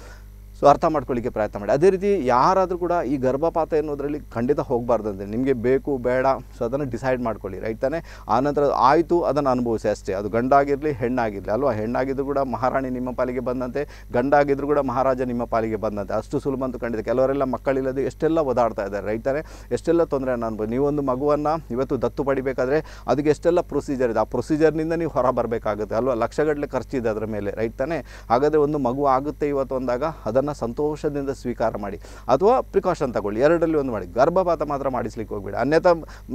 ಸೊ ಅರ್ಥ ಮಾಡ್ಕೊಳ್ಳಿಕ್ಕೆ ಪ್ರಯತ್ನ ಮಾಡಿ ಅದೇ ರೀತಿ ಯಾರಾದರೂ ಕೂಡ ಈ ಗರ್ಭಪಾತ ಎನ್ನುವುದರಲ್ಲಿ ಖಂಡಿತ ಹೋಗಬಾರ್ದಂತೆ ನಿಮಗೆ ಬೇಕು ಬೇಡ ಸೊ ಅದನ್ನು ಡಿಸೈಡ್ ಮಾಡ್ಕೊಳ್ಳಿ ರೈಟ್ ತಾನೇ ಆನಂತರ ಆಯಿತು ಅದನ್ನು ಅನುಭವಿಸಿ ಅಷ್ಟೇ ಅದು ಗಂಡಾಗಿರಲಿ ಹೆಣ್ಣಾಗಿರಲಿ ಅಲ್ವಾ ಹೆಣ್ಣಾಗಿದ್ದರೂ ಕೂಡ ಮಹಾರಾಣಿ ನಿಮ್ಮ ಪಾಲಿಗೆ ಬಂದಂತೆ ಗಂಡಾಗಿದ್ದರೂ ಕೂಡ ಮಹಾರಾಜ ನಿಮ್ಮ ಪಾಲಿಗೆ ಬಂದಂತೆ ಅಷ್ಟು ಸುಲಭ ಅಂತೂ ಖಂಡಿತ ಕೆಲವರೆಲ್ಲ ಮಕ್ಕಳಿಲ್ಲದೆ ಎಷ್ಟೆಲ್ಲ ಓದಾಡ್ತಾ ಇದ್ದಾರೆ ರೈಟ್ ತಾನೇ ಎಷ್ಟೆಲ್ಲ ತೊಂದರೆಯನ್ನು ಅನುಭವ ನೀವೊಂದು ಮಗುವನ್ನು ಇವತ್ತು ದತ್ತು ಪಡಿಬೇಕಾದ್ರೆ ಅದಕ್ಕೆ ಎಷ್ಟೆಲ್ಲ ಪ್ರೊಸೀಜರ್ ಇದೆ ಆ ಪ್ರೊಸೀಜರ್ನಿಂದ ನೀವು ಹೊರ ಬರಬೇಕಾಗುತ್ತೆ ಅಲ್ವಾ ಲಕ್ಷಗಟ್ಟಲೆ ಖರ್ಚಿದೆ ಅದರ ಮೇಲೆ ರೈಟ್ ತಾನೇ ಹಾಗಾದರೆ ಒಂದು ಮಗು ಆಗುತ್ತೆ ಇವತ್ತು ಅಂದಾಗ ಅದನ್ನು ಅದನ್ನು ಸಂತೋಷದಿಂದ ಸ್ವೀಕಾರ ಮಾಡಿ ಅಥವಾ ಪ್ರಿಕಾಷನ್ ತಗೊಳ್ಳಿ ಎರಡರಲ್ಲಿ ಒಂದು ಮಾಡಿ ಗರ್ಭಪಾತ ಮಾತ್ರ ಮಾಡಿಸ್ಲಿಕ್ಕೆ ಹೋಗ್ಬೇಡಿ ಅನ್ಯಥಾ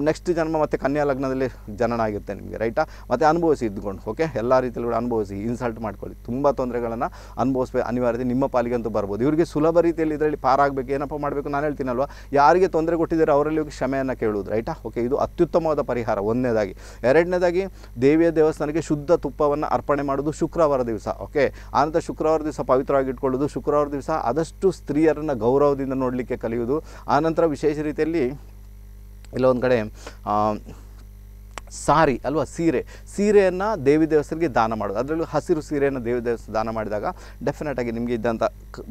ನೆಕ್ಸ್ಟ್ ಜನ್ಮ ಮತ್ತು ಕನ್ಯಾ ಲಗ್ನದಲ್ಲಿ ಜನನ ಆಗುತ್ತೆ ನಿಮಗೆ ರೈಟಾ ಮತ್ತು ಅನುಭವಿಸಿ ಇದ್ದುಕೊಂಡು ಓಕೆ ಎಲ್ಲ ರೀತಿಯಲ್ಲಿ ಕೂಡ ಅನುಭವಿಸಿ ಇನ್ಸಲ್ಟ್ ಮಾಡ್ಕೊಳ್ಳಿ ತುಂಬ ತೊಂದರೆಗಳನ್ನು ಅನುಭವಿಸ್ಬೇಕು ಅನಿವಾರ್ಯತೆ ನಿಮ್ಮ ಪಾಲಿಗಂತೂ ಬರ್ಬೋದು ಇವರಿಗೆ ಸುಲಭ ರೀತಿಯಲ್ಲಿ ಇದರಲ್ಲಿ ಪಾರಾಗಬೇಕು ಏನಪ್ಪ ಮಾಡಬೇಕು ನಾನು ಹೇಳ್ತೀನಲ್ವ ಯಾರಿಗೆ ತೊಂದರೆ ಕೊಟ್ಟಿದ್ದಾರೆ ಅವರಲ್ಲಿ ಹೋಗಿ ಕ್ಷಮೆಯನ್ನು ಕೇಳುವುದು ರೈಟಾ ಓಕೆ ಇದು ಅತ್ಯುತ್ತಮವಾದ ಪರಿಹಾರ ಒಂದನೇದಾಗಿ ಎರಡನೇದಾಗಿ ದೇವಿಯ ದೇವಸ್ಥಾನಕ್ಕೆ ಶುದ್ಧ ತುಪ್ಪವನ್ನು ಅರ್ಪಣೆ ಮಾಡೋದು ಶುಕ್ರವಾರ ದಿವಸ ಓಕೆ ಆನಂತರ ಶುಕ್ರವಾರ ದಿವಸ ಪವಿತ್ರವಾಗಿ ಇಟ್ಕೊಳ್ಳೋದು ಶುಕ್ರವಾರ ದಿವಸ ಸಹ ಆದಷ್ಟು ಸ್ತ್ರೀಯರನ್ನು ಗೌರವದಿಂದ ನೋಡಲಿಕ್ಕೆ ಕಲಿಯುವುದು ಆನಂತರ ವಿಶೇಷ ರೀತಿಯಲ್ಲಿ ಒಂದು ಕಡೆ ಸಾರಿ ಅಲ್ವಾ ಸೀರೆ ಸೀರೆಯನ್ನು ದೇವಿ ದೇವಸ್ಥರಿಗೆ ದಾನ ಮಾಡೋದು ಅದರಲ್ಲೂ ಹಸಿರು ಸೀರೆಯನ್ನು ದೇವಿ ದೇವಸ್ಥಾನ ದಾನ ಮಾಡಿದಾಗ ಡೆಫಿನೆಟಾಗಿ ನಿಮಗೆ ಇದ್ದಂಥ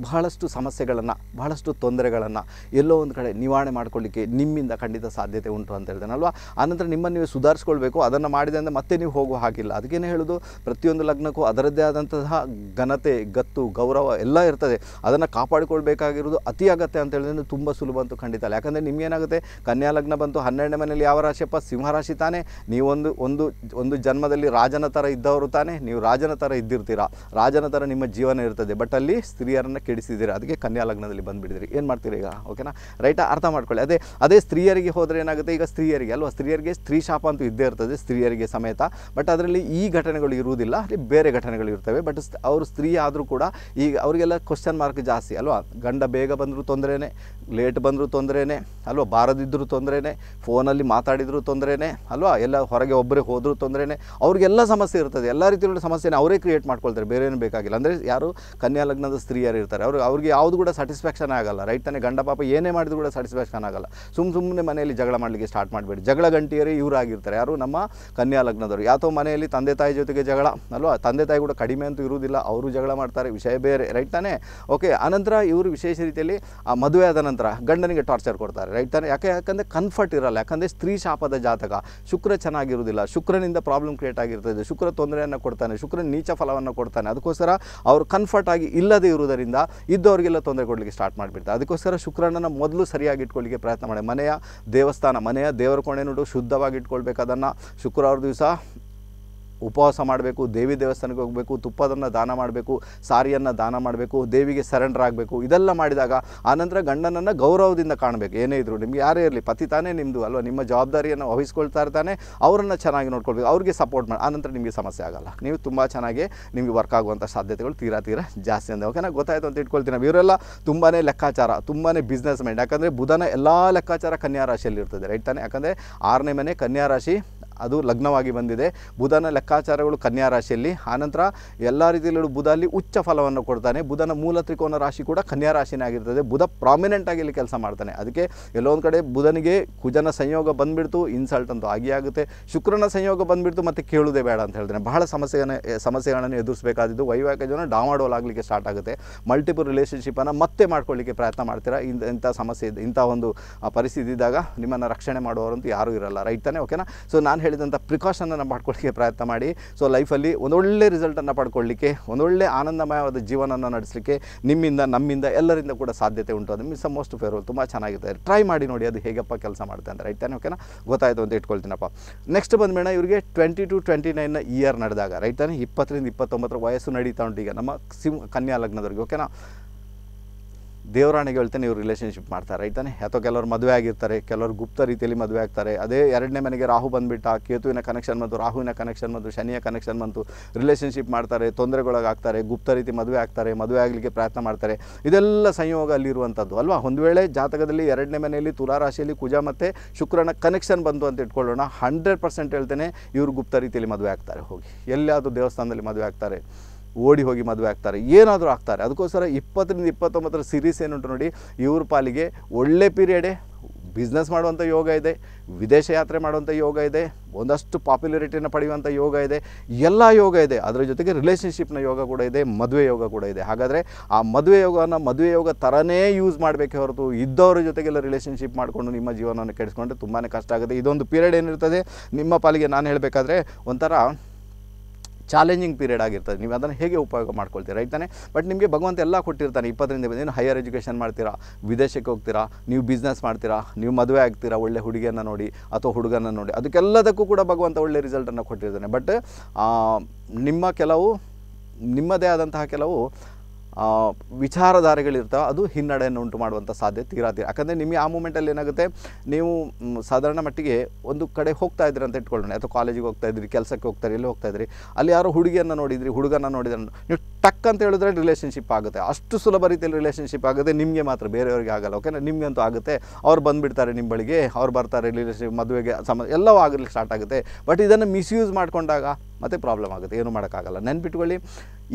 ಬಹಳಷ್ಟು ಸಮಸ್ಯೆಗಳನ್ನು ಬಹಳಷ್ಟು ತೊಂದರೆಗಳನ್ನು ಎಲ್ಲೋ ಒಂದು ಕಡೆ ನಿವಾರಣೆ ಮಾಡ್ಕೊಳ್ಳಿಕ್ಕೆ ನಿಮ್ಮಿಂದ ಖಂಡಿತ ಸಾಧ್ಯತೆ ಉಂಟು ಅಂತ ಅಲ್ವಾ ಆನಂತರ ನಿಮ್ಮನ್ನು ನೀವು ಸುಧಾರಿಸ್ಕೊಳ್ಬೇಕು ಅದನ್ನು ಮಾಡಿದೆ ಅಂದರೆ ಮತ್ತೆ ನೀವು ಹೋಗುವ ಹಾಗಿಲ್ಲ ಅದಕ್ಕೇನೆ ಹೇಳೋದು ಪ್ರತಿಯೊಂದು ಲಗ್ನಕ್ಕೂ ಅದರದ್ದೇ ಆದಂತಹ ಘನತೆ ಗತ್ತು ಗೌರವ ಎಲ್ಲ ಇರ್ತದೆ ಅದನ್ನು ಕಾಪಾಡಿಕೊಳ್ಬೇಕಾಗಿರೋದು ಅತಿ ಅಗತ್ಯ ಅಂತ ಹೇಳಿದ್ರೆ ತುಂಬ ಸುಲಭ ಅಂತೂ ಖಂಡಿತ ಅಲ್ಲ ಯಾಕಂದರೆ ನಿಮಗೇನಾಗುತ್ತೆ ಕನ್ಯಾ ಲಗ್ನ ಬಂತು ಹನ್ನೆರಡನೇ ಮನೆಯಲ್ಲಿ ಯಾವ ರಾಶಿಯಪ್ಪ ಸಿಂಹರಾಶಿ ತಾನೇ ನೀವೊಂದು ಒಂದು ಒಂದು ಜನ್ಮದಲ್ಲಿ ರಾಜನ ಥರ ಇದ್ದವರು ತಾನೇ ನೀವು ರಾಜನ ಥರ ಇದ್ದಿರ್ತೀರಾ ರಾಜನ ಥರ ನಿಮ್ಮ ಜೀವನ ಇರ್ತದೆ ಬಟ್ ಅಲ್ಲಿ ಸ್ತ್ರೀಯರನ್ನು ಕೆಡಿಸಿದ್ದೀರಾ ಅದಕ್ಕೆ ಕನ್ಯಾ ಲಗ್ನದಲ್ಲಿ ಬಂದುಬಿಡಿದಿರಿ ಏನು ಮಾಡ್ತೀರಿ ಈಗ ಓಕೆನಾ ರೈಟಾ ಅರ್ಥ ಮಾಡ್ಕೊಳ್ಳಿ ಅದೇ ಅದೇ ಸ್ತ್ರೀಯರಿಗೆ ಹೋದರೆ ಏನಾಗುತ್ತೆ ಈಗ ಸ್ತ್ರೀಯರಿಗೆ ಅಲ್ವಾ ಸ್ತ್ರೀಯರಿಗೆ ಸ್ತ್ರೀ ಶಾಪ ಅಂತೂ ಇದ್ದೇ ಇರ್ತದೆ ಸ್ತ್ರೀಯರಿಗೆ ಸಮೇತ ಬಟ್ ಅದರಲ್ಲಿ ಈ ಘಟನೆಗಳು ಇರುವುದಿಲ್ಲ ಅಲ್ಲಿ ಬೇರೆ ಘಟನೆಗಳು ಇರ್ತವೆ ಬಟ್ ಅವರು ಸ್ತ್ರೀ ಆದರೂ ಕೂಡ ಈಗ ಅವರಿಗೆಲ್ಲ ಕ್ವಶನ್ ಮಾರ್ಕ್ ಜಾಸ್ತಿ ಅಲ್ವಾ ಗಂಡ ಬೇಗ ಬಂದರೂ ತೊಂದರೆನೇ ಲೇಟ್ ಬಂದರೂ ತೊಂದರೆನೇ ಅಲ್ವಾ ಬಾರದಿದ್ದರೂ ತೊಂದರೆನೇ ಫೋನಲ್ಲಿ ಮಾತಾಡಿದರೂ ತೊಂದರೆನೇ ಅಲ್ವಾ ಎಲ್ಲ ಇಲ್ಲ ಹೊರಗೆ ಒಬ್ಬರೇ ಹೋದರೂ ತೊಂದರೆನೇ ಅವ್ರಿಗೆಲ್ಲ ಸಮಸ್ಯೆ ಇರ್ತದೆ ಎಲ್ಲ ರೀತಿಯ ಸಮಸ್ಯೆನ ಅವರೇ ಕ್ರಿಯೇಟ್ ಮಾಡ್ಕೊಳ್ತಾರೆ ಬೇರೆ ಏನು ಬೇಕಾಗಿಲ್ಲ ಅಂದರೆ ಯಾರು ಕನ್ಯಾ ಲಗ್ನದ ಸ್ತ್ರೀಯರು ಇರ್ತಾರೆ ಅವರು ಅವ್ರಿಗೆ ಯಾವುದು ಕೂಡ ಸ್ಯಾಟಿಸ್ಫ್ಯಾಕ್ಷನ್ ಆಗಲ್ಲ ರೈಟ್ ತಾನೇ ಗಂಡ ಪಾಪ ಏನೇ ಮಾಡಿದ್ರು ಕೂಡ ಸ್ಯಾಟಿಸ್ಫ್ಯಾಕ್ಷನ್ ಆಗಲ್ಲ ಸುಮ್ಮ ಸುಮ್ಮನೆ ಮನೆಯಲ್ಲಿ ಜಗಳ ಮಾಡಲಿಕ್ಕೆ ಸ್ಟಾರ್ಟ್ ಮಾಡಬೇಡಿ ಜಗಳ ಗಂಟಿಯರೇ ಇವರಾಗಿರ್ತಾರೆ ಯಾರು ನಮ್ಮ ಕನ್ಯಾ ಲಗ್ನದವರು ಯಾತೋ ಮನೆಯಲ್ಲಿ ತಂದೆ ತಾಯಿ ಜೊತೆಗೆ ಜಗಳ ಅಲ್ವಾ ತಂದೆ ತಾಯಿ ಕೂಡ ಕಡಿಮೆ ಅಂತೂ ಇರುವುದಿಲ್ಲ ಅವರು ಜಗಳ ಮಾಡ್ತಾರೆ ವಿಷಯ ಬೇರೆ ರೈಟ್ ತಾನೇ ಓಕೆ ಆನಂತರ ಇವರು ವಿಶೇಷ ರೀತಿಯಲ್ಲಿ ಮದುವೆ ಆದ ನಂತರ ಗಂಡನಿಗೆ ಟಾರ್ಚರ್ ಕೊಡ್ತಾರೆ ರೈಟ್ ತಾನೆ ಯಾಕೆ ಯಾಕಂದರೆ ಕನ್ಫರ್ಟ್ ಇರಲ್ಲ ಯಾಕಂದರೆ ಸ್ತ್ರೀ ಶಾಪದ ಜಾತಕ ಶುಕ್ರ ಚೆನ್ನಾಗಿರುವುದಿಲ್ಲ ಶುಕ್ರನಿಂದ ಪ್ರಾಬ್ಲಮ್ ಕ್ರಿಯೇಟ್ ಆಗಿರ್ತದೆ ಶುಕ್ರ ತೊಂದರೆಯನ್ನು ಕೊಡ್ತಾನೆ ಶುಕ್ರನ ನೀಚ ಫಲವನ್ನು ಕೊಡ್ತಾನೆ ಅದಕ್ಕೋಸ್ಕರ ಅವರು ಕನ್ಫರ್ಟ್ ಆಗಿ ಇಲ್ಲದೆ ಇರುವುದರಿಂದ ಇದ್ದವರಿಗೆಲ್ಲ ತೊಂದರೆ ಕೊಡಲಿಕ್ಕೆ ಸ್ಟಾರ್ಟ್ ಮಾಡಿಬಿಡ್ತಾರೆ ಅದಕ್ಕೋಸ್ಕರ ಶುಕ್ರನನ್ನು ಮೊದಲು ಸರಿಯಾಗಿ ಇಟ್ಕೊಳ್ಳಿಕ್ಕೆ ಪ್ರಯತ್ನ ಮಾಡಿ ಮನೆಯ ದೇವಸ್ಥಾನ ಮನೆಯ ದೇವರ ಕೋಣೆ ನೋಡು ಶುದ್ಧವಾಗಿ ಇಟ್ಕೊಳ್ಬೇಕು ಅದನ್ನು ಶುಕ್ರವಾರ ದಿವಸ ಉಪವಾಸ ಮಾಡಬೇಕು ದೇವಿ ದೇವಸ್ಥಾನಕ್ಕೆ ಹೋಗಬೇಕು ತುಪ್ಪದನ್ನು ದಾನ ಮಾಡಬೇಕು ಸಾರಿಯನ್ನು ದಾನ ಮಾಡಬೇಕು ದೇವಿಗೆ ಸರೆಂಡರ್ ಆಗಬೇಕು ಇದೆಲ್ಲ ಮಾಡಿದಾಗ ಆನಂತರ ಗಂಡನನ್ನು ಗೌರವದಿಂದ ಕಾಣಬೇಕು ಏನೇ ಇದ್ರು ನಿಮಗೆ ಯಾರೇ ಇರಲಿ ಪತಿ ತಾನೇ ನಿಮ್ಮದು ಅಲ್ವಾ ನಿಮ್ಮ ಜವಾಬ್ದಾರಿಯನ್ನು ವಹಿಸ್ಕೊಳ್ತಾ ಇರ್ತಾನೆ ಅವರನ್ನು ಚೆನ್ನಾಗಿ ನೋಡ್ಕೊಳ್ಬೇಕು ಅವ್ರಿಗೆ ಸಪೋರ್ಟ್ ಮಾಡಿ ಆನಂತರ ನಿಮಗೆ ಸಮಸ್ಯೆ ಆಗಲ್ಲ ನೀವು ತುಂಬ ಚೆನ್ನಾಗಿ ನಿಮಗೆ ವರ್ಕ್ ಆಗುವಂಥ ಸಾಧ್ಯತೆಗಳು ತೀರಾ ತೀರಾ ಜಾಸ್ತಿ ಅಂದರೆ ಓಕೆನಾ ಗೊತ್ತಾಯಿತು ಅಂತ ಇಟ್ಕೊಳ್ತೀನಿ ಇವರೆಲ್ಲ ತುಂಬಾ ಲೆಕ್ಕಾಚಾರ ತುಂಬಾ ಬಿಸ್ನೆಸ್ ಮೈಂಡ್ ಯಾಕಂದರೆ ಬುಧನ ಎಲ್ಲ ಲೆಕ್ಕಾಚಾರ ಕನ್ಯಾ ರಾಶಿಯಲ್ಲಿ ಇರ್ತದೆ ರೈಟ್ ತಾನೆ ಯಾಕಂದರೆ ಆರನೇ ಮನೆ ಕನ್ಯಾ ರಾಶಿ ಅದು ಲಗ್ನವಾಗಿ ಬಂದಿದೆ ಬುಧನ ಲೆಕ್ಕಾಚಾರಗಳು ಕನ್ಯಾ ರಾಶಿಯಲ್ಲಿ ಆನಂತರ ಎಲ್ಲ ರೀತಿಯಲ್ಲೂ ಬುಧ ಅಲ್ಲಿ ಉಚ್ಚ ಫಲವನ್ನು ಕೊಡ್ತಾನೆ ಬುಧನ ಮೂಲ ತ್ರಿಕೋನ ರಾಶಿ ಕೂಡ ಕನ್ಯಾ ರಾಶಿನೇ ಆಗಿರ್ತದೆ ಬುಧ ಪ್ರಾಮಿನೆಂಟ್ ಆಗಿ ಇಲ್ಲಿ ಕೆಲಸ ಮಾಡ್ತಾನೆ ಅದಕ್ಕೆ ಎಲ್ಲೊಂದು ಕಡೆ ಬುಧನಿಗೆ ಕುಜನ ಸಂಯೋಗ ಬಂದ್ಬಿಡ್ತು ಇನ್ಸಲ್ಟ್ ಅಂತೂ ಆಗಿ ಆಗುತ್ತೆ ಶುಕ್ರನ ಸಂಯೋಗ ಬಂದ್ಬಿಡ್ತು ಮತ್ತೆ ಕೇಳುವುದೇ ಬೇಡ ಅಂತ ಹೇಳ್ತಾನೆ ಬಹಳ ಸಮಸ್ಯೆಯನ್ನು ಸಮಸ್ಯೆಗಳನ್ನು ಎದುರಿಸಬೇಕಾದಿದ್ದು ವೈವಾಹಿಕ ಜೀವನ ಡಾಮಾಡೋಲಾಗಲಿಕ್ಕೆ ಆಗಲಿಕ್ಕೆ ಸ್ಟಾರ್ಟ್ ಆಗುತ್ತೆ ಮಲ್ಟಿಪಲ್ ರಿಲೇಷನ್ಶಿಪ್ಪನ್ನು ಮತ್ತೆ ಮಾಡ್ಕೊಳ್ಳಿಕ್ಕೆ ಪ್ರಯತ್ನ ಮಾಡ್ತೀರಾ ಇಂಥ ಇಂಥ ಸಮಸ್ಯೆ ಇಂಥ ಒಂದು ಪರಿಸ್ಥಿತಿ ಇದ್ದಾಗ ನಿಮ್ಮನ್ನು ರಕ್ಷಣೆ ಮಾಡುವವರಂತೂ ಯಾರೂ ಇರಲ್ಲ ರೈಟ್ ತಾನೆ ಓಕೆನಾ ಸೊ ನಾನು ಹೇಳಿದಂಥ ಪ್ರಿಕಾಷನನ್ನು ಮಾಡ್ಕೊಳ್ಳಿಕ್ಕೆ ಪ್ರಯತ್ನ ಮಾಡಿ ಸೊ ಲೈಫಲ್ಲಿ ಒಂದೊಳ್ಳೆ ರಿಸಲ್ಟನ್ನು ಪಡ್ಕೊಳ್ಳಿಕ್ಕೆ ಒಂದೊಳ್ಳೆ ಆನಂದಮಯವಾದ ಜೀವನವನ್ನು ನಡೆಸಲಿಕ್ಕೆ ನಿಮ್ಮಿಂದ ನಮ್ಮಿಂದ ಎಲ್ಲರಿಂದ ಕೂಡ ಸಾಧ್ಯತೆ ಉಂಟು ಅದು ಮಿಸ್ ಮೋಸ್ಟ್ ಫೇರ್ವಲ್ ತುಂಬ ಚೆನ್ನಾಗಿದೆ ಟ್ರೈ ಮಾಡಿ ನೋಡಿ ಅದು ಹೇಗಪ್ಪ ಕೆಲಸ ಮಾಡುತ್ತೆ ಅಂತ ರೈಟ್ ತಾನೆ ಓಕೆನಾ ಗೊತ್ತಾಯಿತು ಅಂತ ಇಟ್ಕೊಳ್ತೀನಪ್ಪ ನೆಕ್ಸ್ಟ್ ಬಂದಮೇಣ ಇವರಿಗೆ twenty two twenty nine year ನಡೆದಾಗ ರೈಟ್ ತಾನೆ ಇಪ್ಪತ್ತರಿಂದ ಇಪ್ಪತ್ತೊಂಬತ್ತರ ವಯಸ್ಸು ನಡೀತಾ ಉಂಟು ಈಗ ನಮ್ಮ ಸಿಂಹ ಕನ್ಯಾ ಲಗ್ನದವರಿಗೆ ಓಕೆನಾ ದೇವರಾಣಿಗೆ ಹೇಳ್ತೇನೆ ಇವ್ರು ರಿಲೇಷನ್ಶಿಪ್ ಮಾಡ್ತಾರೆ ಆಯ್ತಾನೆ ಅಥವಾ ಕೆಲವರು ಮದುವೆ ಆಗಿರ್ತಾರೆ ಕೆಲವರು ಗುಪ್ತ ರೀತಿಯಲ್ಲಿ ಮದುವೆ ಆಗ್ತಾರೆ ಅದೇ ಎರಡನೇ ಮನೆಗೆ ರಾಹು ಬಂದುಬಿಟ್ಟ ಕೇತುವಿನ ಕನೆಕ್ಷನ್ ಬಂತು ರಾಹುವಿನ ಕನೆಕ್ಷನ್ ಬಂತು ಶನಿಯ ಕನೆಕ್ಷನ್ ಬಂತು ರಿಲೇಷನ್ಶಿಪ್ ಮಾಡ್ತಾರೆ ತೊಂದರೆಗೊಳಗಾಗ್ತಾರೆ ಗುಪ್ತ ರೀತಿ ಮದುವೆ ಆಗ್ತಾರೆ ಮದುವೆ ಆಗಲಿಕ್ಕೆ ಪ್ರಯತ್ನ ಮಾಡ್ತಾರೆ ಇದೆಲ್ಲ ಸಂಯೋಗ ಅಲ್ಲಿರುವಂಥದ್ದು ಅಲ್ವಾ ಒಂದು ವೇಳೆ ಜಾತಕದಲ್ಲಿ ಎರಡನೇ ಮನೆಯಲ್ಲಿ ತುಲಾರಾಶಿಯಲ್ಲಿ ಕುಜ ಮತ್ತು ಶುಕ್ರನ ಕನೆಕ್ಷನ್ ಬಂತು ಅಂತ ಇಟ್ಕೊಳ್ಳೋಣ ಹಂಡ್ರೆಡ್ ಪರ್ಸೆಂಟ್ ಹೇಳ್ತೇನೆ ಇವರು ಗುಪ್ತ ರೀತಿಯಲ್ಲಿ ಮದುವೆ ಆಗ್ತಾರೆ ಹೋಗಿ ಎಲ್ಲಿಯಾದರೂ ದೇವಸ್ಥಾನದಲ್ಲಿ ಮದುವೆ ಆಗ್ತಾರೆ ಓಡಿ ಹೋಗಿ ಮದುವೆ ಆಗ್ತಾರೆ ಏನಾದರೂ ಆಗ್ತಾರೆ ಅದಕ್ಕೋಸ್ಕರ ಇಪ್ಪತ್ತರಿಂದ ಇಪ್ಪತ್ತೊಂಬತ್ತರ ಸಿರೀಸ್ ಏನುಂಟು ನೋಡಿ ಇವ್ರ ಪಾಲಿಗೆ ಒಳ್ಳೆ ಪೀರಿಯಡೇ ಬಿಸ್ನೆಸ್ ಮಾಡುವಂಥ ಯೋಗ ಇದೆ ವಿದೇಶ ಯಾತ್ರೆ ಮಾಡುವಂಥ ಯೋಗ ಇದೆ ಒಂದಷ್ಟು ಪಾಪ್ಯುಲರಿಟಿನ ಪಡೆಯುವಂಥ ಯೋಗ ಇದೆ ಎಲ್ಲ ಯೋಗ ಇದೆ ಅದರ ಜೊತೆಗೆ ರಿಲೇಷನ್ಶಿಪ್ನ ಯೋಗ ಕೂಡ ಇದೆ ಮದುವೆ ಯೋಗ ಕೂಡ ಇದೆ ಹಾಗಾದರೆ ಆ ಮದುವೆ ಯೋಗನ ಮದುವೆ ಯೋಗ ಥರನೇ ಯೂಸ್ ಮಾಡಬೇಕೇ ಹೊರತು ಇದ್ದವ್ರ ಜೊತೆಗೆಲ್ಲ ರಿಲೇಷನ್ಶಿಪ್ ಮಾಡಿಕೊಂಡು ನಿಮ್ಮ ಜೀವನವನ್ನು ಕೆಡಿಸ್ಕೊಂಡ್ರೆ ತುಂಬಾ ಕಷ್ಟ ಆಗುತ್ತೆ ಇದೊಂದು ಪೀರಿಯಡ್ ಏನಿರ್ತದೆ ನಿಮ್ಮ ಪಾಲಿಗೆ ನಾನು ಹೇಳಬೇಕಾದ್ರೆ ಒಂಥರ ಚಾಲೆಂಜಿಂಗ್ ಪೀರಿಯಡ್ ಆಗಿರ್ತದೆ ನೀವು ಅದನ್ನು ಹೇಗೆ ಉಪಯೋಗ ಮಾಡ್ಕೊಳ್ತೀರಾ ರೈತಾನೆ ಬಟ್ ನಿಮಗೆ ಭಗವಂತ ಎಲ್ಲ ಕೊಟ್ಟಿರ್ತಾನೆ ಇಪ್ಪತ್ತರಿಂದ ಬಂದಿನ ಹೈಯರ್ ಎಜುಕೇಷನ್ ಮಾಡ್ತೀರಾ ವಿದೇಶಕ್ಕೆ ಹೋಗ್ತೀರಾ ನೀವು ಬಿಸ್ನೆಸ್ ಮಾಡ್ತೀರಾ ನೀವು ಮದುವೆ ಆಗ್ತೀರಾ ಒಳ್ಳೆ ಹುಡುಗಿಯನ್ನು ನೋಡಿ ಅಥವಾ ಹುಡುಗನ ನೋಡಿ ಅದಕ್ಕೆಲ್ಲದಕ್ಕೂ ಕೂಡ ಭಗವಂತ ಒಳ್ಳೆ ರಿಸಲ್ಟನ್ನು ಕೊಟ್ಟಿರ್ತಾನೆ ಬಟ್ ನಿಮ್ಮ ಕೆಲವು ನಿಮ್ಮದೇ ಆದಂತಹ ಕೆಲವು ವಿಚಾರಧಾರೆಗಳಿರ್ತಾವೆ ಅದು ಹಿನ್ನಡೆಯನ್ನು ಉಂಟು ಮಾಡುವಂಥ ಸಾಧ್ಯತೆ ತೀರಾ ಯಾಕಂದರೆ ನಿಮಗೆ ಆ ಮೂಮೆಂಟಲ್ಲಿ ಏನಾಗುತ್ತೆ ನೀವು ಸಾಧಾರಣ ಮಟ್ಟಿಗೆ ಒಂದು ಕಡೆ ಹೋಗ್ತಾ ಇದ್ದೀರಿ ಅಂತ ಇಟ್ಕೊಳ್ಳೋಣ ಅಥವಾ ಕಾಲೇಜಿಗೆ ಹೋಗ್ತಾ ಇದ್ದೀರಿ ಕೆಲಸಕ್ಕೆ ಹೋಗ್ತಾರೆ ಎಲ್ಲಿ ಹೋಗ್ತಾ ಇದ್ರಿ ಅಲ್ಲಿ ಯಾರು ಹುಡುಗಿಯನ್ನು ನೋಡಿದ್ರಿ ಹುಡುಗನ ನೋಡಿದ್ರೆ ನೀವು ಟಕ್ ಅಂತ ಹೇಳಿದ್ರೆ ರಿಲೇಷನ್ಶಿಪ್ ಆಗುತ್ತೆ ಅಷ್ಟು ಸುಲಭ ರೀತಿಯಲ್ಲಿ ರಿಲೇಷನ್ಶಿಪ್ ಆಗುತ್ತೆ ನಿಮಗೆ ಮಾತ್ರ ಬೇರೆಯವ್ರಿಗೆ ಆಗಲ್ಲ ಓಕೆನಾ ಅಂತೂ ಆಗುತ್ತೆ ಅವ್ರು ಬಂದುಬಿಡ್ತಾರೆ ನಿಮ್ಮ ಬಳಿಗೆ ಅವ್ರು ಬರ್ತಾರೆ ರಿಲೇಷನ್ಶಿಪ್ ಮದುವೆಗೆ ಸಮ ಎಲ್ಲವೂ ಆಗಲಿಕ್ಕೆ ಸ್ಟಾರ್ಟ್ ಆಗುತ್ತೆ ಬಟ್ ಇದನ್ನು ಮಿಸ್ಯೂಸ್ ಮಾಡಿಕೊಂಡಾಗ ಮತ್ತು ಪ್ರಾಬ್ಲಮ್ ಆಗುತ್ತೆ ಏನು ಮಾಡೋಕ್ಕಾಗಲ್ಲ ನೆನ್ಪಿಟ್ಕೊಳ್ಳಿ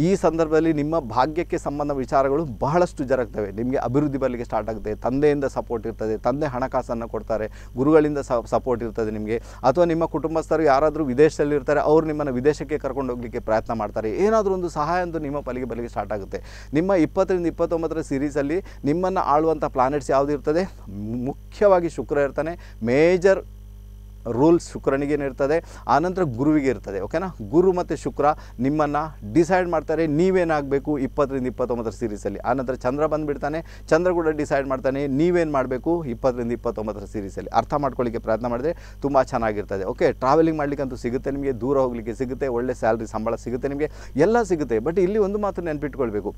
ಈ ಸಂದರ್ಭದಲ್ಲಿ ನಿಮ್ಮ ಭಾಗ್ಯಕ್ಕೆ ಸಂಬಂಧ ವಿಚಾರಗಳು ಬಹಳಷ್ಟು ಜರಗ್ತವೆ ನಿಮಗೆ ಅಭಿವೃದ್ಧಿ ಬರಲಿಕ್ಕೆ ಸ್ಟಾರ್ಟ್ ಆಗುತ್ತೆ ತಂದೆಯಿಂದ ಸಪೋರ್ಟ್ ಇರ್ತದೆ ತಂದೆ ಹಣಕಾಸನ್ನು ಕೊಡ್ತಾರೆ ಗುರುಗಳಿಂದ ಸಪೋರ್ಟ್ ಇರ್ತದೆ ನಿಮಗೆ ಅಥವಾ ನಿಮ್ಮ ಕುಟುಂಬಸ್ಥರು ಯಾರಾದರೂ ವಿದೇಶದಲ್ಲಿ ಇರ್ತಾರೆ ಅವರು ನಿಮ್ಮನ್ನು ವಿದೇಶಕ್ಕೆ ಕರ್ಕೊಂಡು ಹೋಗಲಿಕ್ಕೆ ಪ್ರಯತ್ನ ಮಾಡ್ತಾರೆ ಏನಾದರೂ ಒಂದು ಸಹಾಯ ಅಂತೂ ನಿಮ್ಮ ಪಲಿಗೆ ಬಲಿಗೆ ಸ್ಟಾರ್ಟ್ ಆಗುತ್ತೆ ನಿಮ್ಮ ಇಪ್ಪತ್ತರಿಂದ ಇಪ್ಪತ್ತೊಂಬತ್ತರ ಸೀರೀಸಲ್ಲಿ ನಿಮ್ಮನ್ನು ಆಳುವಂಥ ಪ್ಲಾನೆಟ್ಸ್ ಯಾವುದು ಇರ್ತದೆ ಮುಖ್ಯವಾಗಿ ಶುಕ್ರ ಇರ್ತಾನೆ ಮೇಜರ್ ರೂಲ್ ಶುಕ್ರನಿಗೆ ಇರ್ತದೆ ಆನಂತರ ಗುರುವಿಗೆ ಇರ್ತದೆ ಓಕೆನಾ ಗುರು ಮತ್ತು ಶುಕ್ರ ನಿಮ್ಮನ್ನು ಡಿಸೈಡ್ ಮಾಡ್ತಾರೆ ನೀವೇನಾಗಬೇಕು ಇಪ್ಪತ್ತರಿಂದ ಇಪ್ಪತ್ತೊಂಬತ್ತರ ಸೀರೀಸಲ್ಲಿ ಆನಂತರ ಚಂದ್ರ ಬಂದುಬಿಡ್ತಾನೆ ಚಂದ್ರ ಕೂಡ ಡಿಸೈಡ್ ಮಾಡ್ತಾನೆ ನೀವೇನು ಮಾಡಬೇಕು ಇಪ್ಪತ್ತರಿಂದ ಇಪ್ಪತ್ತೊಂಬತ್ತರ ಸೀರೀಸಲ್ಲಿ ಅರ್ಥ ಮಾಡ್ಕೊಳ್ಳಿಕ್ಕೆ ಪ್ರಯತ್ನ ಮಾಡಿದ್ರೆ ತುಂಬ ಚೆನ್ನಾಗಿರ್ತದೆ ಓಕೆ ಟ್ರಾವೆಲಿಂಗ್ ಮಾಡಲಿಕ್ಕಂತೂ ಸಿಗುತ್ತೆ ನಿಮಗೆ ದೂರ ಹೋಗಲಿಕ್ಕೆ ಸಿಗುತ್ತೆ ಒಳ್ಳೆ ಸ್ಯಾಲ್ರಿ ಸಂಬಳ ಸಿಗುತ್ತೆ ನಿಮಗೆ ಎಲ್ಲ ಸಿಗುತ್ತೆ ಬಟ್ ಇಲ್ಲಿ ಒಂದು ಮಾತು ನೆನಪಿಟ್ಕೊಳ್ಬೇಕು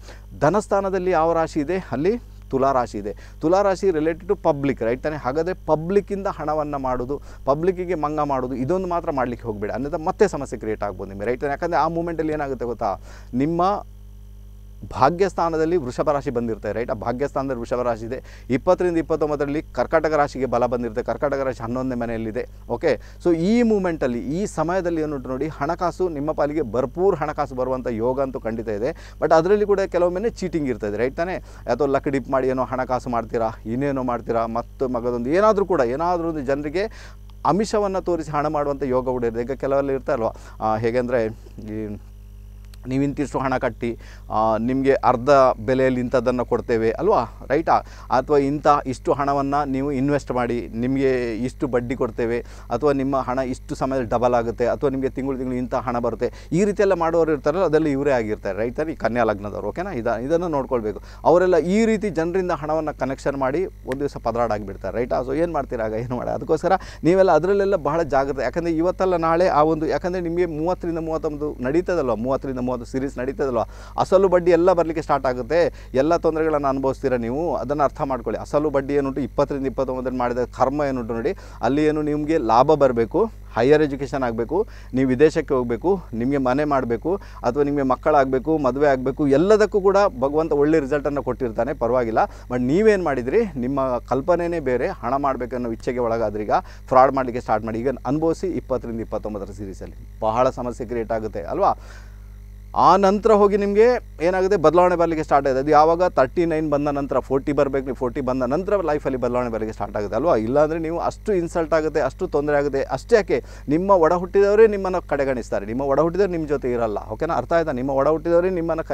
ಧನಸ್ಥಾನದಲ್ಲಿ ಯಾವ ರಾಶಿ ಇದೆ ಅಲ್ಲಿ ತುಲಾರಾಶಿ ಇದೆ ತುಲಾರಾಶಿ ರಿಲೇಟೆಡ್ ಟು ಪಬ್ಲಿಕ್ ರೈಟ್ ತಾನೆ ಹಾಗಾದರೆ ಪಬ್ಲಿಕ್ಕಿಂದ ಹಣವನ್ನು ಮಾಡೋದು ಪಬ್ಲಿಕ್ಕಿಗೆ ಮಂಗ ಮಾಡೋದು ಇದೊಂದು ಮಾತ್ರ ಮಾಡಲಿಕ್ಕೆ ಹೋಗಬೇಡ ಅನ್ನೋದು ಮತ್ತೆ ಸಮಸ್ಯೆ ಕ್ರಿಯೇಟ್ ಆಗ್ಬೋದು ನಿಮಗೆ ರೈಟ್ ಯಾಕಂದರೆ ಆ ಮೂಮೆಂಟಲ್ಲಿ ಏನಾಗುತ್ತೆ ಗೊತ್ತಾ ನಿಮ್ಮ ಭಾಗ್ಯಸ್ಥಾನದಲ್ಲಿ ವೃಷಭ ರಾಶಿ ಬಂದಿರುತ್ತೆ ರೈಟ್ ಆ ಭಾಗ್ಯಸ್ಥಾನದಲ್ಲಿ ವೃಷಭ ರಾಶಿ ಇದೆ ಇಪ್ಪತ್ತರಿಂದ ಇಪ್ಪತ್ತೊಂಬತ್ತರಲ್ಲಿ ಕರ್ಕಾಟಕ ರಾಶಿಗೆ ಬಲ ಬಂದಿರುತ್ತೆ ಕರ್ಕಾಟಕ ರಾಶಿ ಹನ್ನೊಂದನೇ ಮನೆಯಲ್ಲಿದೆ ಓಕೆ ಸೊ ಈ ಮೂಮೆಂಟಲ್ಲಿ ಈ ಸಮಯದಲ್ಲಿ ಏನುಂಟು ನೋಡಿ ಹಣಕಾಸು ನಿಮ್ಮ ಪಾಲಿಗೆ ಭರ್ಪೂರ್ ಹಣಕಾಸು ಬರುವಂಥ ಯೋಗ ಅಂತೂ ಖಂಡಿತ ಇದೆ ಬಟ್ ಅದರಲ್ಲಿ ಕೂಡ ಕೆಲವೊಮ್ಮೆ ಚೀಟಿಂಗ್ ಇರ್ತದೆ ರೈಟ್ ತಾನೇ ಅಥವಾ ಲಕ್ ಡಿಪ್ ಮಾಡಿ ಏನೋ ಹಣಕಾಸು ಮಾಡ್ತೀರಾ ಇನ್ನೇನೋ ಮಾಡ್ತೀರಾ ಮತ್ತು ಮಗದೊಂದು ಏನಾದರೂ ಕೂಡ ಏನಾದರೂ ಒಂದು ಜನರಿಗೆ ಅಮಿಷವನ್ನು ತೋರಿಸಿ ಹಣ ಮಾಡುವಂಥ ಯೋಗ ಕೂಡ ಇದೆ ಈಗ ಕೆಲವಲ್ಲಿ ಅಲ್ವಾ ಹೇಗೆಂದರೆ ಈ ನೀವು ಇಂತಿಷ್ಟು ಹಣ ಕಟ್ಟಿ ನಿಮಗೆ ಅರ್ಧ ಬೆಲೆಯಲ್ಲಿ ಇಂಥದ್ದನ್ನು ಕೊಡ್ತೇವೆ ಅಲ್ವಾ ರೈಟಾ ಅಥವಾ ಇಂಥ ಇಷ್ಟು ಹಣವನ್ನು ನೀವು ಇನ್ವೆಸ್ಟ್ ಮಾಡಿ ನಿಮಗೆ ಇಷ್ಟು ಬಡ್ಡಿ ಕೊಡ್ತೇವೆ ಅಥವಾ ನಿಮ್ಮ ಹಣ ಇಷ್ಟು ಸಮಯದಲ್ಲಿ ಡಬಲ್ ಆಗುತ್ತೆ ಅಥವಾ ನಿಮಗೆ ತಿಂಗಳು ತಿಂಗಳು ಇಂಥ ಹಣ ಬರುತ್ತೆ ಈ ರೀತಿಯೆಲ್ಲ ಮಾಡೋರು ಇರ್ತಾರಲ್ಲ ಅದರಲ್ಲಿ ಇವರೇ ಆಗಿರ್ತಾರೆ ರೈತರಿಗೆ ಈ ಕನ್ಯಾ ಲಗ್ನದವರು ಓಕೆನಾ ಇದ ಇದನ್ನು ನೋಡ್ಕೊಳ್ಬೇಕು ಅವರೆಲ್ಲ ಈ ರೀತಿ ಜನರಿಂದ ಹಣವನ್ನು ಕನೆಕ್ಷನ್ ಮಾಡಿ ಒಂದು ದಿವಸ ಪದರಾಡಾಗಿಬಿಡ್ತಾರೆ ರೈಟಾ ಸೊ ಏನು ಆಗ ಏನು ಮಾಡೋ ಅದಕ್ಕೋಸ್ಕರ ನೀವೆಲ್ಲ ಅದರಲ್ಲೆಲ್ಲ ಬಹಳ ಜಾಗ್ರತೆ ಯಾಕಂದರೆ ಇವತ್ತಲ್ಲ ನಾಳೆ ಆ ಒಂದು ಯಾಕಂದರೆ ನಿಮಗೆ ಮೂವತ್ತರಿಂದ ಮೂವತ್ತೊಂದು ನಡೀತದಲ್ವ ಮೂವತ್ತರಿಂದ ಮೂವತ್ತು ಸೀರೀಸ್ ನಡೀತದಲ್ವ ಅಸಲು ಬಡ್ಡಿ ಎಲ್ಲ ಬರಲಿಕ್ಕೆ ಸ್ಟಾರ್ಟ್ ಆಗುತ್ತೆ ಎಲ್ಲ ತೊಂದರೆಗಳನ್ನು ಅನುಭವಿಸ್ತೀರಾ ನೀವು ಅದನ್ನು ಅರ್ಥ ಮಾಡ್ಕೊಳ್ಳಿ ಅಸಲು ಬಡ್ಡಿ ಏನುಂಟು ಇಪ್ಪತ್ತರಿಂದ ಇಪ್ಪತ್ತೊಂಬತ್ತರಿಂದ ಮಾಡಿದ ಕರ್ಮ ಏನುಂಟು ನೋಡಿ ಅಲ್ಲಿ ಏನು ನಿಮಗೆ ಲಾಭ ಬರಬೇಕು ಹೈಯರ್ ಎಜುಕೇಷನ್ ಆಗಬೇಕು ನೀವು ವಿದೇಶಕ್ಕೆ ಹೋಗಬೇಕು ನಿಮಗೆ ಮನೆ ಮಾಡಬೇಕು ಅಥವಾ ನಿಮಗೆ ಮಕ್ಕಳಾಗಬೇಕು ಮದುವೆ ಆಗಬೇಕು ಎಲ್ಲದಕ್ಕೂ ಕೂಡ ಭಗವಂತ ಒಳ್ಳೆ ರಿಸಲ್ಟನ್ನು ಕೊಟ್ಟಿರ್ತಾನೆ ಪರವಾಗಿಲ್ಲ ಬಟ್ ನೀವೇನು ಮಾಡಿದಿರಿ ನಿಮ್ಮ ಕಲ್ಪನೆಯೇ ಬೇರೆ ಹಣ ಮಾಡಬೇಕನ್ನೋ ಇಚ್ಛೆಗೆ ಒಳಗಾದ್ರೀಗ ಫ್ರಾಡ್ ಮಾಡಲಿಕ್ಕೆ ಸ್ಟಾರ್ಟ್ ಮಾಡಿ ಈಗ ಅನುಭವಿಸಿ ಇಪ್ಪತ್ತರಿಂದ ಇಪ್ಪತ್ತೊಂಬತ್ತರ ಸೀರೀಸಲ್ಲಿ ಬಹಳ ಸಮಸ್ಯೆ ಕ್ರಿಯೇಟ್ ಆಗುತ್ತೆ ಅಲ್ವಾ ಆ ನಂತರ ಹೋಗಿ ನಿಮಗೆ ಏನಾಗುತ್ತೆ ಬದಲಾವಣೆ ಬರಲಿಕ್ಕೆ ಸ್ಟಾರ್ಟ್ ಆಗಿದೆ ಅದು ಯಾವಾಗ ತರ್ಟಿ ನೈನ್ ಬಂದ ನಂತರ ಫೋರ್ಟಿ ಬರಬೇಕು ನೀವು ಫೋರ್ಟಿ ಬಂದ ನಂತರ ಲೈಫಲ್ಲಿ ಬದಲಾವಣೆ ಬರಲಿಕ್ಕೆ ಸ್ಟಾರ್ಟ್ ಆಗುತ್ತೆ ಅಲ್ವಾ ಇಲ್ಲಾಂದರೆ ನೀವು ಅಷ್ಟು ಇನ್ಸಲ್ಟ್ ಆಗುತ್ತೆ ಅಷ್ಟು ತೊಂದರೆ ಆಗುತ್ತೆ ಅಷ್ಟೇ ಯಾಕೆ ನಿಮ್ಮ ಒಡ ಹುಟ್ಟಿದವರೇ ನಿಮ್ಮನ್ನು ಕಡೆಗಣಿಸ್ತಾರೆ ನಿಮ್ಮ ಒಡ ಹುಟ್ಟಿದರೆ ನಿಮ್ಮ ಜೊತೆ ಇರಲ್ಲ ಓಕೆನಾ ಅರ್ಥ ಆಯಿತಾ ನಿಮ್ಮ ಒಡ ಹುಟ್ಟಿದವರೇ ನಿಮ್ಮನ್ನು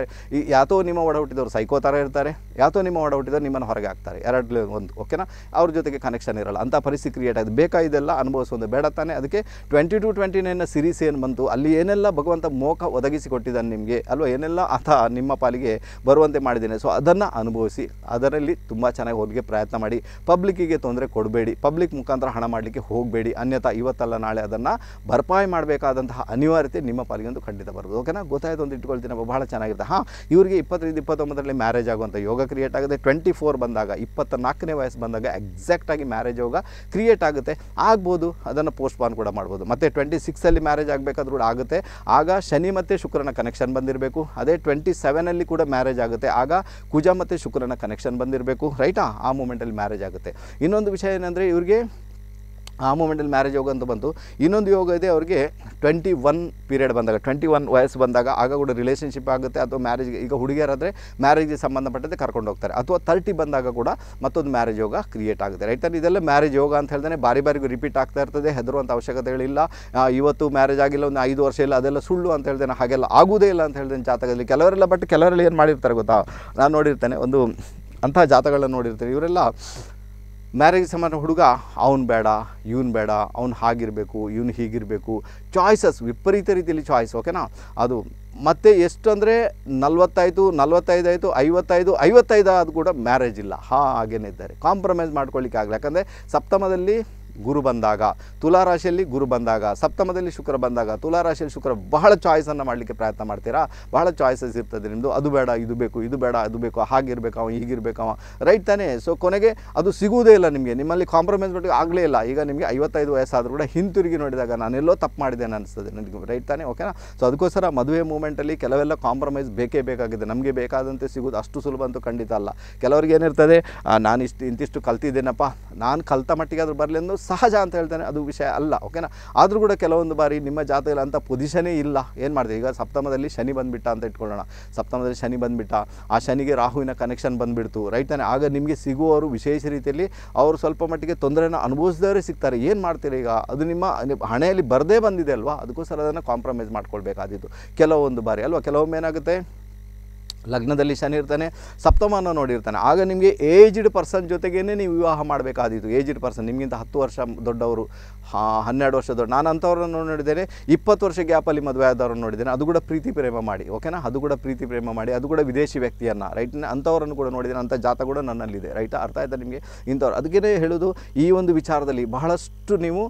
ಯಾತೋ ನಿಮ್ಮ ಒಡ ಹುಟ್ಟಿದವರು ಸೈಕೋ ಥರ ಇರ್ತಾರೆ ಯಾತೋ ನಿಮ್ಮ ಒಡ ಹುಟ್ಟಿದವರು ನಿಮ್ಮನ್ನು ಹೊರಗೆ ಹಾಕ್ತಾರೆ ಎರಡೂ ಒಂದು ಓಕೆನಾ ಅವ್ರ ಜೊತೆಗೆ ಕನೆಕ್ಷನ್ ಇರಲ್ಲ ಅಂಥ ಪರಿಸ್ಥಿತಿ ಕ್ರಿಯೇಟ್ ಆಗಿದೆ ಬೇಕಾ ಇದೆಲ್ಲ ಅನುಭವಿಸೋದು ಬೇಡ ತಾನೆ ಅದಕ್ಕೆ ಟ್ವೆಂಟಿ ಟು ಟ್ವೆಂಟಿ ನೈನ್ನ ಸಿರೀಸ್ ಏನು ಬಂತು ಅಲ್ಲಿ ಏನೆಲ್ಲ ಭಗವಂತ ಮೋಕ ಒದಗಿಸಿಕೊಟ್ಟಿದ್ದಾನೆ ನಾನು ನಿಮಗೆ ಅಲ್ವಾ ಏನೆಲ್ಲ ಅಥ ನಿಮ್ಮ ಪಾಲಿಗೆ ಬರುವಂತೆ ಮಾಡಿದ್ದೇನೆ ಸೊ ಅದನ್ನು ಅನುಭವಿಸಿ ಅದರಲ್ಲಿ ತುಂಬ ಚೆನ್ನಾಗಿ ಹೋಗಲಿಕ್ಕೆ ಪ್ರಯತ್ನ ಮಾಡಿ ಪಬ್ಲಿಕ್ಕಿಗೆ ತೊಂದರೆ ಕೊಡಬೇಡಿ ಪಬ್ಲಿಕ್ ಮುಖಾಂತರ ಹಣ ಮಾಡಲಿಕ್ಕೆ ಹೋಗಬೇಡಿ ಅನ್ಯಥಾ ಇವತ್ತಲ್ಲ ನಾಳೆ ಅದನ್ನು ಭರ್ಪಾಯಿ ಮಾಡಬೇಕಾದಂತಹ ಅನಿವಾರ್ಯತೆ ನಿಮ್ಮ ಪಾಲಿಗೆ ಒಂದು ಖಂಡಿತ ಬರ್ಬೋದು ಓಕೆನಾ ಗೊತ್ತಾಯ್ತು ಒಂದು ಇಟ್ಕೊಳ್ತೀನಿ ಬಹಳ ಚೆನ್ನಾಗಿರುತ್ತೆ ಹಾಂ ಇವರಿಗೆ ಇಪ್ಪತ್ತೈದು ಇಪ್ಪತ್ತೊಂಬತ್ತರಲ್ಲಿ ಮ್ಯಾರೇಜ್ ಆಗುವಂಥ ಯೋಗ ಕ್ರಿಯೇಟ್ ಆಗುತ್ತೆ ಟ್ವೆಂಟಿ ಫೋರ್ ಬಂದಾಗ ಇಪ್ಪತ್ತ ನಾಲ್ಕನೇ ವಯಸ್ಸು ಬಂದಾಗ ಎಕ್ಸಾಕ್ಟಾಗಿ ಮ್ಯಾರೇಜ್ ಯೋಗ ಕ್ರಿಯೇಟ್ ಆಗುತ್ತೆ ಆಗ್ಬೋದು ಅದನ್ನು ಪೋಸ್ಟ್ಪಾನ್ ಕೂಡ ಮಾಡ್ಬೋದು ಮತ್ತು ಟ್ವೆಂಟಿ ಸಿಕ್ಸಲ್ಲಿ ಮ್ಯಾರೇಜ್ ಆಗಬೇಕಾದ್ರೂ ಆಗುತ್ತೆ ಆಗ ಶನಿ ಮತ್ತು ಶುಕ್ರನ ಕನೆಕ್ಷನ್ ಕನೆಕ್ಷನ್ ಬಂದಿರಬೇಕು ಅದೇ ಟ್ವೆಂಟಿ ಸೆವೆನಲ್ಲಿ ಕೂಡ ಮ್ಯಾರೇಜ್ ಆಗುತ್ತೆ ಆಗ ಕುಜ ಮತ್ತು ಶುಕ್ರನ ಕನೆಕ್ಷನ್ ಬಂದಿರಬೇಕು ರೈಟಾ ಆ ಮೂಮೆಂಟಲ್ಲಿ ಮ್ಯಾರೇಜ್ ಆಗುತ್ತೆ ಇನ್ನೊಂದು ವಿಷಯ ಏನಂದರೆ ಇವ್ರಿಗೆ ಆ ಮೂಮೆಂಟಲ್ಲಿ ಮ್ಯಾರೇಜ್ ಯೋಗ ಅಂತ ಬಂತು ಇನ್ನೊಂದು ಯೋಗ ಇದೆ ಅವರಿಗೆ ಟ್ವೆಂಟಿ ಒನ್ ಪೀರಿಯಡ್ ಬಂದಾಗ ಟ್ವೆಂಟಿ ಒನ್ ವಯಸ್ಸು ಬಂದಾಗ ಆಗ ಕೂಡ ರಿಲೇಷನ್ಶಿಪ್ ಆಗುತ್ತೆ ಅಥವಾ ಮ್ಯಾರೇಜ್ಗೆ ಈಗ ಹುಡುಗಿಯರಾದರೆ ಮ್ಯಾರೇಜ್ಗೆ ಸಂಬಂಧಪಟ್ಟಂತೆ ಕರ್ಕೊಂಡು ಹೋಗ್ತಾರೆ ಅಥವಾ ತರ್ಟಿ ಬಂದಾಗ ಕೂಡ ಮತ್ತೊಂದು ಮ್ಯಾರೇಜ್ ಯೋಗ ಕ್ರಿಯೇಟ್ ಆಗುತ್ತೆ ರೈಟ್ ಇದೆಲ್ಲ ಮ್ಯಾರೇಜ್ ಯೋಗ ಅಂತ ಹೇಳಿದ್ರೆ ಬಾರಿ ಬಾರಿಗೂ ರಿಪೀಟ್ ಆಗ್ತಾ ಇರ್ತದೆ ಹೆದರುವಂಥ ಅವಶ್ಯಕತೆಗಳಿಲ್ಲ ಇವತ್ತು ಮ್ಯಾರೇಜ್ ಆಗಿಲ್ಲ ಒಂದು ಐದು ವರ್ಷ ಇಲ್ಲ ಅದೆಲ್ಲ ಸುಳ್ಳು ಅಂತ ಹೇಳ್ದೇನೆ ಹಾಗೆಲ್ಲ ಆಗೋದೇ ಇಲ್ಲ ಅಂತ ಹೇಳಿದ್ರೆ ಜಾತಕದಲ್ಲಿ ಕೆಲವರೆಲ್ಲ ಬಟ್ ಕೆಲವರಲ್ಲಿ ಏನು ಮಾಡಿರ್ತಾರೆ ಗೊತ್ತಾ ನಾನು ನೋಡಿರ್ತೇನೆ ಒಂದು ಅಂತಹ ಜಾತಗಳನ್ನ ನೋಡಿರ್ತೀನಿ ಇವರೆಲ್ಲ ಮ್ಯಾರೇಜ್ ಸಮಾನ ಹುಡುಗ ಅವ್ನು ಬೇಡ ಇವನು ಬೇಡ ಅವ್ನು ಹಾಗಿರಬೇಕು ಇವನು ಹೀಗಿರಬೇಕು ಚಾಯ್ಸಸ್ ವಿಪರೀತ ರೀತಿಯಲ್ಲಿ ಚಾಯ್ಸ್ ಓಕೆನಾ ಅದು ಮತ್ತೆ ಎಷ್ಟು ಅಂದರೆ ನಲ್ವತ್ತೈದು ನಲ್ವತ್ತೈದು ಐವತ್ತೈದು ಐವತ್ತೈದು ಅದು ಕೂಡ ಮ್ಯಾರೇಜ್ ಇಲ್ಲ ಇದ್ದಾರೆ ಕಾಂಪ್ರಮೈಸ್ ಆಗಲ್ಲ ಯಾಕಂದರೆ ಸಪ್ತಮದಲ್ಲಿ ಗುರು ಬಂದಾಗ ತುಲಾರಾಶಿಯಲ್ಲಿ ಗುರು ಬಂದಾಗ ಸಪ್ತಮದಲ್ಲಿ ಶುಕ್ರ ಬಂದಾಗ ತುಲಾರಾಶಿಯಲ್ಲಿ ಶುಕ್ರ ಬಹಳ ಚಾಯ್ಸನ್ನು ಮಾಡಲಿಕ್ಕೆ ಪ್ರಯತ್ನ ಮಾಡ್ತೀರಾ ಬಹಳ ಚಾಯ್ಸಸ್ ಇರ್ತದೆ ನಿಮ್ಮದು ಅದು ಬೇಡ ಇದು ಬೇಕು ಇದು ಬೇಡ ಅದು ಬೇಕು ಹಾಗಿರ್ಬೇಕು ಅವ ಹೀಗಿರ್ಬೇಕು ಅವ ರೈಟ್ ತಾನೇ ಸೊ ಕೊನೆಗೆ ಅದು ಸಿಗುವುದೇ ಇಲ್ಲ ನಿಮಗೆ ನಿಮ್ಮಲ್ಲಿ ಕಾಂಪ್ರಮೈಸ್ ಮಾಡಿ ಆಗಲೇ ಇಲ್ಲ ಈಗ ನಿಮಗೆ ಐವತ್ತೈದು ವಯಸ್ಸಾದರೂ ಕೂಡ ಹಿಂತಿರುಗಿ ನೋಡಿದಾಗ ನಾನೆಲ್ಲೋ ತಪ್ಪು ಮಾಡಿದೆ ಅನಿಸ್ತದೆ ನನಗೆ ರೈಟ್ ತಾನೇ ಓಕೆನಾ ಸೊ ಅದಕ್ಕೋಸ್ಕರ ಮದುವೆ ಮೂಮೆಂಟಲ್ಲಿ ಕೆಲವೆಲ್ಲ ಕಾಂಪ್ರಮೈಸ್ ಬೇಕೇ ಬೇಕಾಗಿದೆ ನಮಗೆ ಬೇಕಾದಂತೆ ಸಿಗೋದು ಅಷ್ಟು ಸುಲಭ ಅಂತೂ ಖಂಡಿತ ಅಲ್ಲ ಕೆಲವರಿಗೆ ಏನಿರ್ತದೆ ನಾನು ಇಷ್ಟು ಇಂತಿಷ್ಟು ಕಲ್ತಿದ್ದೇನಪ್ಪ ನಾನು ಕಲ್ತ ಮಟ್ಟಿಗೆ ಆದರೂ ಬರಲಿ ಸಹಜ ಅಂತ ಹೇಳ್ತಾನೆ ಅದು ವಿಷಯ ಅಲ್ಲ ಓಕೆನಾ ಆದರೂ ಕೂಡ ಕೆಲವೊಂದು ಬಾರಿ ನಿಮ್ಮ ಜಾತಕದಲ್ಲಿ ಅಂಥ ಪೊಸಿಷನೇ ಇಲ್ಲ ಏನು ಮಾಡಿದೆ ಈಗ ಸಪ್ತಮದಲ್ಲಿ ಶನಿ ಬಂದುಬಿಟ್ಟ ಅಂತ ಇಟ್ಕೊಳ್ಳೋಣ ಸಪ್ತಮದಲ್ಲಿ ಶನಿ ಬಂದುಬಿಟ್ಟ ಆ ಶನಿಗೆ ರಾಹುವಿನ ಕನೆಕ್ಷನ್ ಬಂದುಬಿಡ್ತು ರೈಟ್ ತಾನೆ ಆಗ ನಿಮಗೆ ಸಿಗುವವರು ವಿಶೇಷ ರೀತಿಯಲ್ಲಿ ಅವರು ಸ್ವಲ್ಪ ಮಟ್ಟಿಗೆ ತೊಂದರೆನ ಅನುಭವಿಸಿದವರೇ ಸಿಗ್ತಾರೆ ಏನು ಮಾಡ್ತೀರಿ ಈಗ ಅದು ನಿಮ್ಮ ಹಣೆಯಲ್ಲಿ ಬರದೇ ಬಂದಿದೆ ಅಲ್ವಾ ಅದಕ್ಕೋಸ್ಕರ ಅದನ್ನು ಕಾಂಪ್ರಮೈಸ್ ಮಾಡ್ಕೊಳ್ಬೇಕಾದಿತ್ತು ಕೆಲವೊಂದು ಬಾರಿ ಅಲ್ವಾ ಕೆಲವೊಮ್ಮೆ ಏನಾಗುತ್ತೆ ಲಗ್ನದಲ್ಲಿ ಶನಿ ಇರ್ತಾನೆ ಸಪ್ತಮನ ನೋಡಿರ್ತಾನೆ ಆಗ ನಿಮಗೆ ಏಜ್ಡ್ ಪರ್ಸನ್ ಜೊತೆಗೇ ನೀವು ವಿವಾಹ ಮಾಡಬೇಕಾದೀತು ಏಜ್ಡ್ ಪರ್ಸನ್ ನಿಮಗಿಂತ ಹತ್ತು ವರ್ಷ ದೊಡ್ಡವರು ಹಾ ಹನ್ನೆರಡು ವರ್ಷದ ನಾನು ಅಂಥವ್ರನ್ನು ನೋಡಿದ್ದೇನೆ ಇಪ್ಪತ್ತು ವರ್ಷ ಗ್ಯಾಪಲ್ಲಿ ಮದುವೆ ಆದವ್ರನ್ನ ನೋಡಿದ್ದೇನೆ ಅದು ಕೂಡ ಪ್ರೀತಿ ಪ್ರೇಮ ಮಾಡಿ ಓಕೆನಾ ಅದು ಕೂಡ ಪ್ರೀತಿ ಪ್ರೇಮ ಮಾಡಿ ಅದು ಕೂಡ ವಿದೇಶಿ ವ್ಯಕ್ತಿಯನ್ನು ರೈಟ್ ಅಂಥವ್ರನ್ನು ಕೂಡ ನೋಡಿದ್ದೇನೆ ಅಂಥ ಜಾತ ಕೂಡ ನನ್ನಲ್ಲಿದೆ ರೈಟ್ ಅರ್ಥ ಆಯ್ತಾ ನಿಮಗೆ ಇಂಥವ್ರು ಅದಕ್ಕೇ ಹೇಳೋದು ಈ ಒಂದು ವಿಚಾರದಲ್ಲಿ ಬಹಳಷ್ಟು ನೀವು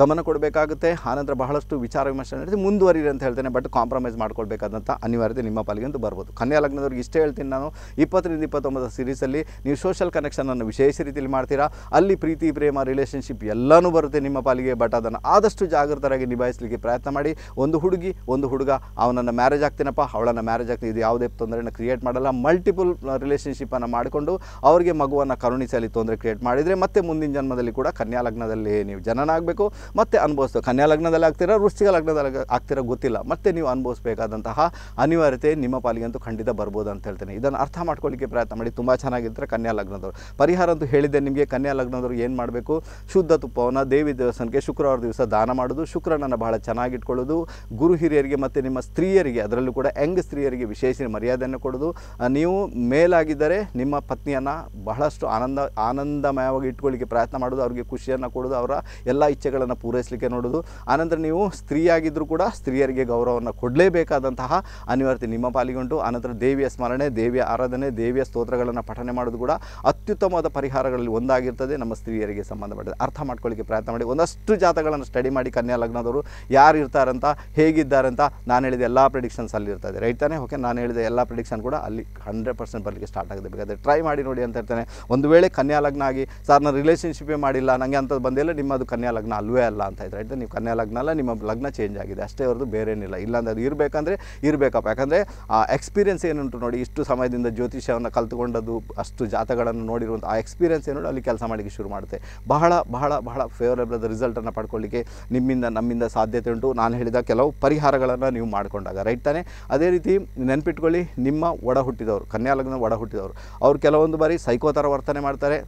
ಗಮನ ಕೊಡಬೇಕಾಗುತ್ತೆ ಆನಂತರ ಬಹಳಷ್ಟು ವಿಚಾರ ವಿಮರ್ಶೆ ನಡೆಸಿ ಮುಂದುವರಿ ಅಂತ ಹೇಳ್ತೇನೆ ಬಟ್ ಕಾಂಪ್ರಮೈಸ್ ಮಾಡ್ಕೊಳ್ಬೇಕಾದಂಥ ಅನಿವಾರ್ಯತೆ ನಿಮ್ಮ ಅಂತ ಬರ್ಬೋದು ಕನ್ಯಾ ಲಗ್ನದವ್ರಿಗೆ ಇಷ್ಟೇ ಹೇಳ್ತೀನಿ ನಾನು ಇಪ್ಪತ್ತರಿಂದ ಇಪ್ಪತ್ತೊಂಬತ್ತು ಸೀರೀಸಲ್ಲಿ ನೀವು ಸೋಷಿಯಲ್ ಕನೆಕ್ಷನನ್ನು ವಿಶೇಷ ರೀತಿಯಲ್ಲಿ ಮಾಡ್ತೀರಾ ಅಲ್ಲಿ ಪ್ರೀತಿ ಪ್ರೇಮ ರಿಲೇಷನ್ಶಿಪ್ ಎಲ್ಲನೂ ಬರುತ್ತೆ ನಿಮ್ಮ ಪಾಲಿಗೆ ಬಟ್ ಅದನ್ನು ಆದಷ್ಟು ಜಾಗೃತರಾಗಿ ನಿಭಾಯಿಸಲಿಕ್ಕೆ ಪ್ರಯತ್ನ ಮಾಡಿ ಒಂದು ಹುಡುಗಿ ಒಂದು ಹುಡುಗ ಅವನನ್ನು ಮ್ಯಾರೇಜ್ ಆಗ್ತೀನಪ್ಪ ಅವಳನ್ನು ಮ್ಯಾರೇಜ್ ಆಗ್ತೀನಿ ಇದು ಯಾವುದೇ ತೊಂದರೆನ ಕ್ರಿಯೇಟ್ ಮಾಡಲ್ಲ ಮಲ್ಟಿಪಲ್ ರಿಲೇಷನ್ಶಿಪ್ಪನ್ನು ಮಾಡಿಕೊಂಡು ಅವರಿಗೆ ಮಗುವನ್ನು ಕರುಣಿಸಲಿ ತೊಂದರೆ ಕ್ರಿಯೇಟ್ ಮಾಡಿದರೆ ಮತ್ತೆ ಮುಂದಿನ ಜನ್ಮದಲ್ಲಿ ಕೂಡ ಕನ್ಯಾ ಲಗ್ನದಲ್ಲಿ ನೀವು ಜನನ ಆಗಬೇಕು ಮತ್ತೆ ಅನುಭವಿಸ್ತು ಕನ್ಯಾ ಲಗ್ನದಲ್ಲಿ ಆಗ್ತೀರಾ ವೃಷ್ಟಿಕ ಲಗ್ನದಲ್ಲಿ ಆಗ್ತಿರೋ ಗೊತ್ತಿಲ್ಲ ಮತ್ತೆ ನೀವು ಅನುಭವಿಸಬೇಕಾದಂತಹ ಅನಿವಾರ್ಯತೆ ನಿಮ್ಮ ಪಾಲಿಗೆ ಅಂತೂ ಖಂಡಿತ ಬರ್ಬೋದು ಅಂತ ಹೇಳ್ತೇನೆ ಇದನ್ನು ಅರ್ಥ ಮಾಡ್ಕೊಳ್ಳಿಕ್ಕೆ ಪ್ರಯತ್ನ ಮಾಡಿ ತುಂಬ ಚೆನ್ನಾಗಿದ್ದರೆ ಕನ್ಯಾ ಲಗ್ನದವರು ಪರಿಹಾರ ಅಂತೂ ಹೇಳಿದ್ದೆ ನಿಮಗೆ ಕನ್ಯಾ ಲಗ್ನದವರು ಏನು ಮಾಡಬೇಕು ಶುದ್ಧ ತುಪ್ಪವನ್ನು ದೇವಿ ದೇವಸ್ಥಾನ ಪರ್ಸನ್ಗೆ ಶುಕ್ರವಾರ ದಿವಸ ದಾನ ಮಾಡೋದು ಶುಕ್ರನನ್ನು ಬಹಳ ಚೆನ್ನಾಗಿಟ್ಕೊಳ್ಳೋದು ಗುರು ಹಿರಿಯರಿಗೆ ಮತ್ತು ನಿಮ್ಮ ಸ್ತ್ರೀಯರಿಗೆ ಅದರಲ್ಲೂ ಕೂಡ ಯಂಗ್ ಸ್ತ್ರೀಯರಿಗೆ ವಿಶೇಷ ಮರ್ಯಾದೆಯನ್ನು ಕೊಡೋದು ನೀವು ಮೇಲಾಗಿದ್ದರೆ ನಿಮ್ಮ ಪತ್ನಿಯನ್ನು ಬಹಳಷ್ಟು ಆನಂದ ಆನಂದಮಯವಾಗಿ ಇಟ್ಕೊಳ್ಳಿಕ್ಕೆ ಪ್ರಯತ್ನ ಮಾಡೋದು ಅವರಿಗೆ ಖುಷಿಯನ್ನು ಕೊಡೋದು ಅವರ ಎಲ್ಲ ಇಚ್ಛೆಗಳನ್ನು ಪೂರೈಸಲಿಕ್ಕೆ ನೋಡೋದು ಆನಂತರ ನೀವು ಸ್ತ್ರೀಯಾಗಿದ್ದರೂ ಕೂಡ ಸ್ತ್ರೀಯರಿಗೆ ಗೌರವವನ್ನು ಕೊಡಲೇಬೇಕಾದಂತಹ ಅನಿವಾರ್ಯತೆ ನಿಮ್ಮ ಪಾಲಿಗೊಂಡು ಆನಂತರ ದೇವಿಯ ಸ್ಮರಣೆ ದೇವಿಯ ಆರಾಧನೆ ದೇವಿಯ ಸ್ತೋತ್ರಗಳನ್ನು ಪಠನೆ ಮಾಡೋದು ಕೂಡ ಅತ್ಯುತ್ತಮವಾದ ಪರಿಹಾರಗಳಲ್ಲಿ ಒಂದಾಗಿರ್ತದೆ ನಮ್ಮ ಸ್ತ್ರೀಯರಿಗೆ ಸಂಬಂಧಪಟ್ಟಿದೆ ಅರ್ಥ ಮಾಡ್ಕೊಳ್ಳಿಕ್ಕೆ ಪ್ರಯತ್ನ ಮಾಡಿ ಒಂದಷ್ಟು ಅಷ್ಟು ಜಾತಗಳನ್ನು ಸ್ಟಡಿ ಮಾಡಿ ಕನ್ಯಾ ಲಗ್ನದವರು ಯಾರು ಇರ್ತಾರಂತ ಹೇಗಿದ್ದಾರೆ ಅಂತ ನಾನು ಹೇಳಿದ ಎಲ್ಲ ಪ್ರಿಡಿಕ್ಷನ್ಸ್ ಅಲ್ಲಿ ಇರ್ತದೆ ರೈಟ್ ತಾನೇ ಓಕೆ ನಾನು ಹೇಳಿದ ಎಲ್ಲ ಪ್ರಿಡಿಕ್ಷನ್ ಕೂಡ ಅಲ್ಲಿ ಹಂಡ್ರೆಡ್ ಪರ್ಸೆಂಟ್ ಬರಲಿಕ್ಕೆ ಸ್ಟಾರ್ಟ್ ಆಗುತ್ತೆ ಬೇಕಾದರೆ ಟ್ರೈ ಮಾಡಿ ನೋಡಿ ಅಂತ ಹೇಳ್ತಾನೆ ಒಂದು ವೇಳೆ ಕನ್ಯಾ ಲಗ್ನ ಆಗಿ ಸರ್ ನಾನು ರಿಲೇಷನ್ಶಿಪ್ಪೇ ಮಾಡಿಲ್ಲ ನನಗೆ ಅಂತ ಬಂದಿಲ್ಲ ನಿಮ್ಮದು ಕನ್ಯಾ ಲಗ್ನ ಅಲ್ವೇ ಅಲ್ಲ ಅಂತ ಇದ್ದರೆ ರೈತ ನೀವು ಕನ್ಯಾ ಲಗ್ನ ಅಲ್ಲ ನಿಮ್ಮ ಲಗ್ನ ಚೇಂಜ್ ಆಗಿದೆ ಅಷ್ಟೇ ಅವ್ರದ್ದು ಬೇರೇನಿಲ್ಲ ಇಲ್ಲಾಂದ್ರೆ ಅದು ಇರಬೇಕಂದ್ರೆ ಇರಬೇಕಪ್ಪ ಯಾಕಂದರೆ ಆ ಎಕ್ಸ್ಪೀರಿಯನ್ಸ್ ಏನುಂಟು ನೋಡಿ ಇಷ್ಟು ಸಮಯದಿಂದ ಜ್ಯೋತಿಷ್ಯವನ್ನು ಕಲ್ತುಕೊಂಡದ್ದು ಅಷ್ಟು ಜಾತಗಳನ್ನು ನೋಡಿರುವಂಥ ಆ ಎಕ್ಸ್ಪೀರಿಯನ್ಸ್ ಏನು ಅಲ್ಲಿ ಕೆಲಸ ಮಾಡಲಿಕ್ಕೆ ಶುರು ಮಾಡುತ್ತೆ ಬಹಳ ಬಹಳ ಬಹಳ ಫೇವರೇಬಲ್ ರಿಸಲ್ಟ್ ರಿಸಲ್ಟನ್ನು ಪಡ್ಕೊಳ್ಳಿಕ್ಕೆ ನಿಮ್ಮಿಂದ ನಮ್ಮಿಂದ ಸಾಧ್ಯತೆ ಉಂಟು ನಾನು ಹೇಳಿದ ಕೆಲವು ಪರಿಹಾರಗಳನ್ನು ನೀವು ಮಾಡಿಕೊಂಡಾಗ ರೈಟ್ ತಾನೆ ಅದೇ ರೀತಿ ನೆನಪಿಟ್ಕೊಳ್ಳಿ ನಿಮ್ಮ ಒಡ ಹುಟ್ಟಿದವರು ಕನ್ಯಾಲಗ್ನ ಒಡ ಹುಟ್ಟಿದವರು ಅವ್ರು ಕೆಲವೊಂದು ಬಾರಿ ಸೈಕೋ ಥರ ವರ್ತನೆ ಮಾಡ್ತಾರೆ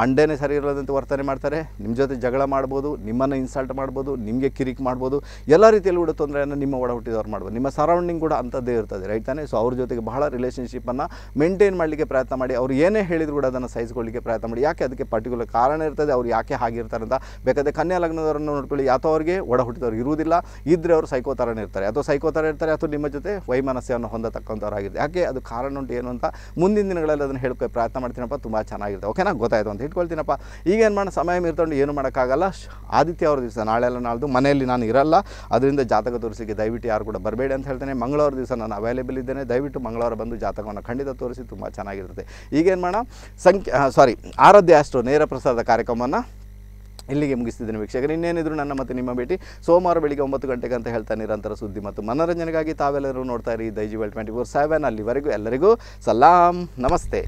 ಮಂಡೇನೆ ಸರಿ ಇರೋದಂತೆ ವರ್ತನೆ ಮಾಡ್ತಾರೆ ನಿಮ್ಮ ಜೊತೆ ಜಗಳ ಮಾಡ್ಬೋದು ನಿಮ್ಮನ್ನು ಇನ್ಸಲ್ಟ್ ಮಾಡ್ಬೋದು ನಿಮಗೆ ಕಿರಿಕ್ ಮಾಡ್ಬೋದು ಎಲ್ಲ ರೀತಿಯಲ್ಲಿ ಕೂಡ ತೊಂದರೆಯನ್ನು ನಿಮ್ಮ ಒಡ ಹುಟ್ಟಿದವ್ರು ಮಾಡ್ಬೋದು ನಿಮ್ಮ ಸರೌಂಡಿಂಗ್ ಕೂಡ ಅಂಥದ್ದೇ ಇರ್ತದೆ ರೈಟ್ ತಾನೇ ಸೊ ಅವ್ರ ಜೊತೆಗೆ ಬಹಳ ರಿಲೇಷನ್ಶಿಪ್ಪನ್ನು ಮೇಂಟೈನ್ ಮಾಡಲಿಕ್ಕೆ ಪ್ರಯತ್ನ ಮಾಡಿ ಅವ್ರು ಏನೇ ಹೇಳಿದ್ರು ಕೂಡ ಅದನ್ನು ಸಹಿಸಿಕೊಳ್ಳಿಕ್ಕೆ ಪ್ರಯತ್ನ ಮಾಡಿ ಯಾಕೆ ಅದಕ್ಕೆ ಪರ್ಟಿಕ್ಯುಲರ್ ಕಾರಣ ಇರ್ತದೆ ಅವ್ರು ಯಾಕೆ ಹಾಗಿರ್ತಾರೆ ಅಂತ ಬೇಕಾದರೆ ಅನ್ಯ ಲಗ್ನದವರನ್ನು ನೋಡ್ಕೊಳ್ಳಿ ಅಥವಾ ಅವರಿಗೆ ಒಡ ಹುಟ್ಟಿದವರು ಇರುವುದಿಲ್ಲ ಇದ್ದರೆ ಅವರು ಸೈಕೋ ಥರನೇ ಇರ್ತಾರೆ ಅಥವಾ ಸೈಕೋ ಥರ ಇರ್ತಾರೆ ಅಥವಾ ನಿಮ್ಮ ಜೊತೆ ವೈಮನಸ್ಯವನ್ನು ಹೊಂದತಕ್ಕಂಥವ್ರಾಗಿದೆ ಯಾಕೆ ಅದು ಕಾರಣ ಉಂಟು ಏನು ಅಂತ ಮುಂದಿನ ದಿನಗಳಲ್ಲಿ ಅದನ್ನು ಹೇಳ್ಕೊ ಪ್ರಯತ್ನ ಮಾಡ್ತೀನಪ್ಪ ತುಂಬ ಚೆನ್ನಾಗಿರುತ್ತೆ ಓಕೆನಾ ಗೊತ್ತಾಯಿತು ಅಂತ ಇಟ್ಕೊಳ್ತೀನಪ್ಪ ಈಗ ಏನು ಮಾಡೋಣ ಸಮಯ ಮೀರ್ತೊಂಡು ಏನು ಮಾಡೋಕ್ಕಾಗಲ್ಲ ಆದಿತ್ಯ ಅವ್ರ ದಿವಸ ನಾಳೆಲ್ಲ ನಾಳ್ದು ಮನೆಯಲ್ಲಿ ನಾನು ಇರಲ್ಲ ಅದರಿಂದ ಜಾತಕ ತೋರಿಸಿಗೆ ದಯವಿಟ್ಟು ಯಾರು ಕೂಡ ಬರಬೇಡಿ ಅಂತ ಹೇಳ್ತೇನೆ ಮಂಗಳವಾರ ದಿವಸ ನಾನು ಅವೈಲೇಬಲ್ ಇದ್ದೇನೆ ದಯವಿಟ್ಟು ಮಂಗಳವಾರ ಬಂದು ಜಾತಕವನ್ನು ಖಂಡಿತ ತೋರಿಸಿ ತುಂಬ ಚೆನ್ನಾಗಿರುತ್ತೆ ಈಗೇನು ಮಾಡೋಣ ಸಂಖ್ಯೆ ಸಾರಿ ಆರಾಧ್ಯ ಅಷ್ಟು ನೇರ ಪ್ರಸಾದ ಕಾರ್ಯಕ್ರಮವನ್ನು ಇಲ್ಲಿಗೆ ಮುಗಿಸ್ತಿದ್ದೀನಿ ವೀಕ್ಷಕರು ಇನ್ನೇನಿದ್ರು ನನ್ನ ಮತ್ತು ನಿಮ್ಮ ಭೇಟಿ ಸೋಮವಾರ ಬೆಳಿಗ್ಗೆ ಒಂಬತ್ತು ಗಂಟೆಗೆ ಅಂತ ಹೇಳ್ತಾ ನಿರಂತರ ಸುದ್ದಿ ಮತ್ತು ಮನೋರಂಜನೆಗಾಗಿ ತಾವೆಲ್ಲರೂ ನೋಡ್ತಾ ಇರಿ Daijiworld twenty four seven ಅಲ್ಲಿವರೆಗೂ ಎಲ್ಲರಿಗೂ ಸಲಾಂ ನಮಸ್ತೆ